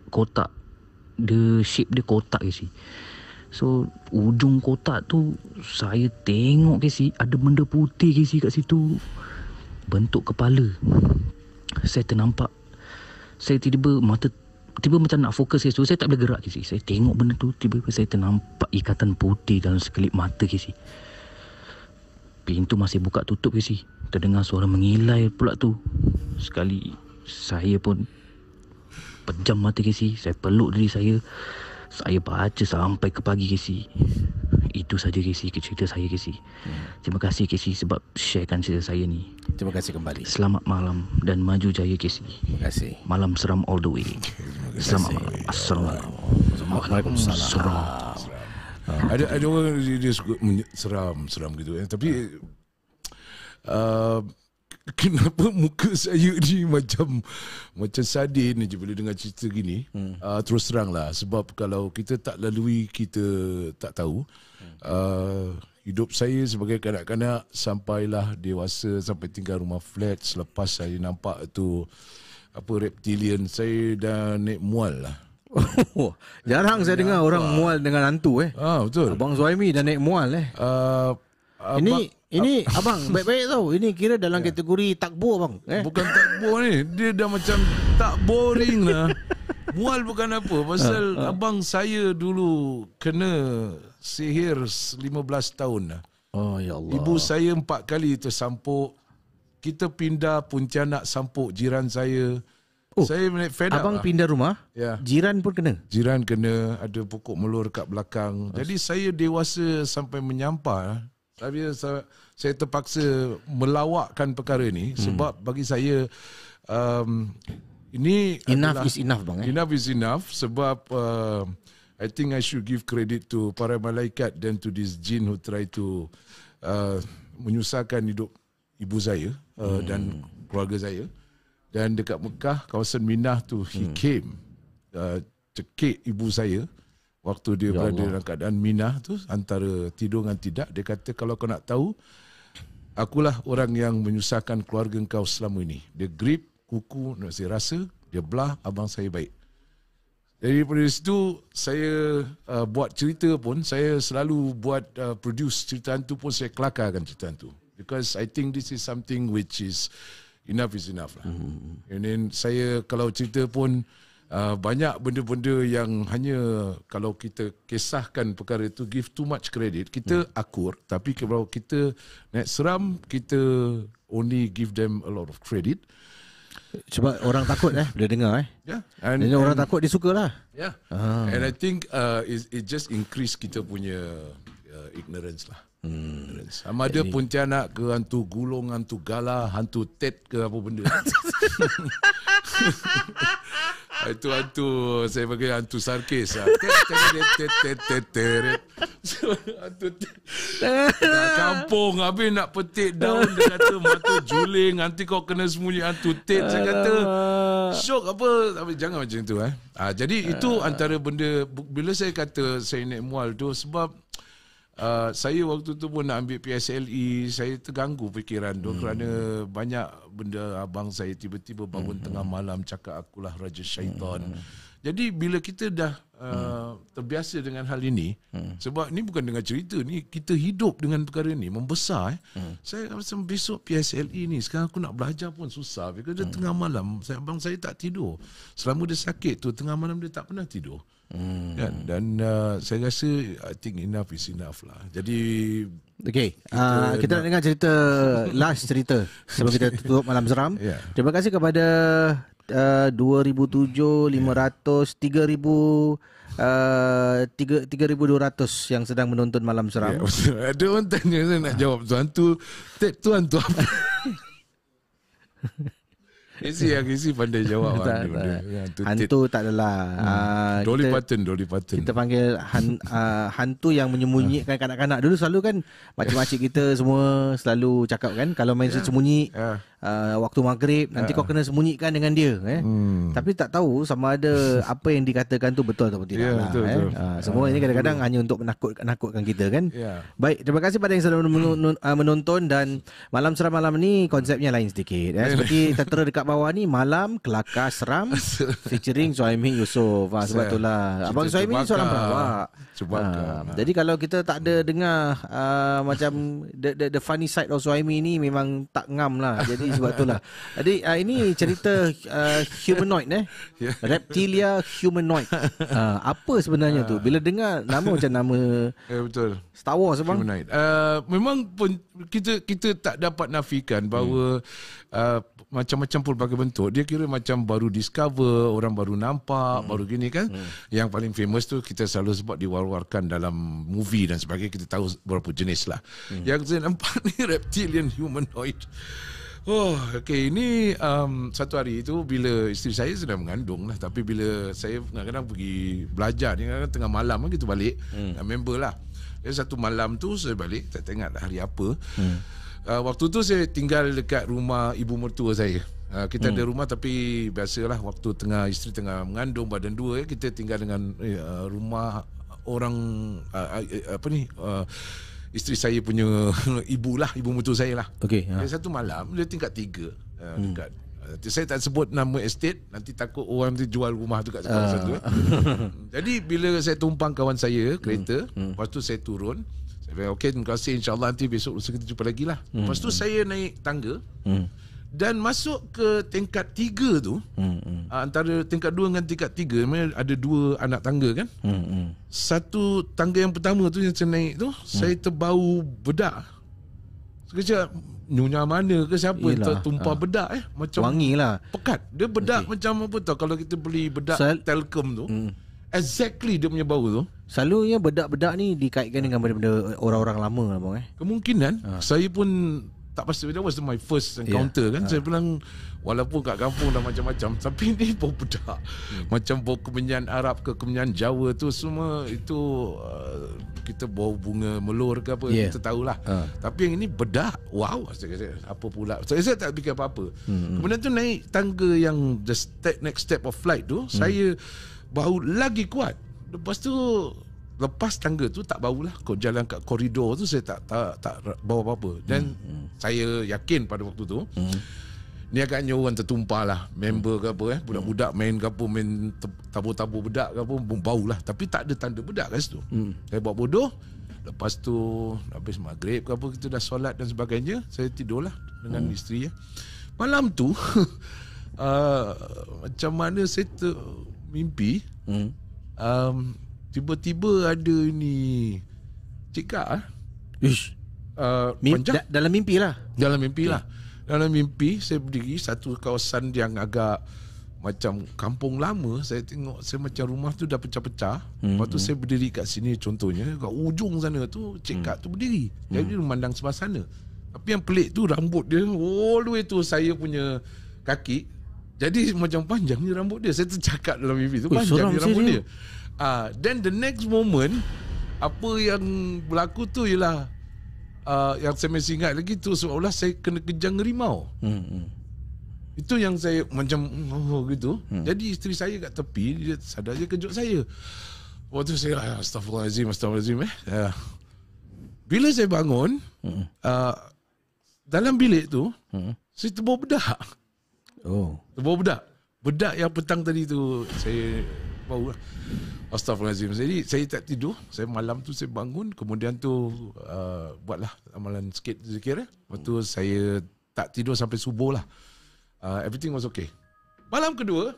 kotak dia shape dia kotak KC so ujung kotak tu saya tengok KC ada benda putih KC kat situ bentuk kepala saya ternampak saya tiba-tiba mata tiba macam nak fokus Kesi. saya tak boleh gerak Kesi. Saya tengok benda tu tiba-tiba saya ternampak ikatan putih dalam sekelip mata Kesi. Pintu masih buka tutup Kesi. Terdengar suara mengilai pula tu. Sekali saya pun pejam mata Kesi. Saya peluk diri saya. Saya baca sampai ke pagi Kesi. Itu saja Kesi cerita saya Kesi. Hmm. Terima kasih Kesi sebab sharekan cerita saya ni. Terima kasih kembali. Selamat malam dan maju jaya Kesi. Terima kasih. Malam seram all the way. Assalamualaikum Assalamualaikum Seram Ada ada orang dia, suka seram Seram gitu eh. Tapi uh, Kenapa muka saya ni macam Macam sadin je bila dengar cerita gini uh, Terus terang lah Sebab kalau kita tak lalui Kita tak tahu uh, Hidup saya sebagai kanak-kanak Sampailah dewasa Sampai tinggal rumah flat Selepas saya nampak tu apa reptilian saya dah naik mual lah. Oh, jarang saya dengar apa? orang mual dengan hantu eh. Ah betul. Abang Zuhaimi dah naik mual eh. Uh, abang, ini ini ab- abang baik-baik tau. Ini kira dalam yeah. kategori takbur bang. Eh? Bukan takbur ni. Dia dah macam tak boring lah. Mual bukan apa. Pasal uh, uh. abang saya dulu kena sihir 15 tahun lah. Oh ya Allah. Ibu saya empat kali tersampuk kita pindah Pontianak Sampuk jiran saya. Oh, saya naik fed Abang lah. pindah rumah, ya. jiran pun kena? Jiran kena, ada pokok melur kat belakang. Oh. Jadi saya dewasa sampai menyampah. Tapi saya, saya terpaksa melawakkan perkara ini hmm. sebab bagi saya... Um, ini enough adalah, is enough bang. Eh? Enough is enough sebab uh, I think I should give credit to para malaikat dan to this jin who try to uh, menyusahkan hidup ibu saya uh, hmm. dan keluarga saya dan dekat Mekah kawasan Minah tu hmm. he came uh, cekik ibu saya waktu dia ya berada dalam keadaan Minah tu antara tidur dengan tidak dia kata kalau kau nak tahu akulah orang yang menyusahkan keluarga kau selama ini dia grip kuku nak saya rasa dia belah abang saya baik jadi pada situ saya uh, buat cerita pun saya selalu buat uh, produce cerita itu pun saya kelakarkan cerita itu because I think this is something which is enough is enough lah. Mm-hmm. And then saya kalau cerita pun uh, banyak benda-benda yang hanya kalau kita kisahkan perkara itu give too much credit kita mm. akur tapi kalau kita naik seram kita only give them a lot of credit. Cuba orang takut eh bila dengar eh. Ya. Yeah. Dan orang takut dia lah. Ya. Yeah. Ah. And I think uh, it, it just increase kita punya uh, ignorance lah. Hmm. Sama ada Pontianak ke hantu gulung, hantu gala, hantu tet ke apa benda. Ah, itu hantu saya panggil hantu sarkis hantu kampung habis nak petik daun dia kata mata juling nanti kau kena sembunyi hantu tet. saya kata syok apa tapi jangan macam tu eh ah, jadi itu ah. antara benda bila saya kata saya nak mual tu sebab Uh, saya waktu tu pun nak ambil PSLE saya terganggu fikiran tu hmm. kerana banyak benda abang saya tiba-tiba bangun hmm. tengah malam cakap akulah raja hmm. syaitan. Hmm. Jadi bila kita dah uh, hmm. terbiasa dengan hal ini hmm. sebab ni bukan dengan cerita ni kita hidup dengan perkara ni membesar eh. Hmm. Saya rasa besok PSLE ni sekarang aku nak belajar pun susah because dia hmm. tengah malam saya abang saya tak tidur. Selama dia sakit tu tengah malam dia tak pernah tidur. Hmm. Dan, dan uh, saya rasa I think enough is enough lah. Jadi okay. kita, uh, kita nak, nak dengar cerita last cerita sebelum kita tutup malam seram. Yeah. Terima kasih kepada uh, 2007 500 yeah. 3000 uh, 3200 yang sedang menonton malam seram. Ya, Ada yeah. orang tanya saya nak jawab tuan tu tuan tu apa? Isi yang isi pandai jawab lah tak, benda, tak, Tak. Hantu tak adalah hmm. uh, Dolly Parton Dolly Parton Kita panggil han, uh, Hantu yang menyembunyikan Kanak-kanak Dulu selalu kan macam-macam kita semua Selalu cakap kan Kalau main yeah. sembunyi ya uh, waktu maghrib nanti uh. kau kena sembunyikan dengan dia eh hmm. tapi tak tahu sama ada apa yang dikatakan tu betul atau tidak yeah, lah, betul, eh betul. Uh, semua uh, ini kadang-kadang hanya untuk menakut-nakutkan kita kan yeah. baik terima kasih pada yang sudah hmm. menonton dan malam seram malam ni konsepnya lain sedikit eh seperti tertera dekat bawah ni malam kelakar seram featuring Suhaimi Yusof ha, sebab itulah abang Suhaimi ni seorang pelawak ha. jadi kalau kita tak ada dengar uh, macam the, the, the funny side of Suhaimi ni memang tak ngam lah jadi sebab tu lah. Jadi uh, ini cerita uh, humanoid eh. Yeah. Reptilia humanoid. Uh, apa sebenarnya uh. tu? Bila dengar nama macam nama yeah, betul. Star Wars bang. Uh, memang pun kita kita tak dapat nafikan bahawa hmm. uh, macam-macam pelbagai bentuk dia kira macam baru discover orang baru nampak hmm. baru gini kan hmm. yang paling famous tu kita selalu sebab diwar-warkan dalam movie dan sebagainya kita tahu berapa jenis lah hmm. yang saya nampak ni reptilian humanoid Oh, okay. Ini um, satu hari itu bila isteri saya sudah mengandung lah. Tapi bila saya kadang-kadang pergi belajar kadang-kadang tengah malam kan kita balik. Hmm. Member lah. Jadi satu malam tu saya balik, tak tengok lah hari apa. Hmm. Uh, waktu tu saya tinggal dekat rumah ibu mertua saya. Uh, kita hmm. ada rumah tapi biasalah waktu tengah isteri tengah mengandung badan dua eh, kita tinggal dengan eh, uh, rumah orang uh, uh, apa ni uh, isteri saya punya ibu lah, ibu mutu saya lah. Okay. Ha. Satu malam, dia tingkat tiga ha, hmm. dekat. Ha, saya tak sebut nama estate Nanti takut orang tu jual rumah tu kat sebelah ah. satu eh. Jadi bila saya tumpang kawan saya kereta hmm. hmm. Lepas tu saya turun Saya kata okay, terima kasih insyaAllah nanti besok kita jumpa lagi lah hmm. Lepas tu hmm. saya naik tangga hmm dan masuk ke tingkat tiga tu hmm, hmm. Ah, antara tingkat dua dengan tingkat tiga ada dua anak tangga kan hmm, hmm. satu tangga yang pertama tu yang saya naik tu hmm. saya terbau bedak sekejap nyonya mana ke siapa Yelah, yang tumpah ha. bedak eh macam wangi lah pekat dia bedak okay. macam apa tau kalau kita beli bedak Sel- telkom tu hmm. Exactly dia punya bau tu Selalunya bedak-bedak ni Dikaitkan dengan benda-benda Orang-orang lama lah bang, eh. Kemungkinan ha. Saya pun tak pasti that was my first encounter yeah. kan saya ah. bilang walaupun kat kampung dah macam-macam tapi ni pun budak hmm. macam bau kemenyan Arab ke kemenyan Jawa tu semua itu uh, kita bau bunga melur ke apa yeah. kita tahulah ha. tapi yang ini bedak wow apa pula so, saya tak fikir apa-apa hmm. kemudian tu naik tangga yang the step, next step of flight tu hmm. saya bau lagi kuat lepas tu lepas tangga tu tak bau lah kau jalan kat koridor tu saya tak tak tak bau apa-apa dan hmm, hmm. saya yakin pada waktu tu hmm. ni agaknya orang tertumpah lah member ke apa eh budak-budak hmm. main ke apa main tabur-tabur bedak ke apa bau lah tapi tak ada tanda bedak kat situ hmm. saya buat bodoh lepas tu habis maghrib ke apa kita dah solat dan sebagainya saya tidur lah dengan hmm. isteri ya. malam tu uh, macam mana saya tu mimpi hmm. um, Tiba-tiba ada ni Cik Kak ah. Ish. Uh, Mim- da- dalam mimpi lah Dalam mimpi okay. lah Dalam mimpi saya berdiri Satu kawasan yang agak Macam kampung lama Saya tengok saya macam rumah tu dah pecah-pecah mm-hmm. Lepas tu mhm. saya berdiri kat sini contohnya Kat ujung sana tu Cik Kak tu berdiri mhm. Jadi mm. memandang sebelah sana Tapi yang pelik tu rambut dia All the way tu saya punya kaki jadi macam panjang ni rambut dia Saya tercakap dalam mimpi tu Panjang Ui, ni rambut dia Ah, uh, then the next moment apa yang berlaku tu ialah uh, yang saya masih ingat lagi tu seolah saya kena kejang rimau. Hmm, hmm. Itu yang saya macam oh, gitu. Hmm. Jadi isteri saya kat tepi dia sadar dia kejut saya. Waktu saya ah, astagfirullahalazim astagfirullahalazim eh. Uh, bila saya bangun, hmm. uh, dalam bilik tu, hmm. saya terbawa bedak. Oh. Terbawa bedak. Bedak yang petang tadi tu saya power. Lah. Astagfirullahaladzim. Jadi saya tak tidur. Saya malam tu saya bangun. Kemudian tu uh, buatlah amalan sikit zikir. Eh. Lepas tu saya tak tidur sampai subuh lah. Uh, everything was okay. Malam kedua,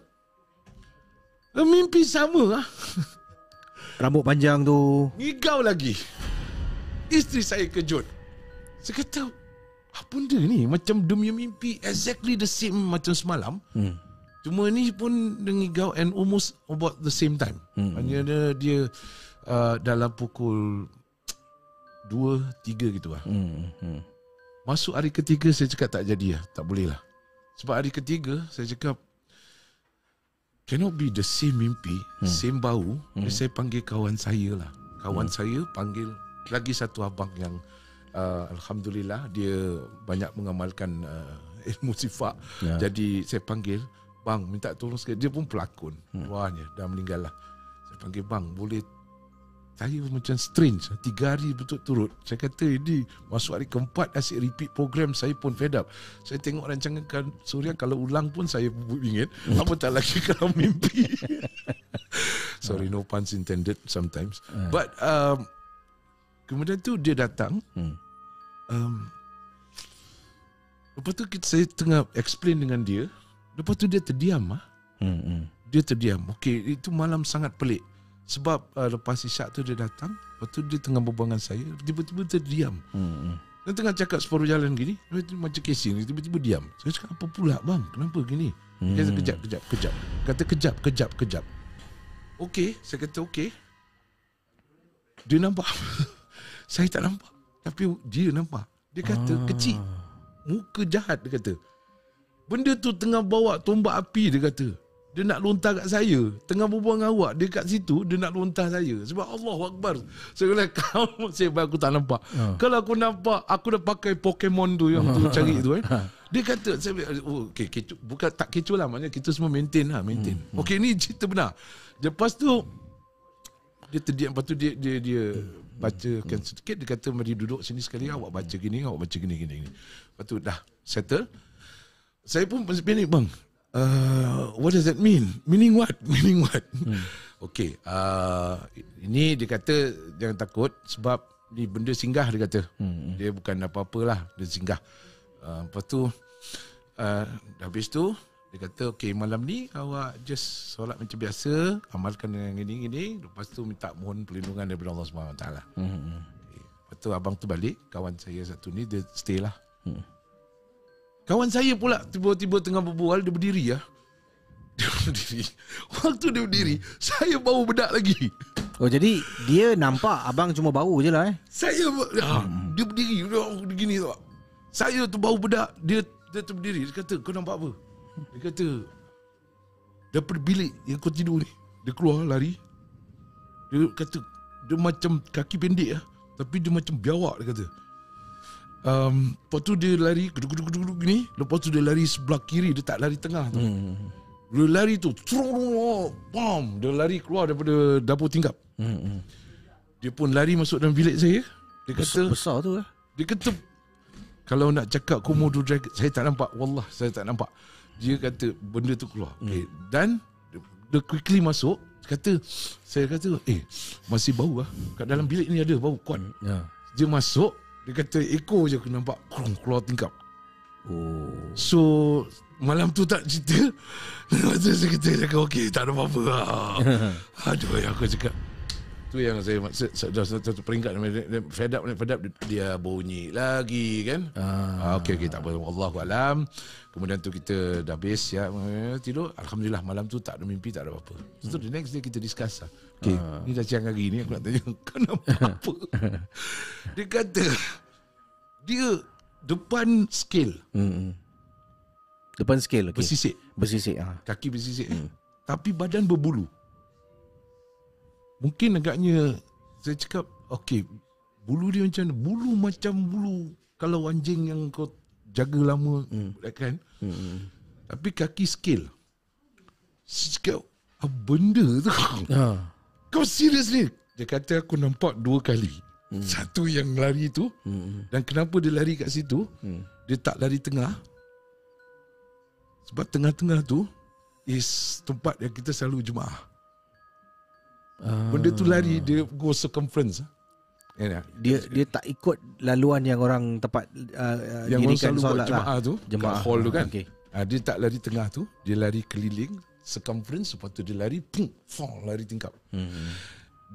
mimpi sama lah. Rambut panjang tu. Ngigau lagi. Isteri saya kejut. Saya kata, apa benda ni? Macam demi mimpi exactly the same macam semalam. Hmm. Cuma ni pun dengan Gao and almost about the same time. Hmm. Hanya dia, dia uh, dalam pukul 2, 3 gitu lah. Hmm. Hmm. Masuk hari ketiga saya cakap tak jadi lah. Tak boleh lah. Sebab hari ketiga saya cakap cannot be the same mimpi, hmm. same bau. Hmm. Saya panggil kawan saya lah. Kawan hmm. saya panggil lagi satu abang yang uh, Alhamdulillah dia banyak mengamalkan uh, ilmu sifat. Yeah. Jadi saya panggil. Bang minta tolong sikit Dia pun pelakon hmm. Wahnya dah meninggal lah Saya panggil bang boleh Saya macam strange Tiga hari betul turut Saya kata ini Masuk hari keempat Asyik repeat program Saya pun fed up Saya tengok rancangan kan Surya kalau ulang pun Saya ingin. Hmm. Apa tak lagi kalau mimpi Sorry no puns intended sometimes hmm. But um, Kemudian tu dia datang hmm. um, Lepas tu kita, saya tengah explain dengan dia Lepas tu dia terdiam ah. Hmm, hmm. Dia terdiam. Okey, itu malam sangat pelik. Sebab uh, lepas isyak tu dia datang, lepas tu dia tengah berbual dengan saya, tiba-tiba dia terdiam. Hmm, hmm. Dia tengah cakap separuh jalan gini, tiba-tiba macam kesi tiba-tiba diam. Saya cakap, apa pula bang? Kenapa gini? Hmm. Dia kata, hmm. kejap, kejap, kejap. Kata, kejap, kejap, kejap. Okey, saya kata, okey. Dia nampak. saya tak nampak. Tapi dia nampak. Dia kata, ah. kecil. Muka jahat, dia kata. Benda tu tengah bawa tombak api dia kata. Dia nak lontar kat saya. Tengah berbual dengan awak. Dia kat situ. Dia nak lontar saya. Sebab Allah Akbar. Saya kata, kau sebab aku tak nampak. Uh. Kalau aku nampak, aku dah pakai Pokemon tu yang tu cari tu. Eh. Ha. Dia kata, saya, oh, okay, kecu, bukan tak kecoh lah. Maksudnya kita semua maintain lah. Maintain. Hmm, hmm. Okay, ni cerita benar. Lepas tu, dia terdiam. Lepas tu dia, dia, dia hmm. bacakan sedikit. Dia kata, mari duduk sini sekali. Awak baca gini, awak baca gini, gini, gini. Lepas tu dah settle saya pun masih panik bang. Uh, what does that mean? Meaning what? Meaning what? Hmm. Okay. Uh, ini dia kata jangan takut sebab ni benda singgah dia kata. Hmm. hmm. Dia bukan apa-apa lah. Dia singgah. Uh, lepas tu, uh, habis tu, dia kata okay malam ni awak just solat macam biasa. Amalkan dengan ini ini Lepas tu minta mohon perlindungan daripada Allah SWT. Hmm, hmm, hmm. Okay. Lepas tu abang tu balik. Kawan saya satu ni dia stay lah. Hmm. Kawan saya pula tiba-tiba tengah berbual dia berdiri ya. Dia berdiri. Waktu dia berdiri, hmm. saya bau bedak lagi. Oh jadi dia nampak abang cuma bau je lah eh. Saya ya, hmm. dia berdiri begini tu. Saya tu bau bedak, dia dia tu berdiri dia kata kau nampak apa? Dia kata dapat bilik yang kau tidur ni. Dia keluar lari. Dia kata dia macam kaki pendek ah. Tapi dia macam biawak dia kata um, Lepas tu dia lari Geduk-geduk-geduk ni Lepas tu dia lari sebelah kiri Dia tak lari tengah tu hmm. Dia lari tu bom, Dia lari keluar daripada dapur tingkap hmm, hmm. Dia pun lari masuk dalam bilik saya Dia kata Besar, tu lah Dia kata Kalau nak cakap komodo hmm. dragon Saya tak nampak Wallah saya tak nampak Dia kata benda tu keluar hmm. okay. Dan Dia quickly masuk kata saya kata eh masih bau lah kat dalam bilik ni ada bau kuat hmm, yeah. dia masuk dia kata ekor je aku nampak krong keluar tingkap. Oh. So malam tu tak cerita. Lepas tu saya kata, cakap, okay, tak ada apa-apa. Lah. Aduh, ya, aku cakap. Tu yang saya maksud satu, satu, peringkat dia, fed up fed up dia, bunyi lagi kan. Ah. ah okey okey tak apa Allahu alam. Kemudian tu kita dah habis ya tidur alhamdulillah malam tu tak ada mimpi tak ada apa-apa. Hmm. So the next day kita discuss lah. Okay. Uh. Ah. Ni dah siang hari ni aku nak tanya kenapa apa? dia kata dia depan skill. Hmm. Depan skill okay. Bersisik. Bersisik ah. Ha. Kaki bersisik. Hmm. Tapi badan berbulu. Mungkin agaknya saya cakap okey bulu dia macam bulu macam bulu kalau anjing yang kau jaga lama hmm. kan. Hmm. Tapi kaki skill. Saya cakap ah, benda tu. Ha. Kau seriously? Dia kata aku nampak dua kali. Hmm. Satu yang lari tu. Hmm. Dan kenapa dia lari kat situ? Hmm. Dia tak lari tengah. Sebab tengah-tengah tu is tempat yang kita selalu jemaah. Uh. Benda tu lari ah. dia go circumference. Ya, ya. Dia dia tak ikut laluan yang orang tempat uh, yang orang selalu buat lah. jemaah lah. tu jemaah. hall tu kan. Okay. dia tak lari tengah tu, dia lari keliling circumference lepas tu dia lari pum fong lari tingkap hmm.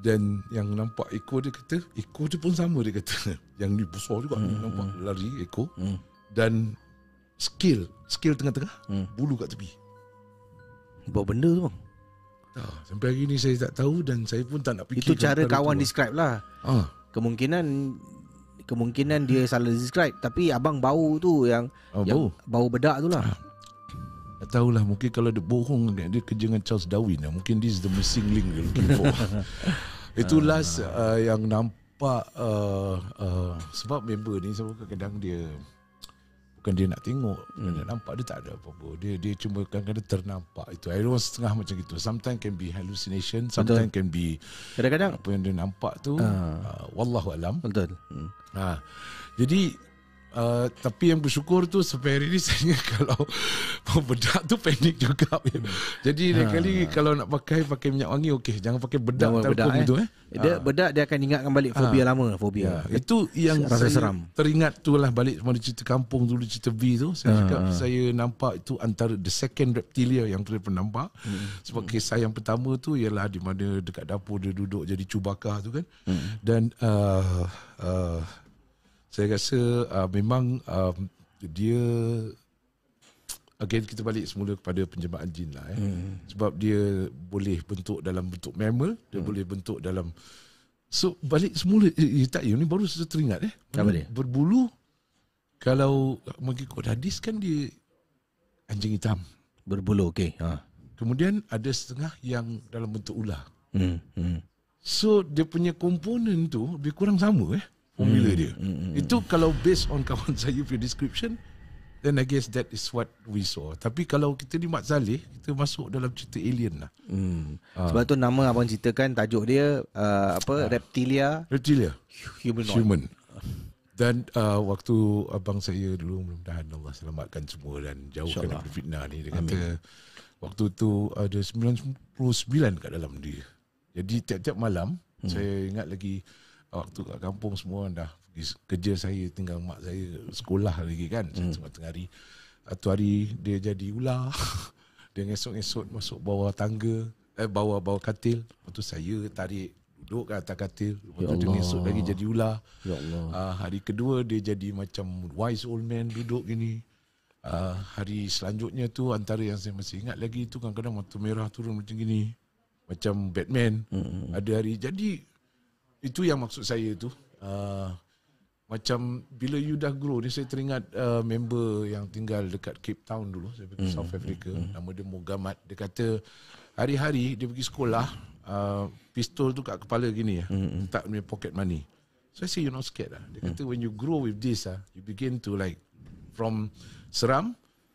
dan yang nampak ekor dia kata ekor dia pun sama dia kata yang ni besar juga hmm. nampak hmm. lari ekor hmm. dan skill skill tengah-tengah hmm. bulu kat tepi buat benda tu bang tak, sampai hari ni saya tak tahu dan saya pun tak nak fikir itu cara kawan describe lah ha. kemungkinan kemungkinan dia salah describe tapi abang bau tu yang, oh, yang bau. bau bedak tu lah ha. Tak tahulah mungkin kalau dia bohong kan dia kerja dengan Charles Darwin lah. Mungkin this is the missing link you're looking for. Itu last uh, yang nampak uh, uh, sebab member ni sebab kadang dia bukan dia nak tengok hmm. dia nampak dia tak ada apa-apa dia dia cuma kadang-kadang ternampak itu everyone setengah macam itu. sometimes can be hallucination sometimes betul. can be kadang-kadang apa yang dia nampak tu uh, uh, wallahu betul hmm. ha jadi Uh, tapi yang bersyukur tu seperi ni Saya kalau Bedak tu panik juga hmm. Jadi ha. kali ah. Kalau nak pakai Pakai minyak wangi Okey Jangan pakai bedak Jangan bedak eh. Itu, eh. eh. Dia, ha. Bedak dia akan ingatkan balik Fobia ha. lama Fobia ya. Itu yang Rasa seram. Teringat tu lah Balik mana cerita kampung dulu Cerita V tu Saya ha. cakap Saya nampak itu Antara the second reptilia Yang saya pernah nampak hmm. Sebab kisah yang pertama tu Ialah di mana Dekat dapur dia duduk Jadi cubakah tu kan hmm. Dan uh, uh, saya rasa uh, memang um, dia again kita balik semula kepada penjemaan jin lah eh. hmm. sebab dia boleh bentuk dalam bentuk mammal dia hmm. boleh bentuk dalam so balik semula eh, eh tak ini baru saya teringat eh berbulu kalau mengikut hadis kan dia anjing hitam berbulu okay. ha kemudian ada setengah yang dalam bentuk ular hmm. hmm. so dia punya komponen tu lebih kurang sama eh formula hmm. dia. Hmm, hmm, hmm. Itu kalau based on kawan saya punya description, then I guess that is what we saw. Tapi kalau kita ni Mat Zaleh, kita masuk dalam cerita alien lah. Hmm. Uh. Sebab tu nama abang ceritakan, tajuk dia uh, apa uh. Reptilia. Reptilia. Humanoid. Human. Dan uh, waktu abang saya dulu, mudah-mudahan Allah selamatkan semua dan jauhkan dari fitnah ni. Dia kata, waktu tu ada 99 kat dalam dia. Jadi tiap-tiap malam, hmm. saya ingat lagi, waktu kat kampung semua kan dah pergi kerja saya tinggal mak saya sekolah lagi kan hmm. tengah tengah hari satu hari dia jadi ular dia ngesot-ngesot masuk bawah tangga eh bawah bawah katil waktu saya tarik duduk kat atas katil lepas ya dia ngesot lagi jadi ular ya Allah. Uh, hari kedua dia jadi macam wise old man duduk gini uh, hari selanjutnya tu antara yang saya masih ingat lagi tu kadang-kadang waktu merah turun macam gini macam Batman hmm. hmm, hmm. ada hari jadi itu yang maksud saya tu. Uh, macam bila you dah grow ni saya teringat uh, member yang tinggal dekat Cape Town dulu saya pergi mm. South Africa mm. nama dia Mogamat dia kata hari-hari dia pergi sekolah uh, pistol tu kat kepala gini ya mm. Hmm. tak punya pocket money so I say you're not scared lah dia kata mm. when you grow with this ah you begin to like from seram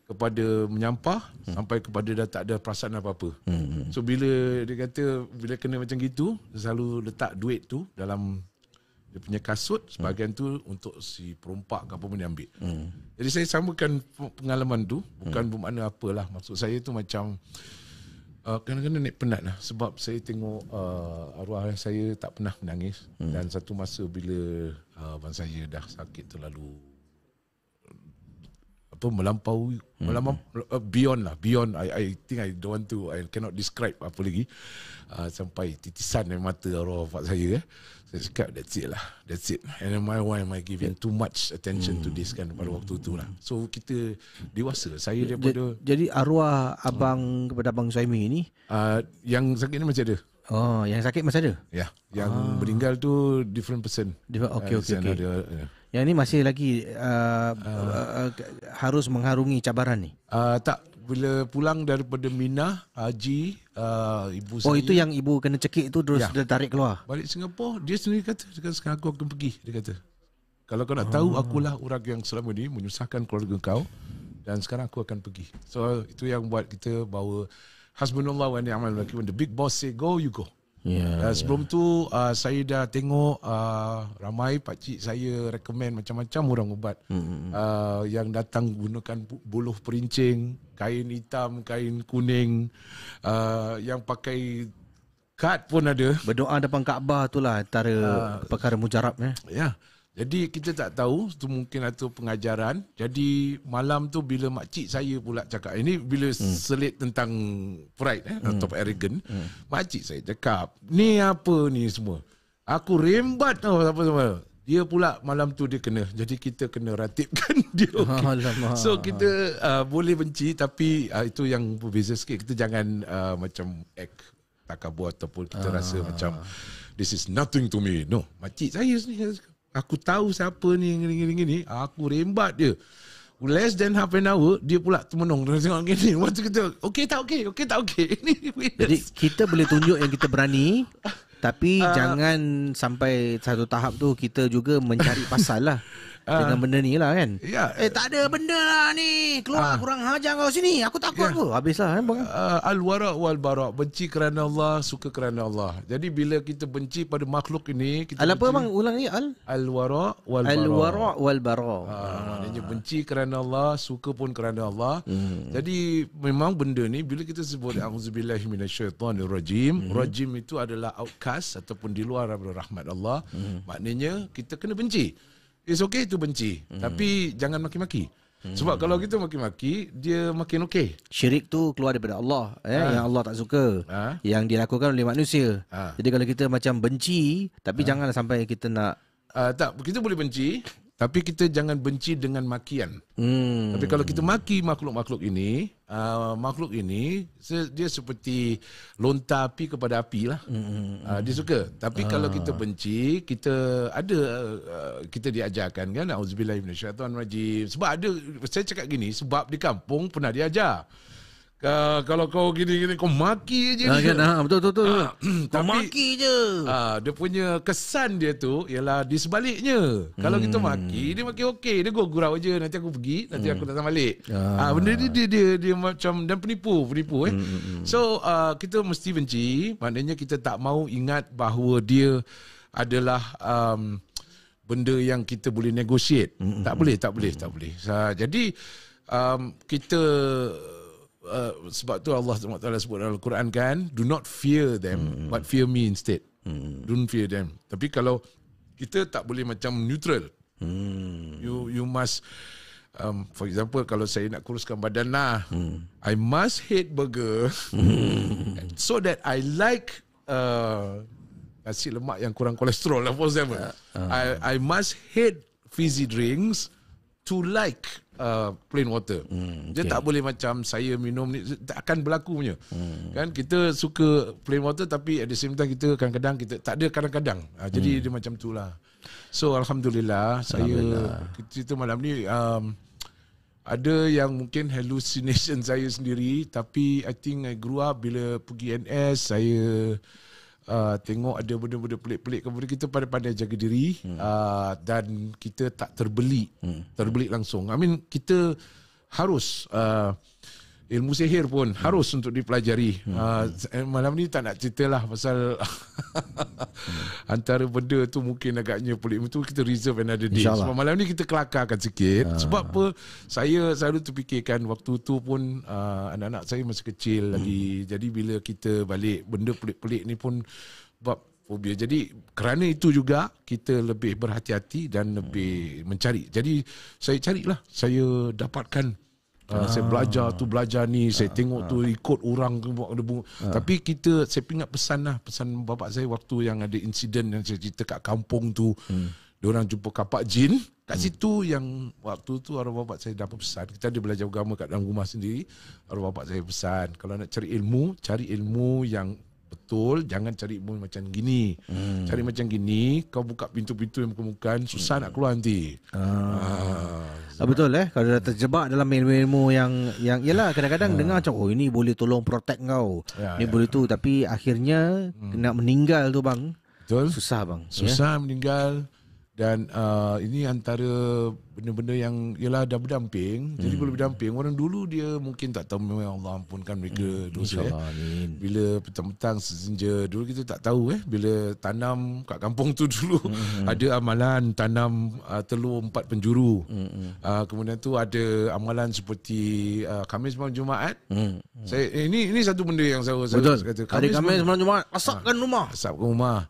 kepada menyampah hmm. sampai kepada dah tak ada perasaan apa-apa. Hmm. So bila dia kata bila kena macam gitu, selalu letak duit tu dalam dia punya kasut sebahagian hmm. tu untuk si perompak ke apa pun dia ambil. Hmm. Jadi saya samakan pengalaman tu hmm. bukan hmm. bermakna apalah maksud saya tu macam uh, kena kadang naik penat lah sebab saya tengok uh, arwah saya tak pernah menangis hmm. dan satu masa bila uh, abang saya dah sakit terlalu apa melampaui hmm. melampau, mm-hmm. uh, beyond lah beyond I I think I don't want to I cannot describe apa lagi uh, sampai titisan yang mata arwah bapak saya eh. saya cakap that's it lah that's it and then my why am I giving too much attention hmm. to this kan pada waktu tu lah so kita dewasa saya J- daripada jadi arwah abang uh, kepada abang saya ini, uh, yang sakit ni macam ada oh yang sakit masih ada ya yeah. yang ah. meninggal tu different person okay uh, okay okay, yeah. Yang ini masih lagi uh, uh, uh, uh, harus mengharungi cabaran ni. Uh, tak bila pulang daripada Mina, Haji, uh, ibu oh, saya. Oh itu yang ibu kena cekik tu terus ya. dia tarik keluar. Balik Singapura, dia sendiri kata, dia sekarang aku akan pergi, dia kata. Kalau kau nak oh. tahu akulah orang yang selama ini menyusahkan keluarga kau dan sekarang aku akan pergi. So itu yang buat kita bawa hasbunallah wa ni'mal wakil. When the big boss say go, you go. Yeah, uh, ya. sebelum yeah. tu uh, saya dah tengok uh, ramai pakcik saya recommend macam-macam orang ubat. Mm-hmm. Uh, yang datang gunakan buluh perincing, kain hitam, kain kuning, uh, yang pakai kad pun ada. Berdoa depan Kaabah lah, antara uh, perkara mujarab eh. Ya. Yeah. Jadi kita tak tahu tu mungkin atau pengajaran. Jadi malam tu bila makcik saya pula cakap ini bila hmm. selit tentang pride eh, hmm. atau arrogant, hmm. makcik saya cakap, "Ni apa ni semua? Aku rembat tau apa semua." Dia pula malam tu dia kena. Jadi kita kena ratipkan dia. Okay. So kita uh, boleh benci tapi uh, itu yang berbeza sikit. Kita jangan uh, macam act takabur ataupun kita ah. rasa macam this is nothing to me. No, makcik saya sendiri. Aku tahu siapa ni gini, gini, gini. Aku rembat dia Less than half an hour Dia pula termenung Dia tengok gini Waktu kita Okay tak okay Okay tak okay Jadi kita boleh tunjuk yang kita berani Tapi uh, jangan sampai satu tahap tu Kita juga mencari pasal lah dengan ah. benda ni lah kan ya, Eh tak ada benda lah ni Keluar uh, kurang hajar kau sini Aku takut ya. aku Habis lah kan eh, bang uh, ah, Al-wara' wal-bara' Benci kerana Allah Suka kerana Allah Jadi bila kita benci pada makhluk ini kita Al apa benci... bang ulang ni Al Al-wara' wal-bara' Al-wara' wal-bara' ha, ha. Benci kerana Allah Suka pun kerana Allah hmm. Jadi memang benda ni Bila kita sebut Alhamdulillahiminasyaitanirrajim hmm. Rajim itu adalah outcast Ataupun di luar rahmat Allah hmm. Maknanya kita kena benci It's okay to benci mm Tapi jangan maki-maki hmm. sebab kalau kita maki-maki Dia makin okay. Syirik tu keluar daripada Allah eh, ha. Yang Allah tak suka ha. Yang dilakukan oleh manusia ha. Jadi kalau kita macam benci Tapi ha. janganlah sampai kita nak uh, Tak, kita boleh benci tapi kita jangan benci dengan makian. Hmm. Tapi kalau kita maki makhluk-makhluk ini, uh, makhluk ini dia seperti lontar api kepada api lah. Hmm. hmm, hmm uh, dia hmm. suka. Tapi ah. kalau kita benci, kita ada uh, kita diajarkan kan. alhamdulillah Auzubillahiminasyaitanirrajim. Sebab ada, saya cakap gini, sebab di kampung pernah diajar kalau kau gini-gini kau maki je ha, kan, ha, betul betul, betul. Ha, kau maki je uh, dia punya kesan dia tu ialah di sebaliknya hmm. kalau kita hmm. maki dia maki okey dia gurau je nanti aku pergi nanti hmm. aku datang balik ah hmm. benda ni dia, dia dia dia macam dan penipu penipu eh hmm. hmm so uh, kita mesti benci maknanya kita tak mau ingat bahawa dia adalah um, benda yang kita boleh negotiate hmm. tak boleh tak boleh tak boleh uh, jadi um, kita uh, sebab tu Allah SWT sebut dalam Quran kan do not fear them hmm. but fear me instead hmm. don't fear them tapi kalau kita tak boleh macam neutral hmm. you you must um, for example kalau saya nak kuruskan badan lah hmm. I must hate burger hmm. so that I like uh, nasi lemak yang kurang kolesterol lah for example uh, uh. I, I must hate fizzy drinks to like Uh, plain water. Hmm, okay. Dia tak boleh macam saya minum ni tak akan berlaku punya. Hmm. Kan kita suka plain water tapi at the same time kita kadang-kadang kita tak ada kadang-kadang. Uh, jadi hmm. dia macam itulah. So alhamdulillah saya alhamdulillah. cerita malam ni um, ada yang mungkin hallucination saya sendiri tapi I think I grew up bila pergi NS saya uh, tengok ada benda-benda pelik-pelik kemudian kita pandai-pandai jaga diri hmm. uh, dan kita tak terbeli hmm. terbeli langsung i mean kita harus uh, ilmu sihir pun hmm. harus untuk dipelajari. Hmm. Uh, malam ni tak nak ceritalah pasal hmm. antara benda tu mungkin agaknya pelik itu kita reserve another day. Sebab malam ni kita kelakarkan sikit. Ya. Sebab apa? Saya selalu terfikirkan waktu tu pun uh, anak-anak saya masih kecil hmm. lagi. Jadi bila kita balik benda pelik-pelik ni pun bab fobia. Jadi kerana itu juga kita lebih berhati-hati dan lebih hmm. mencari. Jadi saya carilah, saya dapatkan kalau ah. saya belajar tu belajar ni, saya ah. tengok ah. tu ikut orang ke buat ah. Tapi kita saya ingat pesan lah pesan bapa saya waktu yang ada insiden yang saya cerita kat kampung tu. Hmm. Dia orang jumpa kapak jin. Kat hmm. situ yang waktu tu arwah bapa saya dapat pesan. Kita ada belajar agama kat dalam rumah sendiri. Arwah bapa saya pesan, kalau nak cari ilmu, cari ilmu yang betul jangan cari mood macam gini hmm. cari macam gini kau buka pintu-pintu yang bukan susah hmm. nak keluar nanti ah. Ah, ah betul eh kalau dah terjebak dalam ilmu-ilmu yang yang ialah kadang-kadang ah. dengar macam oh ini boleh tolong protect kau ya, ini ya. boleh tu tapi akhirnya hmm. nak meninggal tu bang betul susah bang ya? susah ya? meninggal dan uh, ini antara benda-benda yang ialah dah berdamping hmm. jadi kalau berdamping orang dulu dia mungkin tak tahu memang Allah ampunkan mereka hmm. dosa eh. Insya Allah, bila petang-petang senja dulu kita tak tahu eh bila tanam kat kampung tu dulu hmm. hmm. ada amalan tanam uh, telur empat penjuru hmm. hmm. uh, kemudian tu ada amalan seperti uh, Khamis malam Jumaat hmm. hmm. saya eh, ini ini satu benda yang saya, saya kata Khamis, Khamis malam Jumaat asapkan ah, rumah asapkan rumah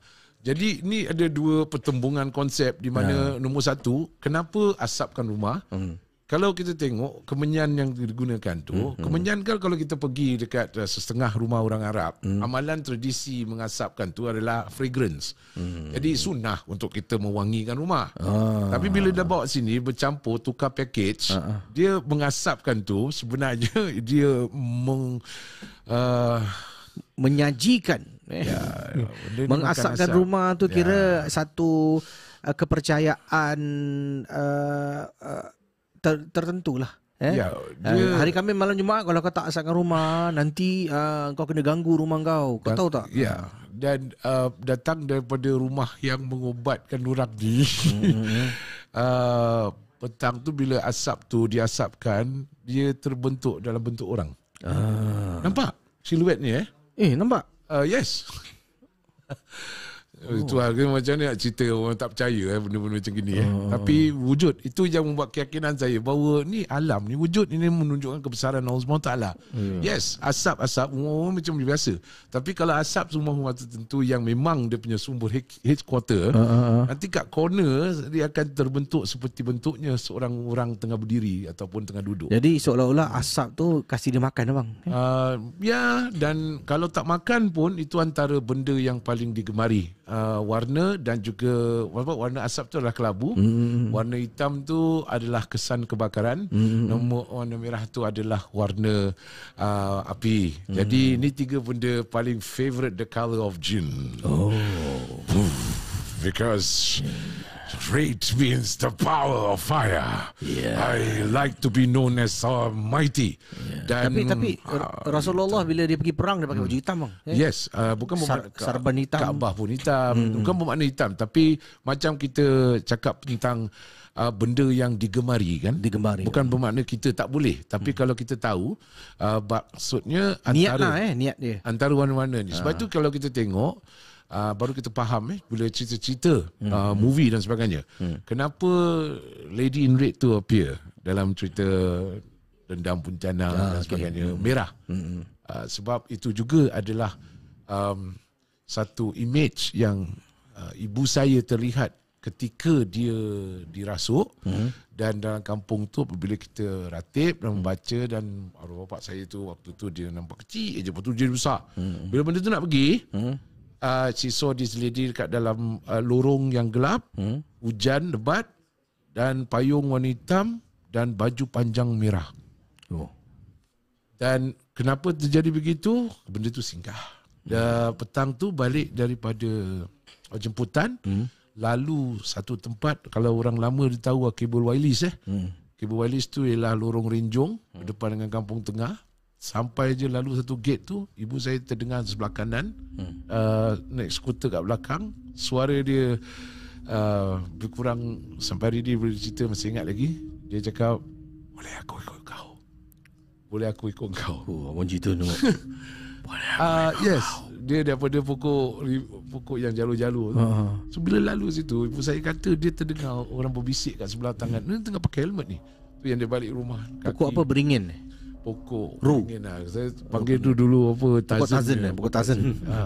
jadi ni ada dua pertembungan konsep di mana ya. nombor satu, kenapa asapkan rumah? Hmm. Kalau kita tengok kemenyan yang digunakan tu, hmm. hmm. kemenyan kan kalau kita pergi dekat eh, setengah rumah orang Arab, hmm. amalan tradisi mengasapkan tu adalah fragrance. Hmm. Jadi sunnah untuk kita mewangikan rumah. Ah. Tapi bila dah bawa sini bercampur tukar package, ah, ah. dia mengasapkan tu sebenarnya dia meng uh, menyajikan Eh. Ya, ya, Mengasapkan rumah tu kira ya. satu uh, kepercayaan uh, uh, ter- tertentu lah. Eh? Ya, uh, dia... Hari kami malam Jumaat kalau kau tak asapkan rumah nanti uh, kau kena ganggu rumah kau. Kau Dan, tahu tak? Ya. Dan uh, datang daripada rumah yang mengobatkan orang di hmm uh, petang tu bila asap tu diasapkan dia terbentuk dalam bentuk orang. Ah. Nampak siluet ni eh? Eh nampak. Uh, yes. Oh. Itu harga macam ni nak cerita orang tak percaya eh, benda-benda macam gini. Eh. Oh. Tapi wujud, itu yang membuat keyakinan saya bahawa ni alam, ni wujud ini menunjukkan kebesaran Allah SWT. Yeah. Yes, asap-asap, orang macam biasa. Tapi kalau asap semua tertentu yang memang dia punya sumber headquarter, uh-huh. Ah, ah, ah. nanti kat corner dia akan terbentuk seperti bentuknya seorang orang tengah berdiri ataupun tengah duduk. Jadi seolah-olah asap tu kasih dia makan abang? Uh, ya, dan kalau tak makan pun itu antara benda yang paling digemari uh, warna dan juga apa warna asap tu adalah kelabu hmm, hmm, hmm. warna hitam tu adalah kesan kebakaran hmm, hmm. nombor warna merah tu adalah warna uh, api hmm. jadi ini tiga benda paling favorite the color of gin oh because Great means the power of fire. Yeah. I like to be known as Almighty. Uh, yeah. Dan tapi tapi uh, Rasulullah hitam. bila dia pergi perang dia pakai baju hitam bang. Eh? Yes, uh, bukan Sar- sarban hitam. Kaabah pun hitam. Hmm. Bukan bermakna hitam tapi macam kita cakap tentang uh, benda yang digemari kan? Digemari. Bukan ya. bermakna kita tak boleh tapi hmm. kalau kita tahu uh, maksudnya antara niat lah, eh niat dia. Antara warna-warna ni. Sebab uh. tu kalau kita tengok uh, baru kita faham eh bila cerita-cerita hmm. uh, movie dan sebagainya. Hmm. Kenapa Lady in Red tu appear dalam cerita Dendam Bencana ah, dan sebagainya okay. Hmm. merah. Hmm. Uh, sebab itu juga adalah um, satu image yang uh, ibu saya terlihat ketika dia dirasuk hmm. dan dalam kampung tu apabila kita ratip dan membaca dan arwah bapak saya tu waktu tu dia nampak kecil aja waktu tu dia besar hmm. bila benda tu nak pergi hmm uh, she saw this lady dekat dalam uh, lorong yang gelap, hmm. hujan lebat dan payung warna hitam dan baju panjang merah. Oh. Dan kenapa terjadi begitu? Benda tu singgah. Dia hmm. petang tu balik daripada ah, jemputan hmm. lalu satu tempat kalau orang lama dia tahu Kabel Wireless eh. Hmm. Kabel Wireless tu ialah lorong Rinjung hmm. depan dengan kampung tengah. Sampai je lalu satu gate tu Ibu saya terdengar sebelah kanan hmm. uh, Naik skuter kat belakang Suara dia uh, Kurang sampai hari ni Boleh cerita masih ingat lagi Dia cakap Boleh aku ikut kau Boleh aku ikut kau oh, Abang cerita tu Boleh aku uh, ikut yes. kau dia daripada pokok pokok yang jalur-jalur tu. Uh-huh. So bila lalu situ ibu saya kata dia terdengar orang berbisik kat sebelah tangan. Dia tengah pakai helmet ni. Tu yang dia balik rumah. Kaki. apa beringin? pokok ru. panggil lah. saya panggil tu dulu apa tazen pokok tazen, eh, pokok tazen. Ha.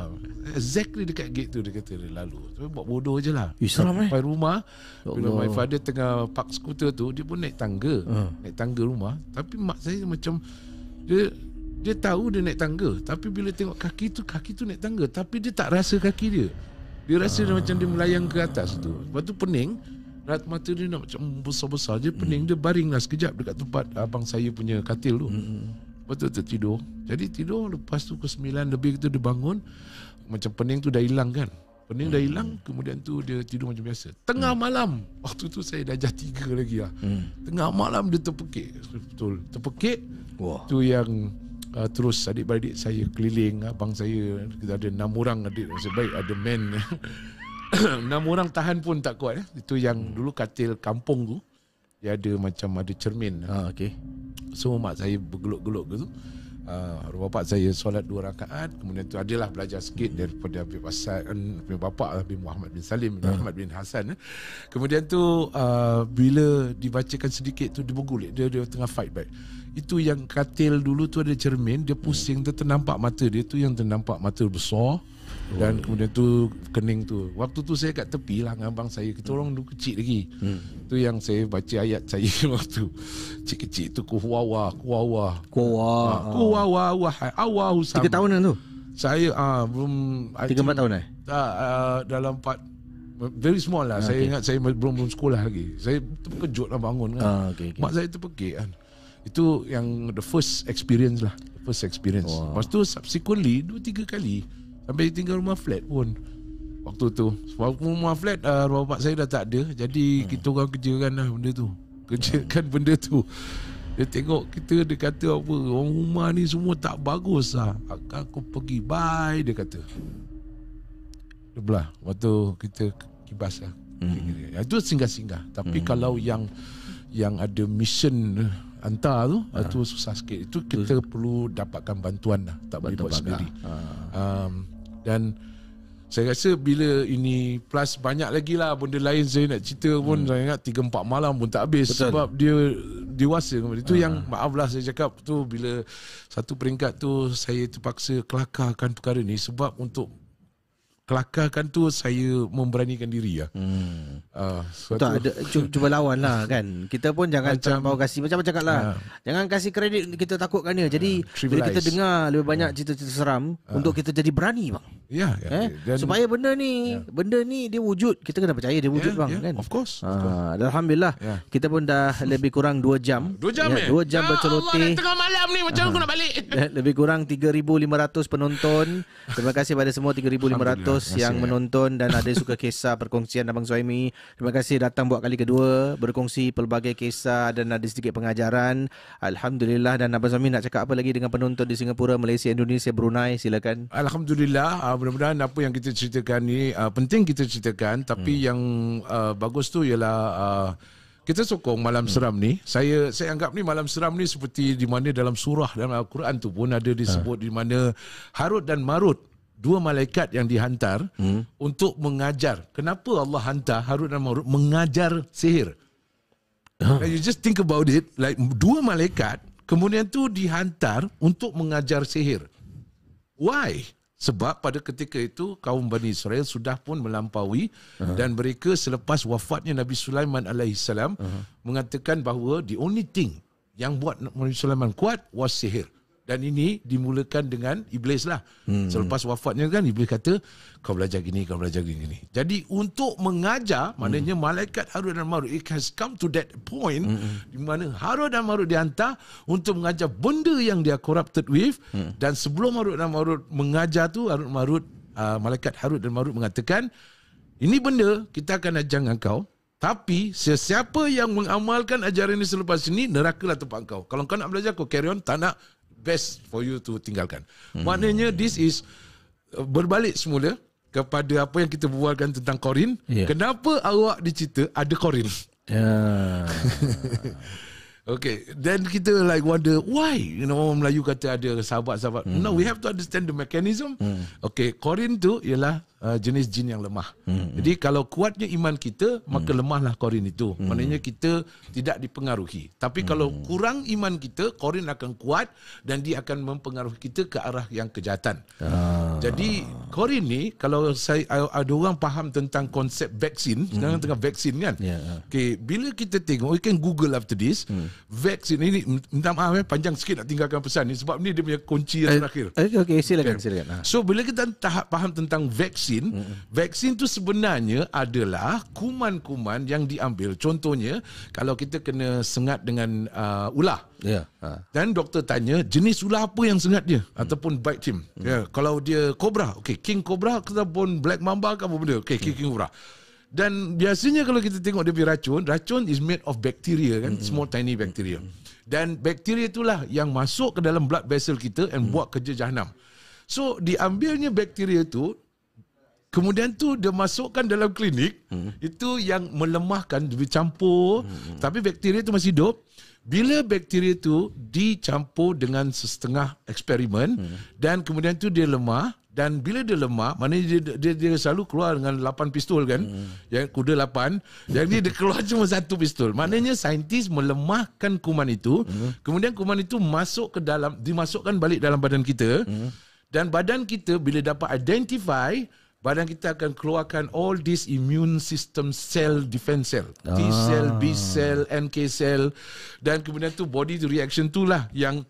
exactly dekat gate tu dia kata dia lalu tapi buat bodoh je lah Islam eh sampai rumah ya bila my father tengah park skuter tu dia pun naik tangga uh. naik tangga rumah tapi mak saya macam dia dia tahu dia naik tangga tapi bila tengok kaki tu kaki tu naik tangga tapi dia tak rasa kaki dia dia rasa uh. dia macam dia melayang ke atas tu lepas tu pening Rat mata dia nak macam besar-besar je Pening hmm. dia baring lah sekejap Dekat tempat ah, abang saya punya katil tu hmm. Lepas tu tidur. Jadi tidur lepas tu ke sembilan lebih tu dia bangun Macam pening tu dah hilang kan Pening hmm. dah hilang mm. Kemudian tu dia tidur macam biasa Tengah hmm. malam Waktu tu saya dah jah tiga lagi lah hmm. Tengah malam dia terpekik Betul Terpekik Wah. Tu yang uh, Terus adik adik saya keliling Abang saya Kita ada enam orang adik Masih baik ada men. enam orang tahan pun tak kuat eh. Itu yang hmm. dulu katil kampung tu. Dia ada macam ada cermin. Ha okey. Semua so, mak saya bergelut-gelut gitu. Ah uh, bapak saya solat dua rakaat kemudian tu adalah belajar sikit daripada Abi Pasal eh, Abi bapa lah, Abi Muhammad bin Salim ha. bin uh. Ahmad bin Hasan eh. Kemudian tu uh, bila dibacakan sedikit tu dia bergulit dia, dia tengah fight back. Itu yang katil dulu tu ada cermin dia pusing hmm. dia ternampak mata dia tu yang ternampak mata besar. Dan kemudian tu kening tu. Waktu tu saya kat tepi lah dengan abang saya. Kita orang dulu kecil lagi. Hmm. Tu yang saya baca ayat saya waktu kecil-kecil tu kuwawa kuwawa kuwawa ha, kuwawa wah awah usah. Tiga tahunan tu. Saya uh, belum tiga empat tahun eh. Ah, tak uh, dalam empat very small lah. Okay. Saya ingat saya belum belum sekolah lagi. Saya terkejut lah bangun. Kan. Uh, okay, okay. Mak saya terpegik kan. Itu yang the first experience lah. First experience. Wow. Lepas tu subsequently dua tiga kali. Sampai tinggal rumah flat pun Waktu tu Waktu rumah flat uh, Rumah bapak saya dah tak ada Jadi hmm. kita orang kerjakan lah benda tu Kerjakan hmm. benda tu Dia tengok kita Dia kata apa Orang rumah ni semua tak bagus lah Aku, aku pergi Bye Dia kata Dia belah Waktu kita kibas lah hmm. Itu singgah-singgah Tapi hmm. kalau yang Yang ada mission eh, Hantar tu ah. Itu susah sikit Itu kita Terus. perlu dapatkan bantuan lah Tak boleh buat sendiri ha. um, dan saya rasa bila ini plus banyak lagi lah benda lain saya nak cerita pun hmm. saya ingat 3-4 malam pun tak habis Betul. sebab dia dewasa itu hmm. yang maaf lah saya cakap tu bila satu peringkat tu saya terpaksa kelakarkan perkara ni sebab untuk kelakarkan tu saya memberanikan diri ya. Hmm. Uh, ah, tak, ada, cuba lawan lah kan. Kita pun jangan macam, tak kasih. Macam macam cakap lah. Uh, jangan kasih kredit kita takutkan dia. Jadi uh, bila kita dengar lebih banyak cerita-cerita seram uh, untuk kita jadi berani bang. Ya. Yeah, yeah, eh? Ya. Supaya benda ni yeah. benda ni dia wujud. Kita kena percaya dia wujud yeah, bang. Yeah, kan? Of course. Uh, of course. Alhamdulillah. Yeah. Kita pun dah lebih kurang 2 jam. 2 jam ya, eh? 2 jam, jam ya berceroteh. Allah tengah malam ni macam uh, aku nak balik. Ya, lebih kurang 3,500 penonton. Terima kasih pada semua 3,500 terus kasih, yang ya. menonton dan ada suka kisah perkongsian Abang Zuhaimi. Terima kasih datang buat kali kedua berkongsi pelbagai kisah dan ada sedikit pengajaran. Alhamdulillah dan Abang Zuhaimi nak cakap apa lagi dengan penonton di Singapura, Malaysia, Indonesia, Brunei silakan. Alhamdulillah uh, mudah-mudahan apa yang kita ceritakan ni uh, penting kita ceritakan tapi hmm. yang uh, bagus tu ialah uh, kita sokong malam hmm. seram ni. Saya saya anggap ni malam seram ni seperti di mana dalam surah dalam Al-Quran tu pun ada disebut ha. di mana Harut dan Marut dua malaikat yang dihantar hmm. untuk mengajar. Kenapa Allah hantar Harut dan Marut mengajar sihir? Huh. Ha. You just think about it. Like dua malaikat kemudian tu dihantar untuk mengajar sihir. Why? Sebab pada ketika itu kaum Bani Israel sudah pun melampaui uh-huh. dan mereka selepas wafatnya Nabi Sulaiman alaihissalam uh-huh. mengatakan bahawa the only thing yang buat Nabi Sulaiman kuat was sihir dan ini dimulakan dengan iblis lah. Hmm. Selepas wafatnya kan iblis kata kau belajar gini, kau belajar gini, gini. Jadi untuk mengajar hmm. maknanya malaikat Harun dan Marut it has come to that point hmm, hmm. di mana Harun dan Marut dihantar untuk mengajar benda yang dia corrupted with hmm. dan sebelum Harun dan Marut mengajar tu Harun dan Marut uh, malaikat Harun dan Marut mengatakan ini benda kita akan ajar dengan kau tapi sesiapa yang mengamalkan ajaran ini selepas ini neraka lah tempat kau. Kalau kau nak belajar kau carry on tak nak best for you to tinggalkan. Hmm. Maknanya this is uh, berbalik semula kepada apa yang kita bualkan tentang Korin. Yeah. Kenapa awak dicita ada Korin? Yeah. Okay, then kita like wonder why you know orang Melayu kata ada sahabat-sahabat. Mm. No, we have to understand the mechanism. Mm. Okay, Korin tu ialah uh, jenis jin yang lemah. Hmm, hmm. Jadi kalau kuatnya iman kita, maka hmm. lemahlah korin itu. Hmm. Maknanya kita tidak dipengaruhi. Tapi hmm. kalau kurang iman kita, korin akan kuat dan dia akan mempengaruhi kita ke arah yang kejahatan. Ah. Jadi korin ni kalau saya ada orang faham tentang konsep vaksin, hmm. sekarang tengah vaksin kan. Yeah. Ya. Okey, bila kita tengok, we can google after this. Hmm. Vaksin ini minta maaf eh panjang sikit nak tinggalkan pesan ni sebab ni dia punya kunci yang eh, terakhir. Okey, eh, okay, silakan okay. silakan. Ah. So bila kita tahap faham tentang vaksin vaksin, mm-hmm. vaksin tu sebenarnya adalah kuman-kuman yang diambil. Contohnya, kalau kita kena sengat dengan uh, ular. Yeah. Ha. Dan doktor tanya, jenis ular apa yang sengat dia? Mm-hmm. Ataupun bite him. Mm-hmm. Yeah. Kalau dia kobra, okay, king kobra ataupun black mamba ke apa benda? Okay, king kobra. Mm. Mm-hmm. Dan biasanya kalau kita tengok dia punya racun, racun is made of bacteria kan, mm-hmm. small tiny bacteria. Mm-hmm. Dan bakteria itulah yang masuk ke dalam blood vessel kita and hmm buat kerja jahanam. So diambilnya bakteria itu Kemudian tu dia masukkan dalam klinik hmm. itu yang melemahkan dicampur hmm. tapi bakteria tu masih hidup. Bila bakteria tu dicampur dengan setengah eksperimen hmm. dan kemudian tu dia lemah dan bila dia lemah maknanya dia dia, dia selalu keluar dengan 8 pistol kan hmm. Ya, yang kuda 8 yang dia keluar cuma satu pistol maknanya saintis melemahkan kuman itu hmm. kemudian kuman itu masuk ke dalam dimasukkan balik dalam badan kita hmm. dan badan kita bila dapat identify badan kita akan keluarkan all this immune system cell defense cell ah. T cell B cell NK cell dan kemudian tu body tu reaction tu lah yang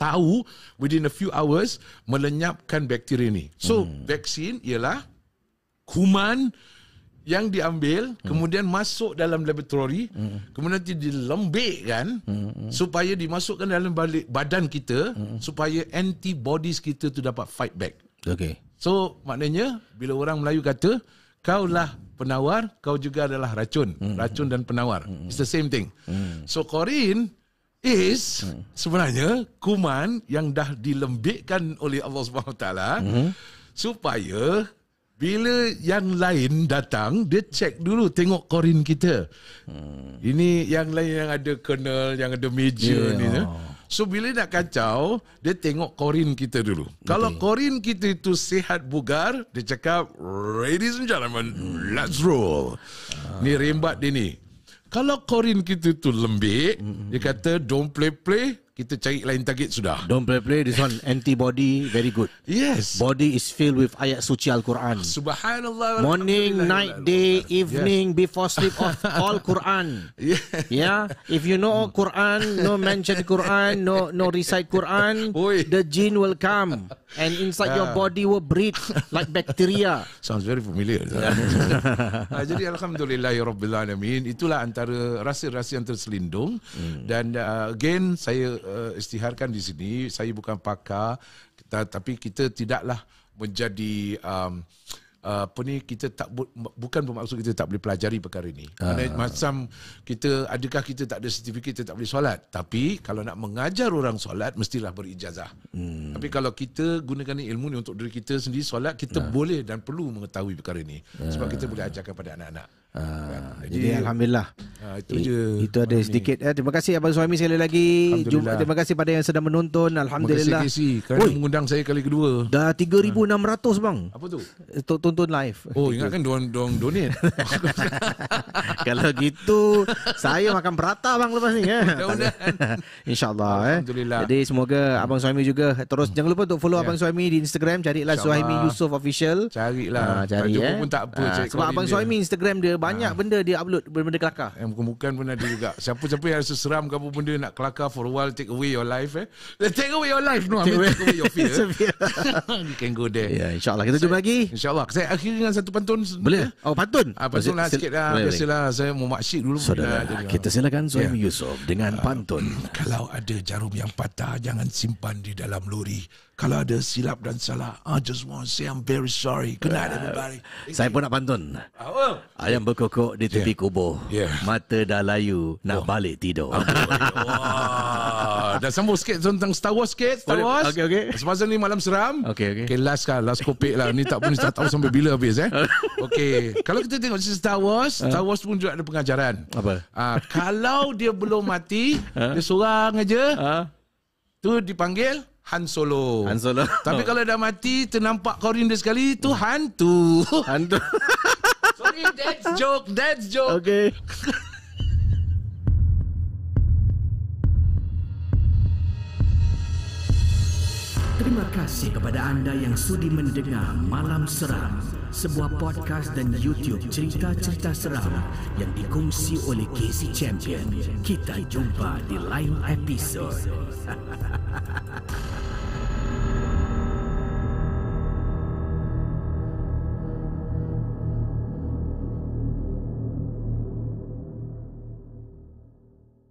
tahu within a few hours melenyapkan bakteri ni so hmm. vaksin ialah kuman yang diambil hmm. kemudian masuk dalam laboratory hmm. kemudian dilembekkan hmm. Hmm. supaya dimasukkan dalam balik badan kita hmm. supaya antibodies kita tu dapat fight back okey So maknanya bila orang Melayu kata kau lah penawar, kau juga adalah racun. Hmm. Racun dan penawar. Hmm. It's the same thing. Hmm. So korin is sebenarnya kuman yang dah dilembikkan oleh Allah Subhanahu taala hmm. supaya bila yang lain datang dia cek dulu tengok korin kita. Hmm. Ini yang lain yang ada kernel, yang ada meja ya, yeah. ni. Oh. So bila nak kacau, dia tengok korin kita dulu. Betul. Kalau korin kita itu sihat bugar, dia cakap, ladies and gentlemen, hmm. let's roll. Ah. Ni rembat dia ni. Kalau korin kita itu lembik, hmm. dia kata, don't play play, kita cari lain target sudah. Don't play play this one antibody very good. Yes. Body is filled with ayat suci Al-Quran. Subhanallah. Morning, night, day, evening, yes. before sleep of all Quran. Yeah. yeah. If you know Quran, no mention Quran, no no recite Quran, Oi. the jinn will come and inside yeah. your ah. body will breed like bacteria. Sounds very familiar. Yeah. uh, ah, jadi alhamdulillah ya rabbil alamin itulah antara rahsia-rahsia yang terselindung hmm. dan uh, again saya uh, istiharkan di sini saya bukan pakar tapi kita tidaklah menjadi um, apa ni kita tak bu, bukan bermaksud kita tak boleh pelajari perkara ini. Ha. Ah. macam kita adakah kita tak ada sertifikat kita tak boleh solat. Tapi kalau nak mengajar orang solat mestilah berijazah. Hmm. Tapi kalau kita gunakan ilmu ni untuk diri kita sendiri solat kita ha. boleh dan perlu mengetahui perkara ini ha. Ah. sebab kita boleh ajarkan kepada anak-anak. Ah, jadi, jadi alhamdulillah. Ah, itu je. itu ada sedikit. Eh, terima kasih abang suami sekali lagi. Jumpa, terima kasih pada yang sedang menonton. Alhamdulillah. Terima kasih kerana mengundang saya kali kedua. Dah 3600 bang. Apa tu? Eh, untuk tonton live. Oh, ingat kan dong dong donate. Kalau gitu saya makan perata bang lepas ni ya. Insya-Allah eh. Alhamdulillah. Jadi semoga abang suami juga terus hmm. jangan lupa untuk follow ya. abang suami di Instagram carilah Suami Yusof official. Carilah. Ah, cari, eh. pun tak apa. Ah, sebab abang suami Instagram dia banyak ha. benda dia upload benda-benda kelakar. yang bukan-bukan pun ada juga. Siapa-siapa yang rasa seram kamu benda nak kelakar for a while take away your life eh. let eh, Take away your life no, I take away your fear. you can go there. Ya, insya-Allah kita jumpa lagi. Insya-Allah. Saya akhir dengan satu pantun. Boleh. Ya? Oh, pantun. Ah, pantun lah sikit lah. Biasalah saya mau maksyid dulu. Saudara, so, kita silakan Suhaim yeah. Yusof dengan uh, pantun. Kalau ada jarum yang patah jangan simpan di dalam lori kalau ada silap dan salah I just want to say I'm very sorry Good night uh, everybody Saya pun nak pantun oh. Ayam berkokok di tepi yeah. kubur yeah. Mata dah layu Nak oh. balik tidur oh. Dah sambung sikit tentang Star Wars sikit Star Wars okay, okay. Semasa ni malam seram Okay, okay. okay last kan Last kopek lah Ni tak pun tak tahu sampai bila habis eh Okay Kalau kita tengok Star Wars uh. Star Wars pun juga ada pengajaran Apa? Uh, kalau dia belum mati uh. Dia seorang aja uh. Tu dipanggil Han Solo. Han Solo. Tapi kalau dah mati ternampak Corin dia sekali tu hmm. hantu. Hantu. Sorry, that's joke. That's joke. Okay. Terima kasih kepada anda yang sudi mendengar Malam Seram sebuah podcast dan YouTube cerita-cerita seram yang dikongsi oleh KC Champion. Kita jumpa di lain episod.